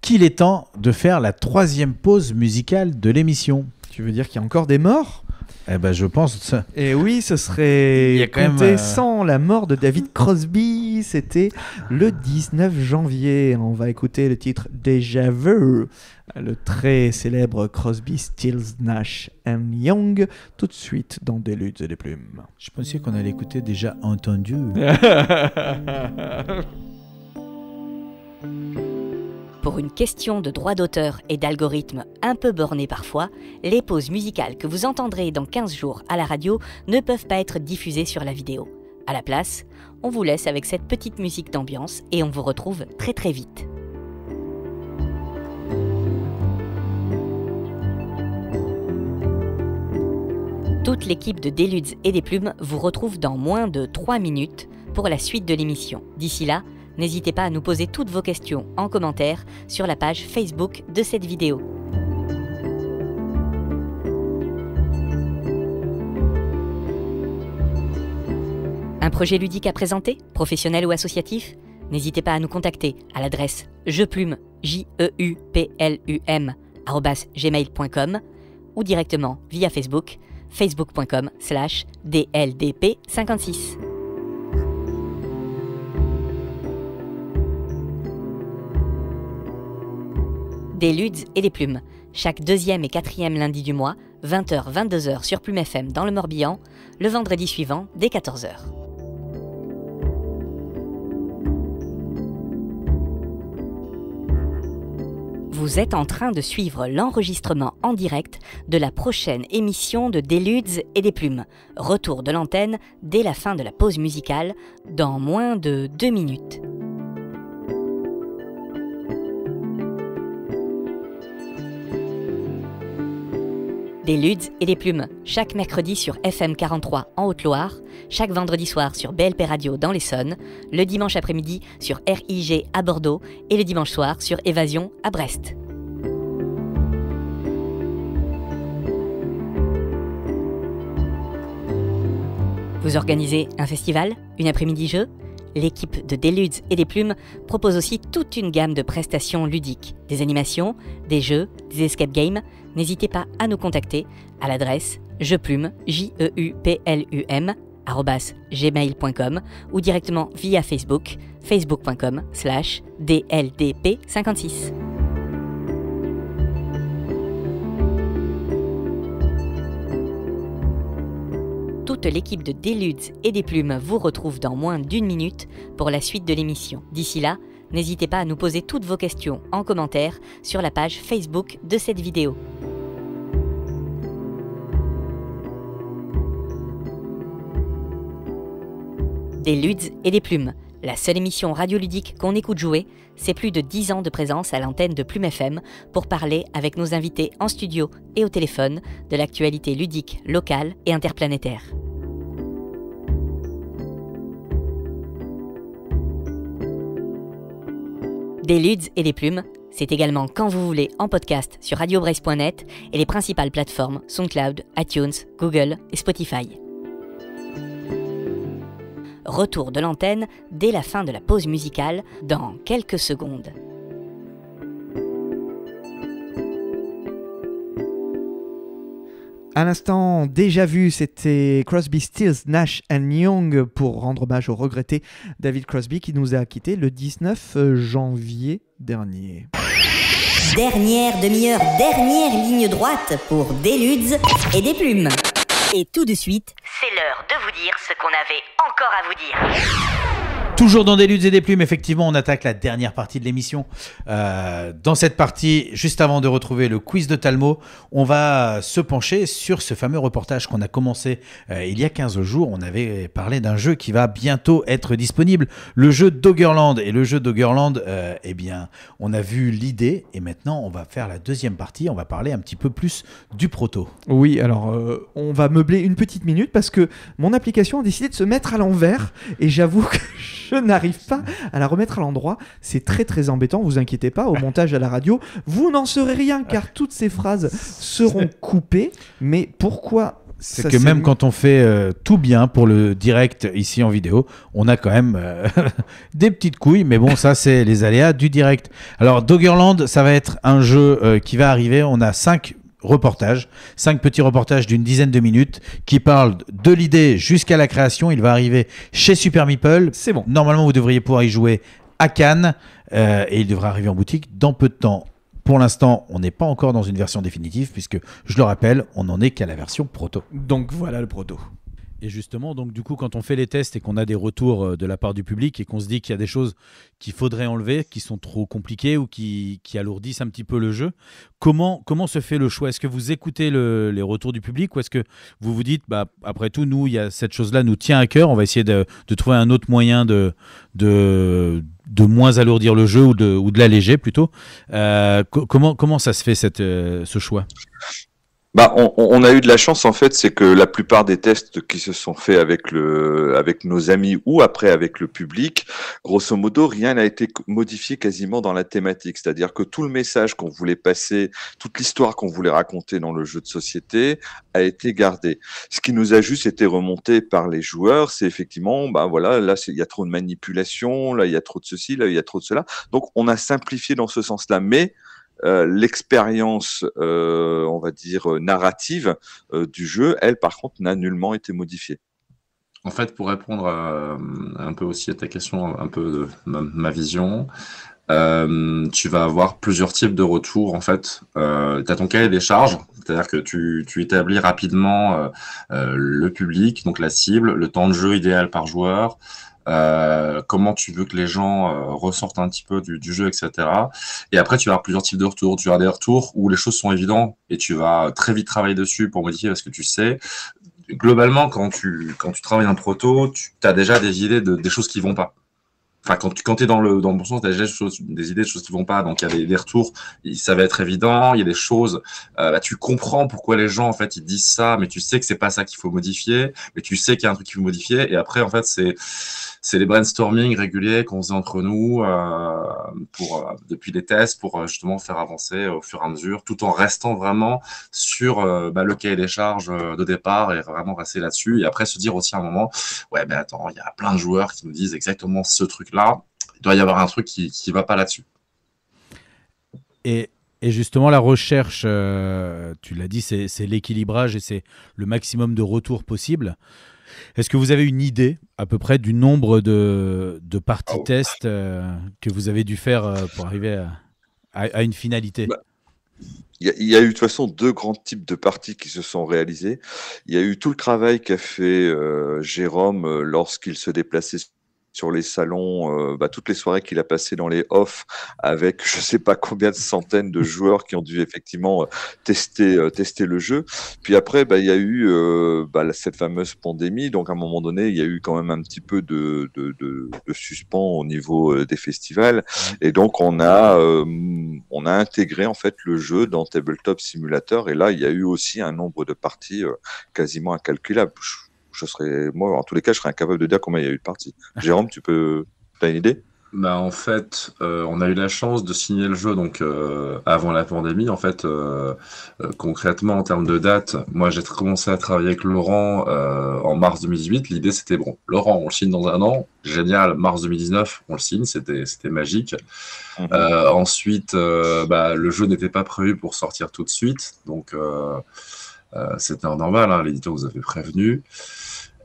qu'il est temps de faire la troisième pause musicale de l'émission. Tu veux dire qu'il y a encore des morts eh ben, je pense. Et eh oui, ce serait Il euh, sans la mort de David Crosby. C'était le 19 janvier. On va écouter le titre Déjà Vu, le très célèbre Crosby, Stills, Nash and Young, tout de suite dans Des luttes et des plumes. Je pensais qu'on allait écouter déjà entendu. Pour une question de droit d'auteur et d'algorithme un peu borné parfois, les pauses musicales que vous entendrez dans 15 jours à la radio ne peuvent pas être diffusées sur la vidéo. À la place, on vous laisse avec cette petite musique d'ambiance et on vous retrouve très très vite. Toute l'équipe de Déludes et des Plumes vous retrouve dans moins de 3 minutes pour la suite de l'émission. D'ici là, N'hésitez pas à nous poser toutes vos questions en commentaire sur la page Facebook de cette vidéo. Un projet ludique à présenter, professionnel ou associatif N'hésitez pas à nous contacter à l'adresse jeplume, j e u p l u m gmail.com ou directement via Facebook facebook.com slash dldp56. des ludes et des plumes. Chaque deuxième et quatrième lundi du mois, 20h-22h sur Plume FM dans le Morbihan, le vendredi suivant dès 14h. Vous êtes en train de suivre l'enregistrement en direct de la prochaine émission de Des Ludes et des Plumes. Retour de l'antenne dès la fin de la pause musicale, dans moins de deux minutes. Des ludes et des plumes, chaque mercredi sur FM 43 en Haute-Loire, chaque vendredi soir sur BLP Radio dans l'Essonne, le dimanche après-midi sur RIG à Bordeaux et le dimanche soir sur Évasion à Brest. Vous organisez un festival, une après-midi jeu L'équipe de ludes et des Plumes propose aussi toute une gamme de prestations ludiques, des animations, des jeux, des escape games, n'hésitez pas à nous contacter à l'adresse jeplume, j e gmail.com ou directement via Facebook, facebook.com slash dldp56. Toute l'équipe de Déludes et des Plumes vous retrouve dans moins d'une minute pour la suite de l'émission. D'ici là, N'hésitez pas à nous poser toutes vos questions en commentaire sur la page Facebook de cette vidéo. Des ludes et des plumes. La seule émission radioludique qu'on écoute jouer, c'est plus de 10 ans de présence à l'antenne de Plume FM pour parler avec nos invités en studio et au téléphone de l'actualité ludique locale et interplanétaire. Des ludes et des plumes, c'est également quand vous voulez en podcast sur radiobrace.net et les principales plateformes sont Cloud, iTunes, Google et Spotify. Retour de l'antenne dès la fin de la pause musicale dans quelques secondes. Un instant déjà vu, c'était Crosby, Stills, Nash Young pour rendre hommage au regretté David Crosby qui nous a quittés le 19 euh, janvier dernier. Dernière demi-heure, dernière ligne droite pour des ludes et des plumes. Et tout de suite, c'est l'heure de vous dire ce qu'on avait encore à vous dire. Toujours dans des luttes et des plumes, effectivement, on attaque la dernière partie de l'émission. Euh, dans cette partie, juste avant de retrouver le quiz de Talmo, on va se pencher sur ce fameux reportage qu'on a commencé euh, il y a 15 jours. On avait parlé d'un jeu qui va bientôt être disponible, le jeu Doggerland. Et le jeu Doggerland, euh, eh bien, on a vu l'idée et maintenant on va faire la deuxième partie. On va parler un petit peu plus du proto. Oui, alors on va meubler une petite minute parce que mon application a décidé de se mettre à l'envers et j'avoue que... je n'arrive pas à la remettre à l'endroit. C'est très très embêtant, vous inquiétez pas, au montage à la radio, vous n'en saurez rien car toutes ces phrases seront coupées. Mais pourquoi c'est que même quand on fait euh, tout bien pour le direct ici en vidéo, on a quand même euh, des petites couilles, mais bon, ça c'est les aléas du direct. Alors Doggerland, ça va être un jeu euh, qui va arriver, on a 5 reportage. cinq petits reportages d'une dizaine de minutes qui parlent de l'idée jusqu'à la création. Il va arriver chez Super Meeple. C'est bon. Normalement, vous devriez pouvoir y jouer à Cannes euh, et il devra arriver en boutique dans peu de temps. Pour l'instant, on n'est pas encore dans une version définitive puisque, je le rappelle, on n'en est qu'à la version proto. Donc voilà le proto. Et justement, donc du coup, quand on fait les tests et qu'on a des retours euh, de la part du public et qu'on se dit qu'il y a des choses qu'il faudrait enlever, qui sont trop compliquées ou qui, alourdissent un petit peu le jeu, comment, comment se fait le choix Est-ce que vous écoutez les retours du public ou est-ce que vous vous dites, bah, après tout, nous, il y a cette chose-là nous tient à cœur, on va essayer de, trouver un autre moyen de, de, moins alourdir le jeu ou de, de l'alléger plutôt euh, comment, comment ça se fait euh, ce choix bah, on, a eu de la chance en fait, c'est que la plupart des tests qui se sont faits avec le, avec nos amis ou après avec le public, grosso modo, rien n'a été modifié quasiment dans la thématique. C'est-à-dire que tout le message qu'on voulait passer, toute l'histoire qu'on voulait raconter dans le jeu de société a été gardé. Ce qui nous a juste été remonté par les joueurs, c'est effectivement, bah voilà, là il y a trop de manipulation, là il y a trop de ceci, là il y a trop de cela. Donc on a simplifié dans ce sens-là, mais euh, l'expérience, euh, on va dire, narrative euh, du jeu, elle, par contre, n'a nullement été modifiée. En fait, pour répondre un peu aussi à ta question, un peu de ma, vision, tu vas avoir plusieurs types de retours en fait. tu as ton cahier des charges, c'est-à-dire que tu, établis rapidement le public, donc la cible, le temps de jeu idéal par joueur, euh, comment tu veux que les gens euh, ressortent un petit peu du, jeu, etc. Et après, tu vas avoir plusieurs types de retours. Tu as des retours où les choses sont évidentes et tu vas très vite travailler dessus pour modifier parce que tu sais. Globalement, quand tu, quand tu travailles un proto, tu as déjà des idées de, des choses qui vont pas quand tu quand es dans le, dans le bon sens, tu as des, des idées de choses qui vont pas. Donc, il y a des, retours, ça va être évident. Il y a des choses, euh, bah, tu comprends pourquoi les gens, en fait, ils disent ça, mais tu sais que c'est pas ça qu'il faut modifier, mais tu sais qu'il y a un truc qu'il faut modifier. Et après, en fait, c'est les brainstorming réguliers qu'on faisait entre nous euh, pour, euh, depuis les tests pour justement faire avancer au fur et à mesure, tout en restant vraiment sur bah, le cahier des charges de départ et vraiment rester là-dessus. Et après, se dire aussi à un moment, ouais, mais attends, il y a plein de joueurs qui nous disent exactement ce truc-là là, il doit y avoir un truc qui ne va pas là-dessus. Et, et, justement, la recherche, euh, tu l'as dit, c'est l'équilibrage et c'est le maximum de retours possible. Est-ce que vous avez une idée à peu près du nombre de, de parties oh. tests euh, que vous avez dû faire euh, pour arriver à, à, une finalité bah, Il y, a, eu de toute façon deux grands types de parties qui se sont réalisées. Il y a eu tout le travail qu'a fait Jérôme lorsqu'il se déplaçait sur les salons, euh, bah, toutes les soirées qu'il a passées dans les off avec je sais pas combien de centaines de joueurs qui ont dû effectivement euh, tester, euh, tester le jeu. Puis après, bah, il y a eu bah, cette fameuse pandémie. Donc à un moment donné, il y a eu quand même un petit peu de, de, de, suspens au niveau des festivals. Et donc on a, on a intégré en fait le jeu dans Tabletop Simulator. Et là, il y a eu aussi un nombre de parties quasiment incalculable je serais, moi, en tous les cas, je serais incapable de dire combien il y a eu de parties. Jérôme, tu peux, t'as une idée bah, en fait, euh, on a eu la chance de signer le jeu donc euh, avant la pandémie. En fait, euh, concrètement en termes de date, moi j'ai commencé à travailler avec Laurent en mars 2018. L'idée c'était bon, Laurent, on le signe dans un an, génial. Mars 2019, on le signe, c'était magique. Mhm. ensuite, bah, le jeu n'était pas prévu pour sortir tout de suite, donc euh, c'était un normal, hein, l'éditeur vous avait prévenu.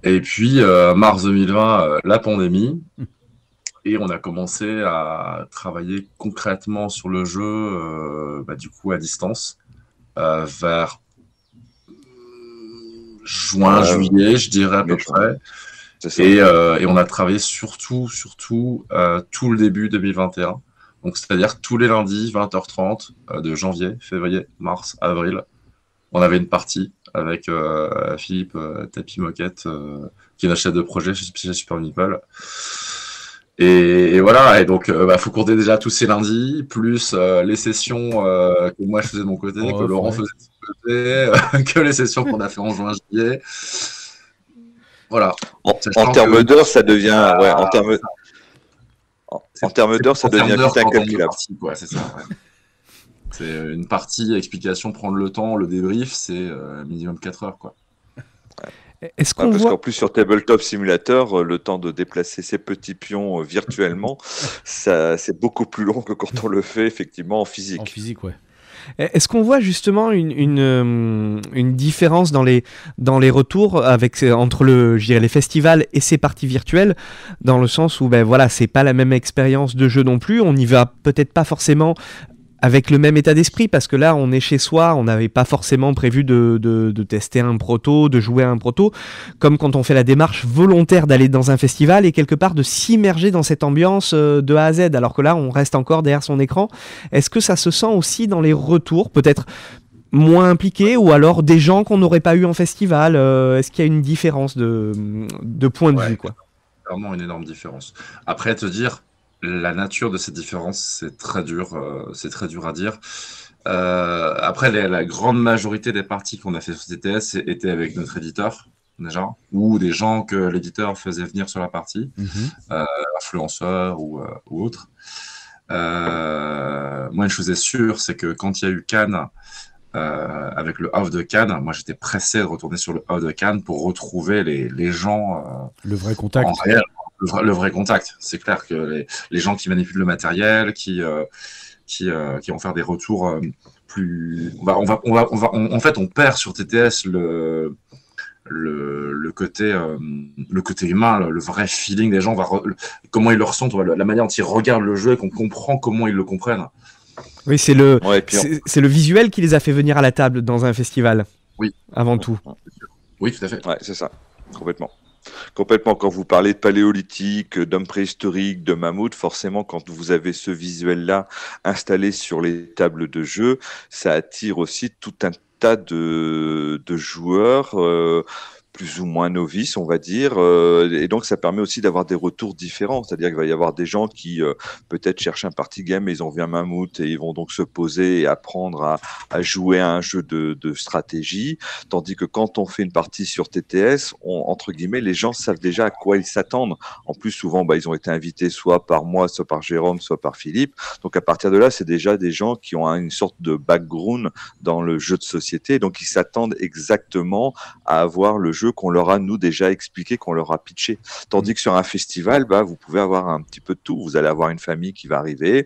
Et puis, euh, mars 2020, euh, la pandémie. Et on a commencé à travailler concrètement sur le jeu, bah, du coup, à distance, vers juin, juillet, je dirais à peu près. Et, on a travaillé surtout, surtout tout le début 2021. Donc, c'est-à-dire tous les lundis, 20h30 de janvier, février, mars, avril, on avait une partie avec euh, Philippe euh, Tapi Moquette, euh, qui est notre chef de projet chez, Super Et, voilà, et donc il faut compter déjà tous ces lundis, plus les sessions que moi je faisais de mon côté, oh, que Laurent faisait de son côté, que les sessions qu'on a fait en juin, juillet. Voilà. En, termes d'heures, ça devient. Ah, en termes en, ça devient plus incalculable. C'est une partie, explication, prendre le temps, le débrief, c'est euh, minimum 4 heures. Quoi. est qu'on parce qu'en plus sur Tabletop Simulator, euh, le temps de déplacer ces petits pions euh, virtuellement, c'est beaucoup plus long que quand on le fait effectivement en physique. En physique, ouais. Est-ce qu'on voit justement une, une, une, différence dans les, dans les retours avec, entre le, les festivals et ces parties virtuelles, dans le sens où ben voilà, c'est pas la même expérience de jeu non plus, on n'y va peut-être pas forcément avec le même état d'esprit, parce que là, on est chez soi, on n'avait pas forcément prévu de, tester un proto, de jouer un proto, comme quand on fait la démarche volontaire d'aller dans un festival et quelque part de s'immerger dans cette ambiance euh, de A à Z, alors que là, on reste encore derrière son écran. Est-ce que ça se sent aussi dans les retours, peut-être moins impliqués, ou alors des gens qu'on n'aurait pas eu en festival euh, Est-ce qu'il y a une différence de, point de vue quoi Clairement, une énorme différence. Après, te dire la nature de cette différence, c'est très dur, euh, c'est très dur à dire. Euh, après, la grande majorité des parties qu'on a fait sur CTS étaient avec notre éditeur déjà, ou des gens que l'éditeur faisait venir sur la partie, mhm. euh, influenceurs ou, autre. autres. moi, une chose est sûre, c'est que quand il y a eu Cannes, avec le off de Cannes, moi j'étais pressé de retourner sur le off de Cannes pour retrouver les, les gens. le vrai contact. En réel, le, vrai, contact. C'est clair que les, gens qui manipulent le matériel, qui, euh, qui, euh, qui, vont faire des retours euh, plus. On va, on va, on va, en fait, on perd sur TTS le. Le, le, côté, le côté humain, le, vrai feeling des gens, va comment ils le ressentent, la manière dont ils regardent le jeu et qu'on comprend comment ils le comprennent. Oui, c'est le, c'est, le visuel qui les a fait venir à la table dans un festival. Oui. Avant tout. Oui, tout à fait. Ouais, c'est ça, complètement. Complètement, quand vous parlez de paléolithique, d'hommes préhistoriques, de mammouths, forcément, quand vous avez ce visuel-là installé sur les tables de jeu, ça attire aussi tout un tas de, joueurs. Euh, plus ou moins novices, on va dire. Euh, et donc, ça permet aussi d'avoir des retours différents. C'est-à-dire qu'il va y avoir des gens qui euh, peut-être cherchent un party game, mais ils ont vu un mammouth et ils vont donc se poser et apprendre à, jouer à un jeu de, stratégie. Tandis que quand on fait une partie sur TTS, on, entre guillemets, les gens savent déjà à quoi ils s'attendent. En plus, souvent, bah, ils ont été invités soit par moi, soit par Jérôme, soit par Philippe. Donc, à partir de là, c'est déjà des gens qui ont une sorte de background dans le jeu de société. Donc, ils s'attendent exactement à avoir le jeu qu'on leur a nous déjà expliqué, qu'on leur a pitché. Tandis mm. que sur un festival, bah, vous pouvez avoir un petit peu de tout. Vous allez avoir une famille qui va arriver,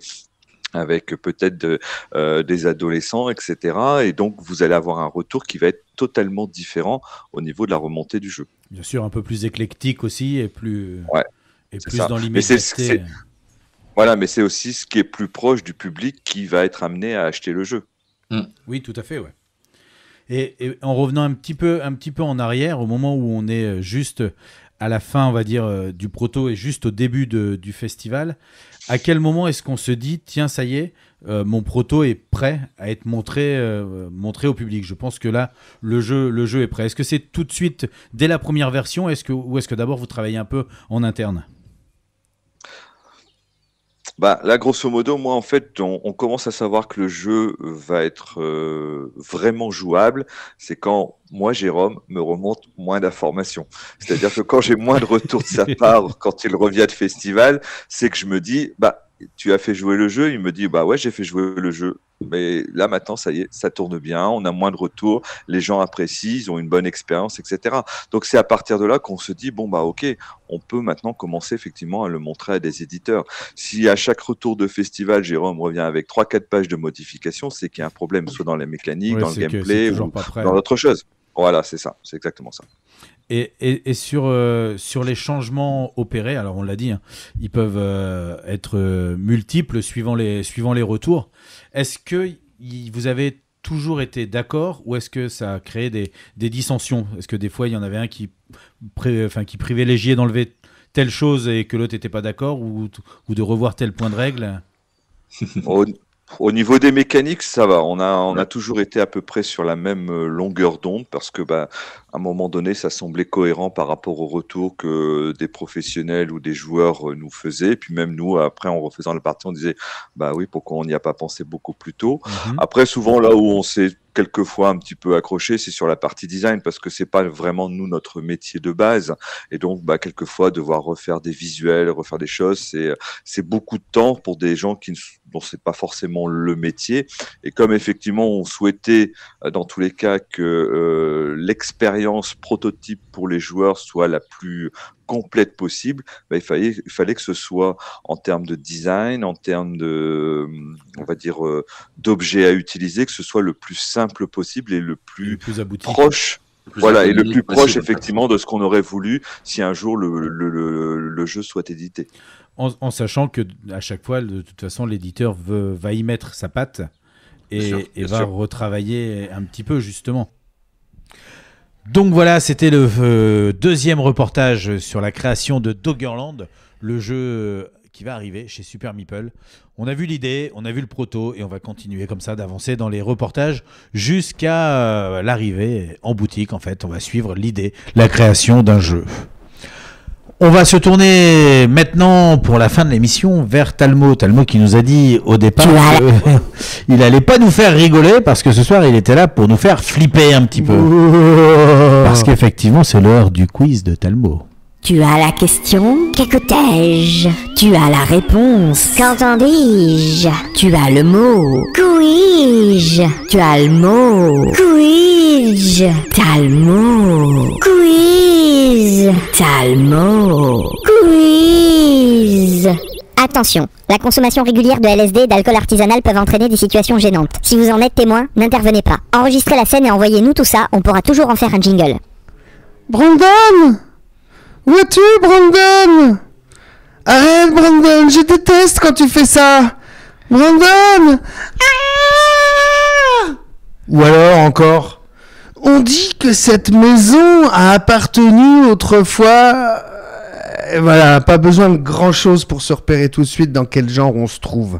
avec peut-être euh, des adolescents, etc. Et donc, vous allez avoir un retour qui va être totalement différent au niveau de la remontée du jeu. Bien sûr, un peu plus éclectique aussi et plus, et plus dans l'immédiateté. Voilà, mais c'est aussi ce qui est plus proche du public qui va être amené à acheter le jeu. Mm. Oui, tout à fait, ouais. Et, en revenant un petit, peu, un petit peu en arrière, au moment où on est juste à la fin, on va dire, euh, du proto et juste au début du festival, à quel moment est-ce qu'on se dit, tiens, ça y est, euh, mon proto est prêt à être montré, euh, montré au public Je pense que là, le jeu, le jeu est prêt. Est-ce que c'est tout de suite, dès la première version, est que, ou est-ce que d'abord vous travaillez un peu en interne bah, là, grosso modo, moi, en fait, on, commence à savoir que le jeu euh, va être euh, vraiment jouable. C'est quand moi, Jérôme, me remonte moins d'informations. C'est-à-dire que quand j'ai moins de retours de sa part quand il revient de festival, c'est que je me dis, bah, tu as fait jouer le jeu Il me dit, bah ouais, j'ai fait jouer le jeu. Mais là, maintenant, ça y est, ça tourne bien, on a moins de retours, les gens apprécient, ils ont une bonne expérience, etc. Donc, c'est à partir de là qu'on se dit, bon, bah ok, on peut maintenant commencer effectivement à le montrer à des éditeurs. Si à chaque retour de festival, Jérôme revient avec 3-4 pages de modifications, c'est qu'il y a un problème, soit dans la mécanique, dans le gameplay, ou dans autre chose. Voilà, c'est ça, c'est exactement ça. Et, sur, euh, sur les changements opérés, alors on l'a dit, hein, ils peuvent euh, être euh, multiples suivant les, suivant les retours. Est-ce que vous avez toujours été d'accord ou est-ce que ça a créé des, des dissensions Est-ce que des fois il y en avait un qui, enfin, qui privilégiait d'enlever telle chose et que l'autre n'était pas d'accord ou, ou de revoir tel point de règle Au niveau des mécaniques, ça va. On a, on a toujours été à peu près sur la même euh, longueur d'onde parce que, bah, à un moment donné, ça semblait cohérent par rapport au retour que des professionnels ou des joueurs euh, nous faisaient. Et puis même nous, après, en refaisant la partie, on disait, bah oui, pourquoi on n'y a pas pensé beaucoup plus tôt. Mhm. Après, souvent là où on s'est quelquefois un petit peu accroché, c'est sur la partie design parce que c'est pas vraiment nous notre métier de base. Et donc, bah, quelquefois, devoir refaire des visuels, refaire des choses, c'est c'est beaucoup de temps pour des gens qui ne dont c'est pas forcément le métier. Et comme effectivement, on souhaitait euh, dans tous les cas que euh, l'expérience prototype pour les joueurs soit la plus complète possible, bah, il, fallait, il fallait que ce soit en termes de design, en termes de, on va dire, euh, d'objets à utiliser, que ce soit le plus simple possible et le plus, proche. voilà, et le plus proche effectivement de ce qu'on aurait voulu si un jour le, jeu soit édité. En, sachant que à chaque fois, de toute façon, l'éditeur va y mettre sa patte et, va retravailler un petit peu justement. Donc voilà, c'était le euh, deuxième reportage sur la création de Doggerland, le jeu euh, qui va arriver chez Super Meeple. On a vu l'idée, on a vu le proto et on va continuer comme ça d'avancer dans les reportages jusqu'à euh, l'arrivée en boutique en fait. On va suivre l'idée, la création d'un jeu. On va se tourner maintenant pour la fin de l'émission vers Talmo. Talmo qui nous a dit au départ qu'il allait pas nous faire rigoler parce que ce soir il était là pour nous faire flipper un petit peu. Parce qu'effectivement c'est l'heure du quiz de Talmo. Tu as la question Qu'écoutais-je Tu as la réponse Qu'entendis-je Tu as le mot Couis-je Tu as le mot Couis-je T'as le mot Quiz T'as le mot Quiz Attention, la consommation régulière de LSD et d'alcool artisanal peuvent entraîner des situations gênantes. Si vous en êtes témoin, n'intervenez pas. Enregistrez la scène et envoyez-nous tout ça, on pourra toujours en faire un jingle. Brandon es tu Brandon Arrête, Brandon, je déteste quand tu fais ça Brandon ah! Ou alors encore On dit que cette maison a appartenu autrefois... Euh, voilà, pas besoin de grand-chose pour se repérer tout de suite dans quel genre on se trouve.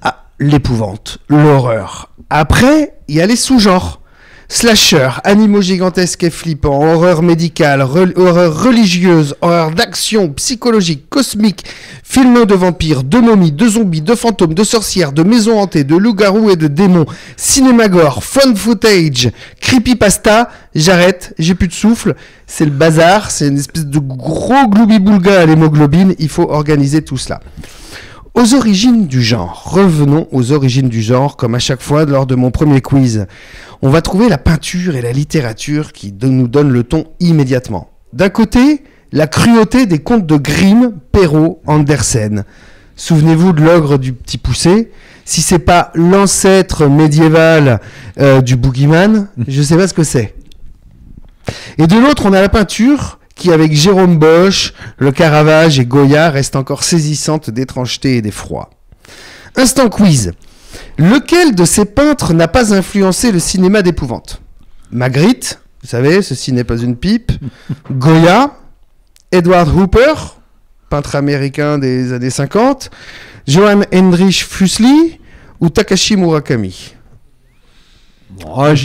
Ah, l'épouvante, l'horreur. Après, il y a les sous-genres. Slasher, animaux gigantesques et flippants, horreur médicale, horreur religieuse, horreur d'action, psychologique, cosmique, films de vampires, de momies, de zombies, de fantômes, de sorcières, de maisons hantées, de loups-garous et de démons, cinémagore, fun footage, creepypasta, j'arrête, j'ai plus de souffle, c'est le bazar, c'est une espèce de gros gloubi-boulga à l'hémoglobine, il faut organiser tout cela. Aux origines du genre, revenons aux origines du genre, comme à chaque fois lors de mon premier quiz on va trouver la peinture et la littérature qui nous donnent le ton immédiatement. D'un côté, la cruauté des contes de Grimm, Perrault, Andersen. Souvenez-vous de l'ogre du petit poussé. Si c'est pas l'ancêtre médiéval euh, du boogeyman, je ne sais pas ce que c'est. Et de l'autre, on a la peinture qui, avec Jérôme Bosch, Le Caravage et Goya, reste encore saisissante d'étrangeté et d'effroi. Instant quiz. Lequel de ces peintres n'a pas influencé le cinéma d'épouvante Magritte, vous savez, ceci n'est pas une pipe. Goya, Edward Hooper, peintre américain des années 50, Johann Heinrich Fuseli ou Takashi Murakami ah, je,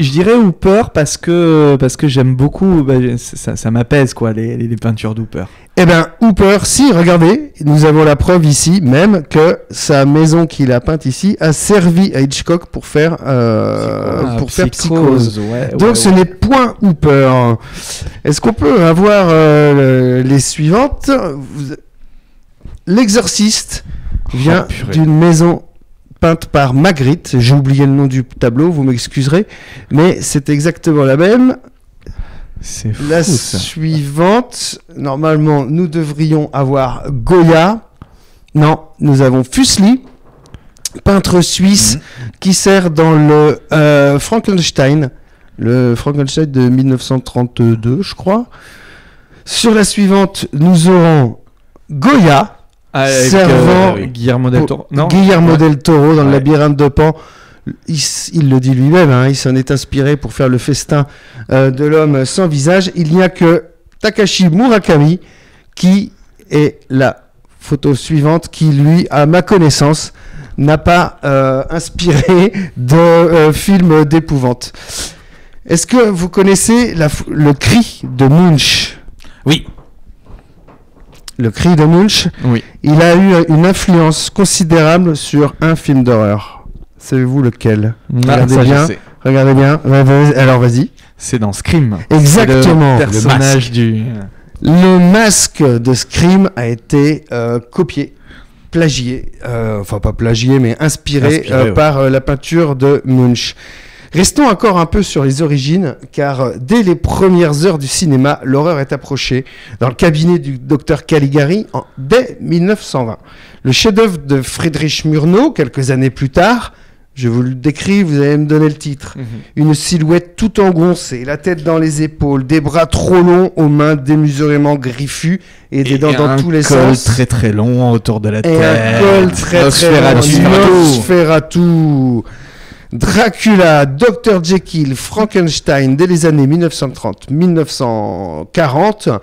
dirais je, Hooper parce que, parce que j'aime beaucoup, bah, ça, m'apaise quoi, les, les, peintures d'Hooper. Eh bien, Hooper, si, regardez, nous avons la preuve ici même que sa maison qu'il a peinte ici a servi à Hitchcock pour faire, euh, pour faire ah, psychose. Donc ce n'est point Hooper. Est-ce qu'on peut avoir euh, les suivantes L'exorciste oh, vient d'une maison par Magritte. J'ai oublié le nom du tableau, vous m'excuserez, mais c'est exactement la même. C'est La suivante, normalement, nous devrions avoir Goya. Non, nous avons Fuseli, peintre suisse mhm. qui sert dans le euh, Frankenstein, le Frankenstein de 1932, je crois. Sur la suivante, nous aurons Goya servant Guillermo, del Toro. dans le labyrinthe de Pan. Il, le dit lui-même, hein, il s'en est inspiré pour faire le festin euh, de l'homme sans visage. Il n'y a que Takashi Murakami qui est la photo suivante qui, lui, à ma connaissance, n'a pas euh, inspiré de euh, film d'épouvante. Est-ce que vous connaissez le cri de Munch Oui le cri de Munch, oui. il a eu une influence considérable sur un film d'horreur. Savez-vous lequel ah, Regardez bien. Regardez bien. Alors vas-y. C'est dans Scream. Exactement. Le personnage du. Le masque de Scream a été euh, copié, plagié, euh, enfin pas plagié, mais inspiré, euh, par la peinture de Munch. Restons encore un peu sur les origines, car dès les premières heures du cinéma, l'horreur est approchée dans le cabinet du docteur Caligari en, dès 1920. Le chef-d'œuvre de Friedrich Murnau, quelques années plus tard, je vous le décris, vous allez me donner le titre. Mhm. Une silhouette tout engoncée, la tête dans les épaules, des bras trop longs aux mains démesurément griffues et des dents dans tous les sens. Un très très long autour de la tête. Un col très très, Dracula, Dr. Jekyll, Frankenstein, dès les années 1930-1940,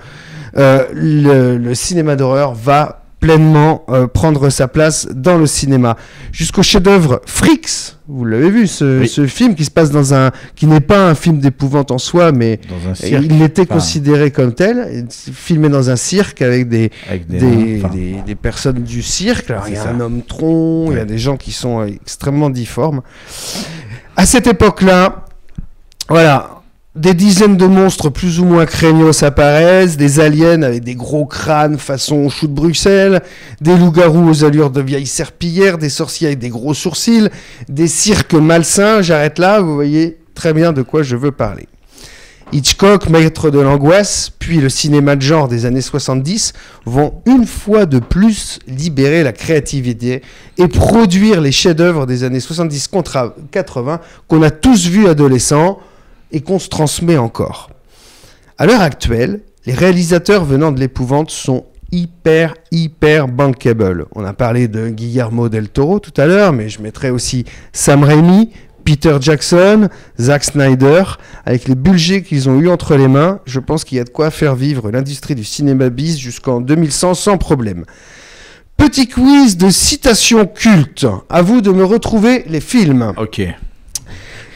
euh, le cinéma d'horreur va pleinement euh, prendre sa place dans le cinéma. Jusqu'au chef-d'œuvre Frix, vous l'avez vu, ce, film qui se passe dans un, qui n'est pas un film d'épouvante en soi, mais il était considéré comme tel, filmé dans un cirque avec des des, des, personnes du cirque. il y a ça. un homme tronc, il y a des gens qui sont euh, extrêmement difformes. À cette époque-là, voilà, des dizaines de monstres plus ou moins craignants apparaissent, des aliens avec des gros crânes façon chou de Bruxelles, des loups-garous aux allures de vieilles serpillères, des sorciers avec des gros sourcils, des cirques malsains, j'arrête là, vous voyez très bien de quoi je veux parler. Hitchcock, maître de l'angoisse, puis le cinéma de genre des années 70 vont une fois de plus libérer la créativité et produire les chefs-d'œuvre des années 70-80 qu'on a tous vus adolescents et qu'on se transmet encore. À l'heure actuelle, les réalisateurs venant de l'épouvante sont hyper, hyper bankable. On a parlé de Guillermo del Toro tout à l'heure, mais je mettrai aussi Sam Raimi, Peter Jackson, Zack Snyder. Avec les budgets qu'ils ont eu entre les mains, je pense qu'il y a de quoi faire vivre l'industrie du cinéma bis jusqu'en 2100 sans problème. Petit quiz de citation culte. À vous de me retrouver les films. Ok.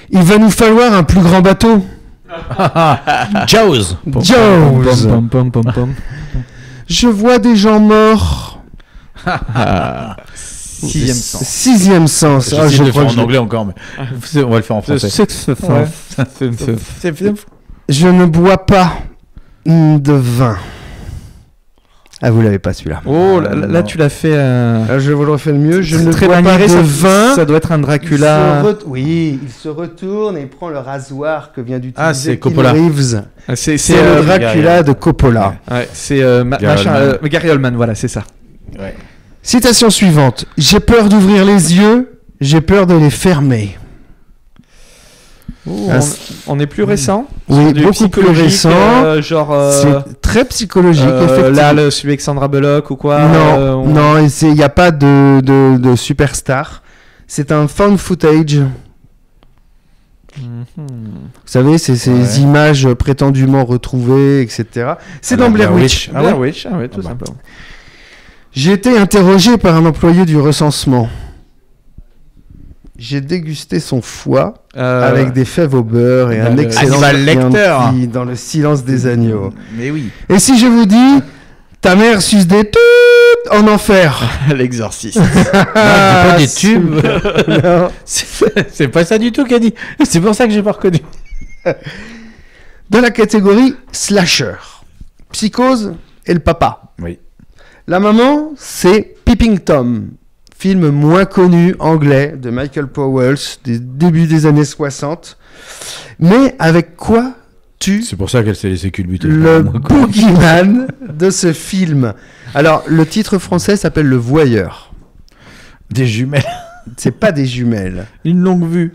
Il va nous falloir un plus grand bateau. Jaws. Jaws. Je vois des gens morts. Sixième sens. Sixième sens. Ah, je le faire en anglais encore, mais on va le faire en français. Ouais. je ne bois pas de vin. Ah, vous l'avez pas celui-là. Oh, ah, là, là, tu l'as fait. Euh, ah, je vous le refais le mieux. Je ne très ce vin. Ça doit être un Dracula. oui, il se retourne et prend le rasoir que vient ah, d'utiliser. Ah, c'est Coppola. Reeves. c'est le euh, Dracula de Coppola. c'est euh, Gary Oldman, voilà, c'est ça. Citation suivante. J'ai peur d'ouvrir les yeux, j'ai peur de les fermer. Ah, on, est plus mmh. récent Oui, beaucoup plus récent. Euh, genre, euh, c'est très psychologique, euh, Là, le, celui avec Sandra ou quoi Non, il n'y a pas de, de, superstar. C'est un found footage. Mhm. Vous savez, c'est ces images prétendument retrouvées, etc. C'est ah, dans Blair Witch. Ah, Blair Witch, tout bah. simplement. J'ai été interrogé par un employé du recensement. J'ai dégusté son foie euh, avec des fèves au beurre et un excellent lecteur dans le silence des agneaux. Mais oui. Et si je vous dis, ta mère suce des tubes en enfer. L'exorciste. des ah, tubes. C'est pas ça du tout qu'elle dit. C'est pour ça que j'ai pas reconnu. Dans la catégorie slasher, psychose et le papa. Oui. La maman, c'est Peeping Tom, film moins connu anglais de Michael Powells des débuts des années 60. Mais avec quoi tu C'est pour ça qu'elle s'est laissée culbuter. Le boogeyman de ce film. Alors, le titre français s'appelle Le Voyeur. Des jumelles. C'est pas des jumelles. Une longue vue.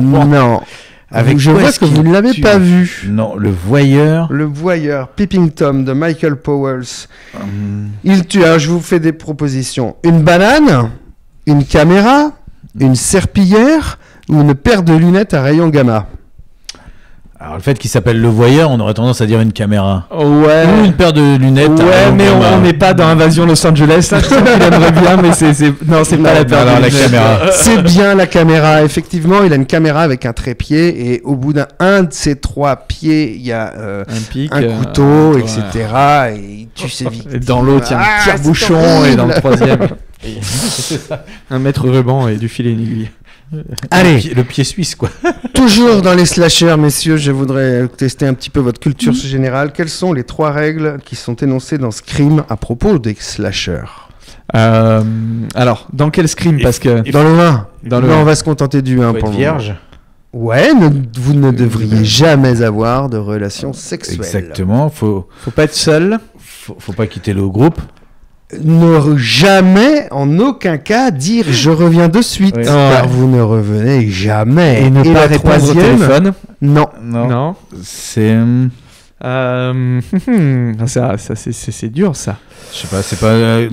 Non. Avec je vois que vous ne l'avez pas vu. Non, le voyeur. Le voyeur, Peeping Tom de Michael Powells. Hum. Il tue. Alors, hein, je vous fais des propositions. Une banane une caméra, une serpillière ou une paire de lunettes à rayon gamma alors le fait qu'il s'appelle le voyeur, on aurait tendance à dire une caméra. Ouais. Ou une paire de lunettes. Ouais, mais on n'est pas dans Invasion Los Angeles. Il bien, mais c'est non, pas la caméra C'est bien la caméra. Effectivement, il a une caméra avec un trépied et au bout d'un de ses trois pieds, il y a euh, un, euh, couteau, etc. Et il tue ses dans l'autre, il y a un ah, tire-bouchon et dans le troisième. un mètre ruban et du filet une Allez. Le pied suisse, quoi. Toujours dans les slashers, messieurs, je voudrais tester un petit peu votre culture mm. générale. Quelles sont les trois règles qui sont énoncées dans Scream à propos des slashers euh, Alors, dans quel Scream Parce que. Dans le 1. Dans on va se contenter du 1 pour le vierge. Ouais, vous ne euh, devriez jamais avoir de relations sexuelles. Exactement, faut faut pas être seul, faut, faut pas quitter le groupe ne jamais, en aucun cas, dire je reviens de suite. Car vous ne revenez jamais. Et ne pas répondre au téléphone. Non. Non. non. C'est. Hum, euh, c'est dur ça. Je sais pas, c'est pas. Euh,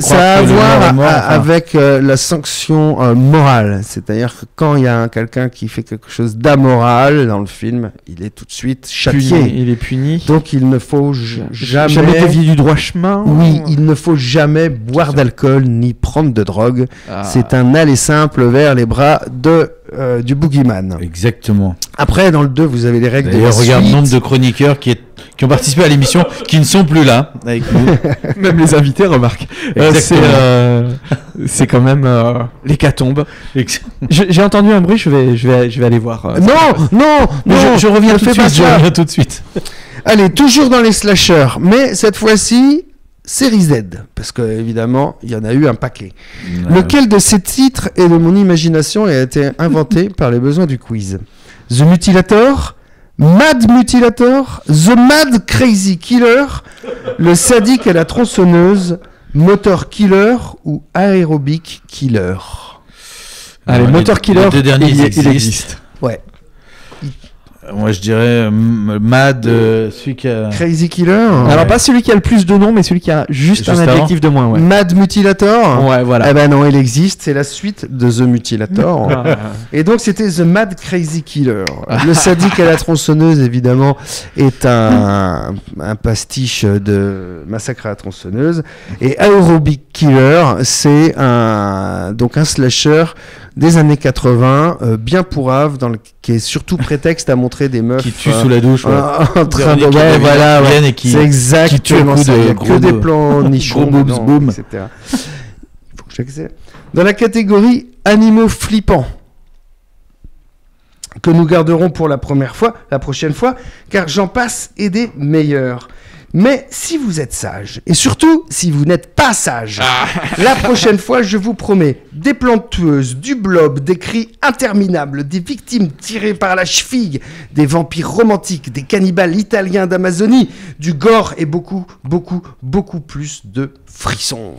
ça a à voir avec euh, la sanction euh, morale. C'est-à-dire que quand il y a quelqu'un qui fait quelque chose d'amoral dans le film, il est tout de suite châtié. Puni, il est puni. Donc il ne faut jamais. Jamais dévier du droit chemin. Oui, il ne faut jamais boire d'alcool ni prendre de drogue. Ah. C'est un aller simple vers les bras de euh, du Boogeyman. Exactement. Après, dans le 2, vous avez les règles de la regarde le nombre de chroniqueurs qui, est, qui ont participé à l'émission, qui ne sont plus là. même les invités, remarquent euh, C'est euh, quand même euh, l'hécatombe. J'ai entendu un bruit, je vais, je vais, je vais aller voir. non, non, je, reviens tout de suite. Je reviens tout de suite. Allez, toujours dans les slashers, mais cette fois-ci, série Z, parce que évidemment, il y en a eu un paquet. Lequel de ces titres est de mon imagination et a été inventé par les besoins du quiz The Mutilator Mad Mutilator The Mad Crazy Killer Le sadique et la tronçonneuse Motor Killer ou Aerobic Killer Motor Killer, les deux derniers, il, Ouais. Euh, moi, je dirais euh, Mad, euh, Crazy Killer hein. Alors, pas celui qui a le plus de noms, mais celui qui a juste, un adjectif de moins. Mad Mutilator Ouais, voilà. Eh ben non, il existe, c'est la suite de The Mutilator. Ah. et donc, c'était The Mad Crazy Killer. Le sadique à la tronçonneuse, évidemment, est un, un pastiche de Massacre à la tronçonneuse. Et Aerobic Killer, c'est un, donc un slasher des années 80, euh, bien pourave dans le... qui est surtout prétexte à montrer des meufs qui tuent sous euh, la douche, en train de voilà, ouais. c'est exactement qui tue De gros que des plans nichons, etc. Il faut que Dans la catégorie animaux flippants que nous garderons pour la première fois, la prochaine fois, car j'en passe et des meilleurs. Mais si vous êtes sage, et surtout si vous n'êtes pas sage, ah. la prochaine fois, je vous promets, des planteuses, du blob, des cris interminables, des victimes tirées par la cheville, des vampires romantiques, des cannibales italiens d'Amazonie, du gore et beaucoup, beaucoup, beaucoup plus de frissons.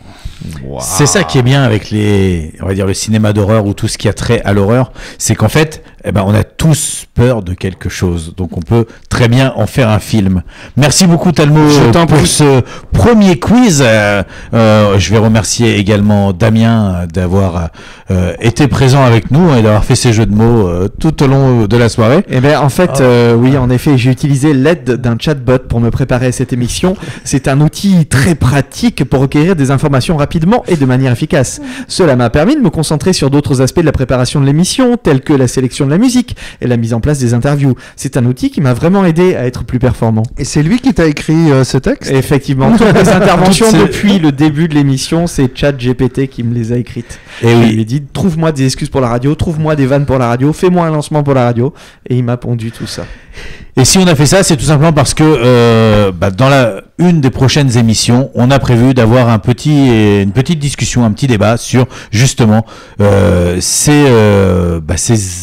C'est ça qui est bien avec les, on va dire, le cinéma d'horreur ou tout ce qui a trait à l'horreur, c'est qu'en fait, eh ben, on a tous peur de quelque chose. Donc on peut très bien en faire un film. Merci beaucoup Talmo pour ce premier quiz. Euh, euh, je vais remercier également Damien d'avoir euh, euh, été présent avec nous et d'avoir fait ces jeux de mots euh, tout au long de la soirée. Eh bien, en fait, ah. oui, en effet, j'ai utilisé l'aide d'un chatbot pour me préparer à cette émission. C'est un outil très pratique pour requérir des informations rapidement et de manière efficace. Cela m'a permis de me concentrer sur d'autres aspects de la préparation de l'émission, tels que la sélection de la musique et la mise en place des interviews. C'est un outil qui m'a vraiment aidé à être plus performant. Et c'est lui qui t'a écrit ce texte Effectivement, toutes les interventions depuis le début de l'émission, c'est ChatGPT qui me les a écrites. Et eh oui. lui dit trouve-moi des excuses pour la radio, trouve-moi des vannes pour la radio, fais-moi un lancement pour la radio. Et il m'a pondu tout ça. Et si on a fait ça, c'est tout simplement parce que euh, bah, dans la, une des prochaines émissions, on a prévu d'avoir un petit, une petite discussion, un petit débat sur justement euh, ces, euh, bah,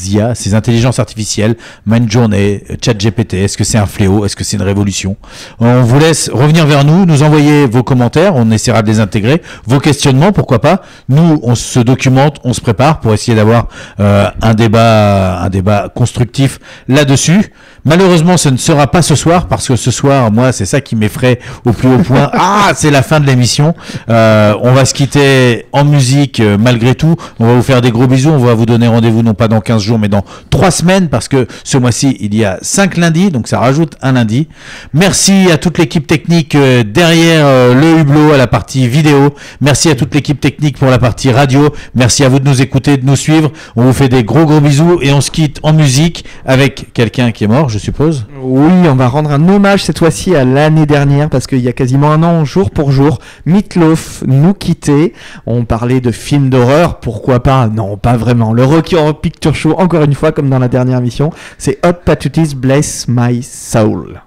IA, ces intelligences artificielles, Chat ChatGPT. Est-ce que c'est un fléau Est-ce que c'est une révolution On vous laisse revenir vers nous, nous envoyer vos commentaires, on essaiera de les intégrer, vos questionnements, pourquoi pas. Nous, on se documente, on se prépare pour essayer d'avoir un débat, un débat constructif là-dessus. Malheureusement, ce ne sera pas ce soir parce que ce soir, moi, c'est ça qui m'effraie au plus haut point. ah, c'est la fin de l'émission. Euh, on va se quitter en musique euh, malgré tout. On va vous faire des gros bisous. On va vous donner rendez-vous non pas dans 15 jours, mais dans 3 semaines parce que ce mois-ci, il y a 5 lundis, donc ça rajoute un lundi. Merci à toute l'équipe technique euh, derrière le hublot à la partie vidéo. Merci à toute l'équipe technique pour la partie radio. Merci à vous de nous écouter, de nous suivre. On vous fait des gros gros bisous et on se quitte en musique avec quelqu'un qui est mort je suppose. Oui, on va rendre un hommage cette fois-ci à l'année dernière parce qu'il y a quasiment un an, jour pour jour, Mitloff nous quittait. On parlait de films d'horreur, pourquoi pas Non, pas vraiment. Le Rocky Horror Picture Show, encore une fois, comme dans la dernière émission, c'est Hot Patutis Bless My Soul.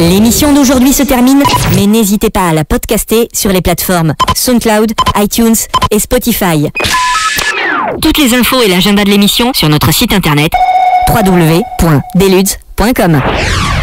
L'émission d'aujourd'hui se termine, mais n'hésitez pas à la podcaster sur les plateformes SoundCloud, iTunes et Spotify. Toutes les infos et l'agenda de l'émission sur notre site internet www.deludes.com.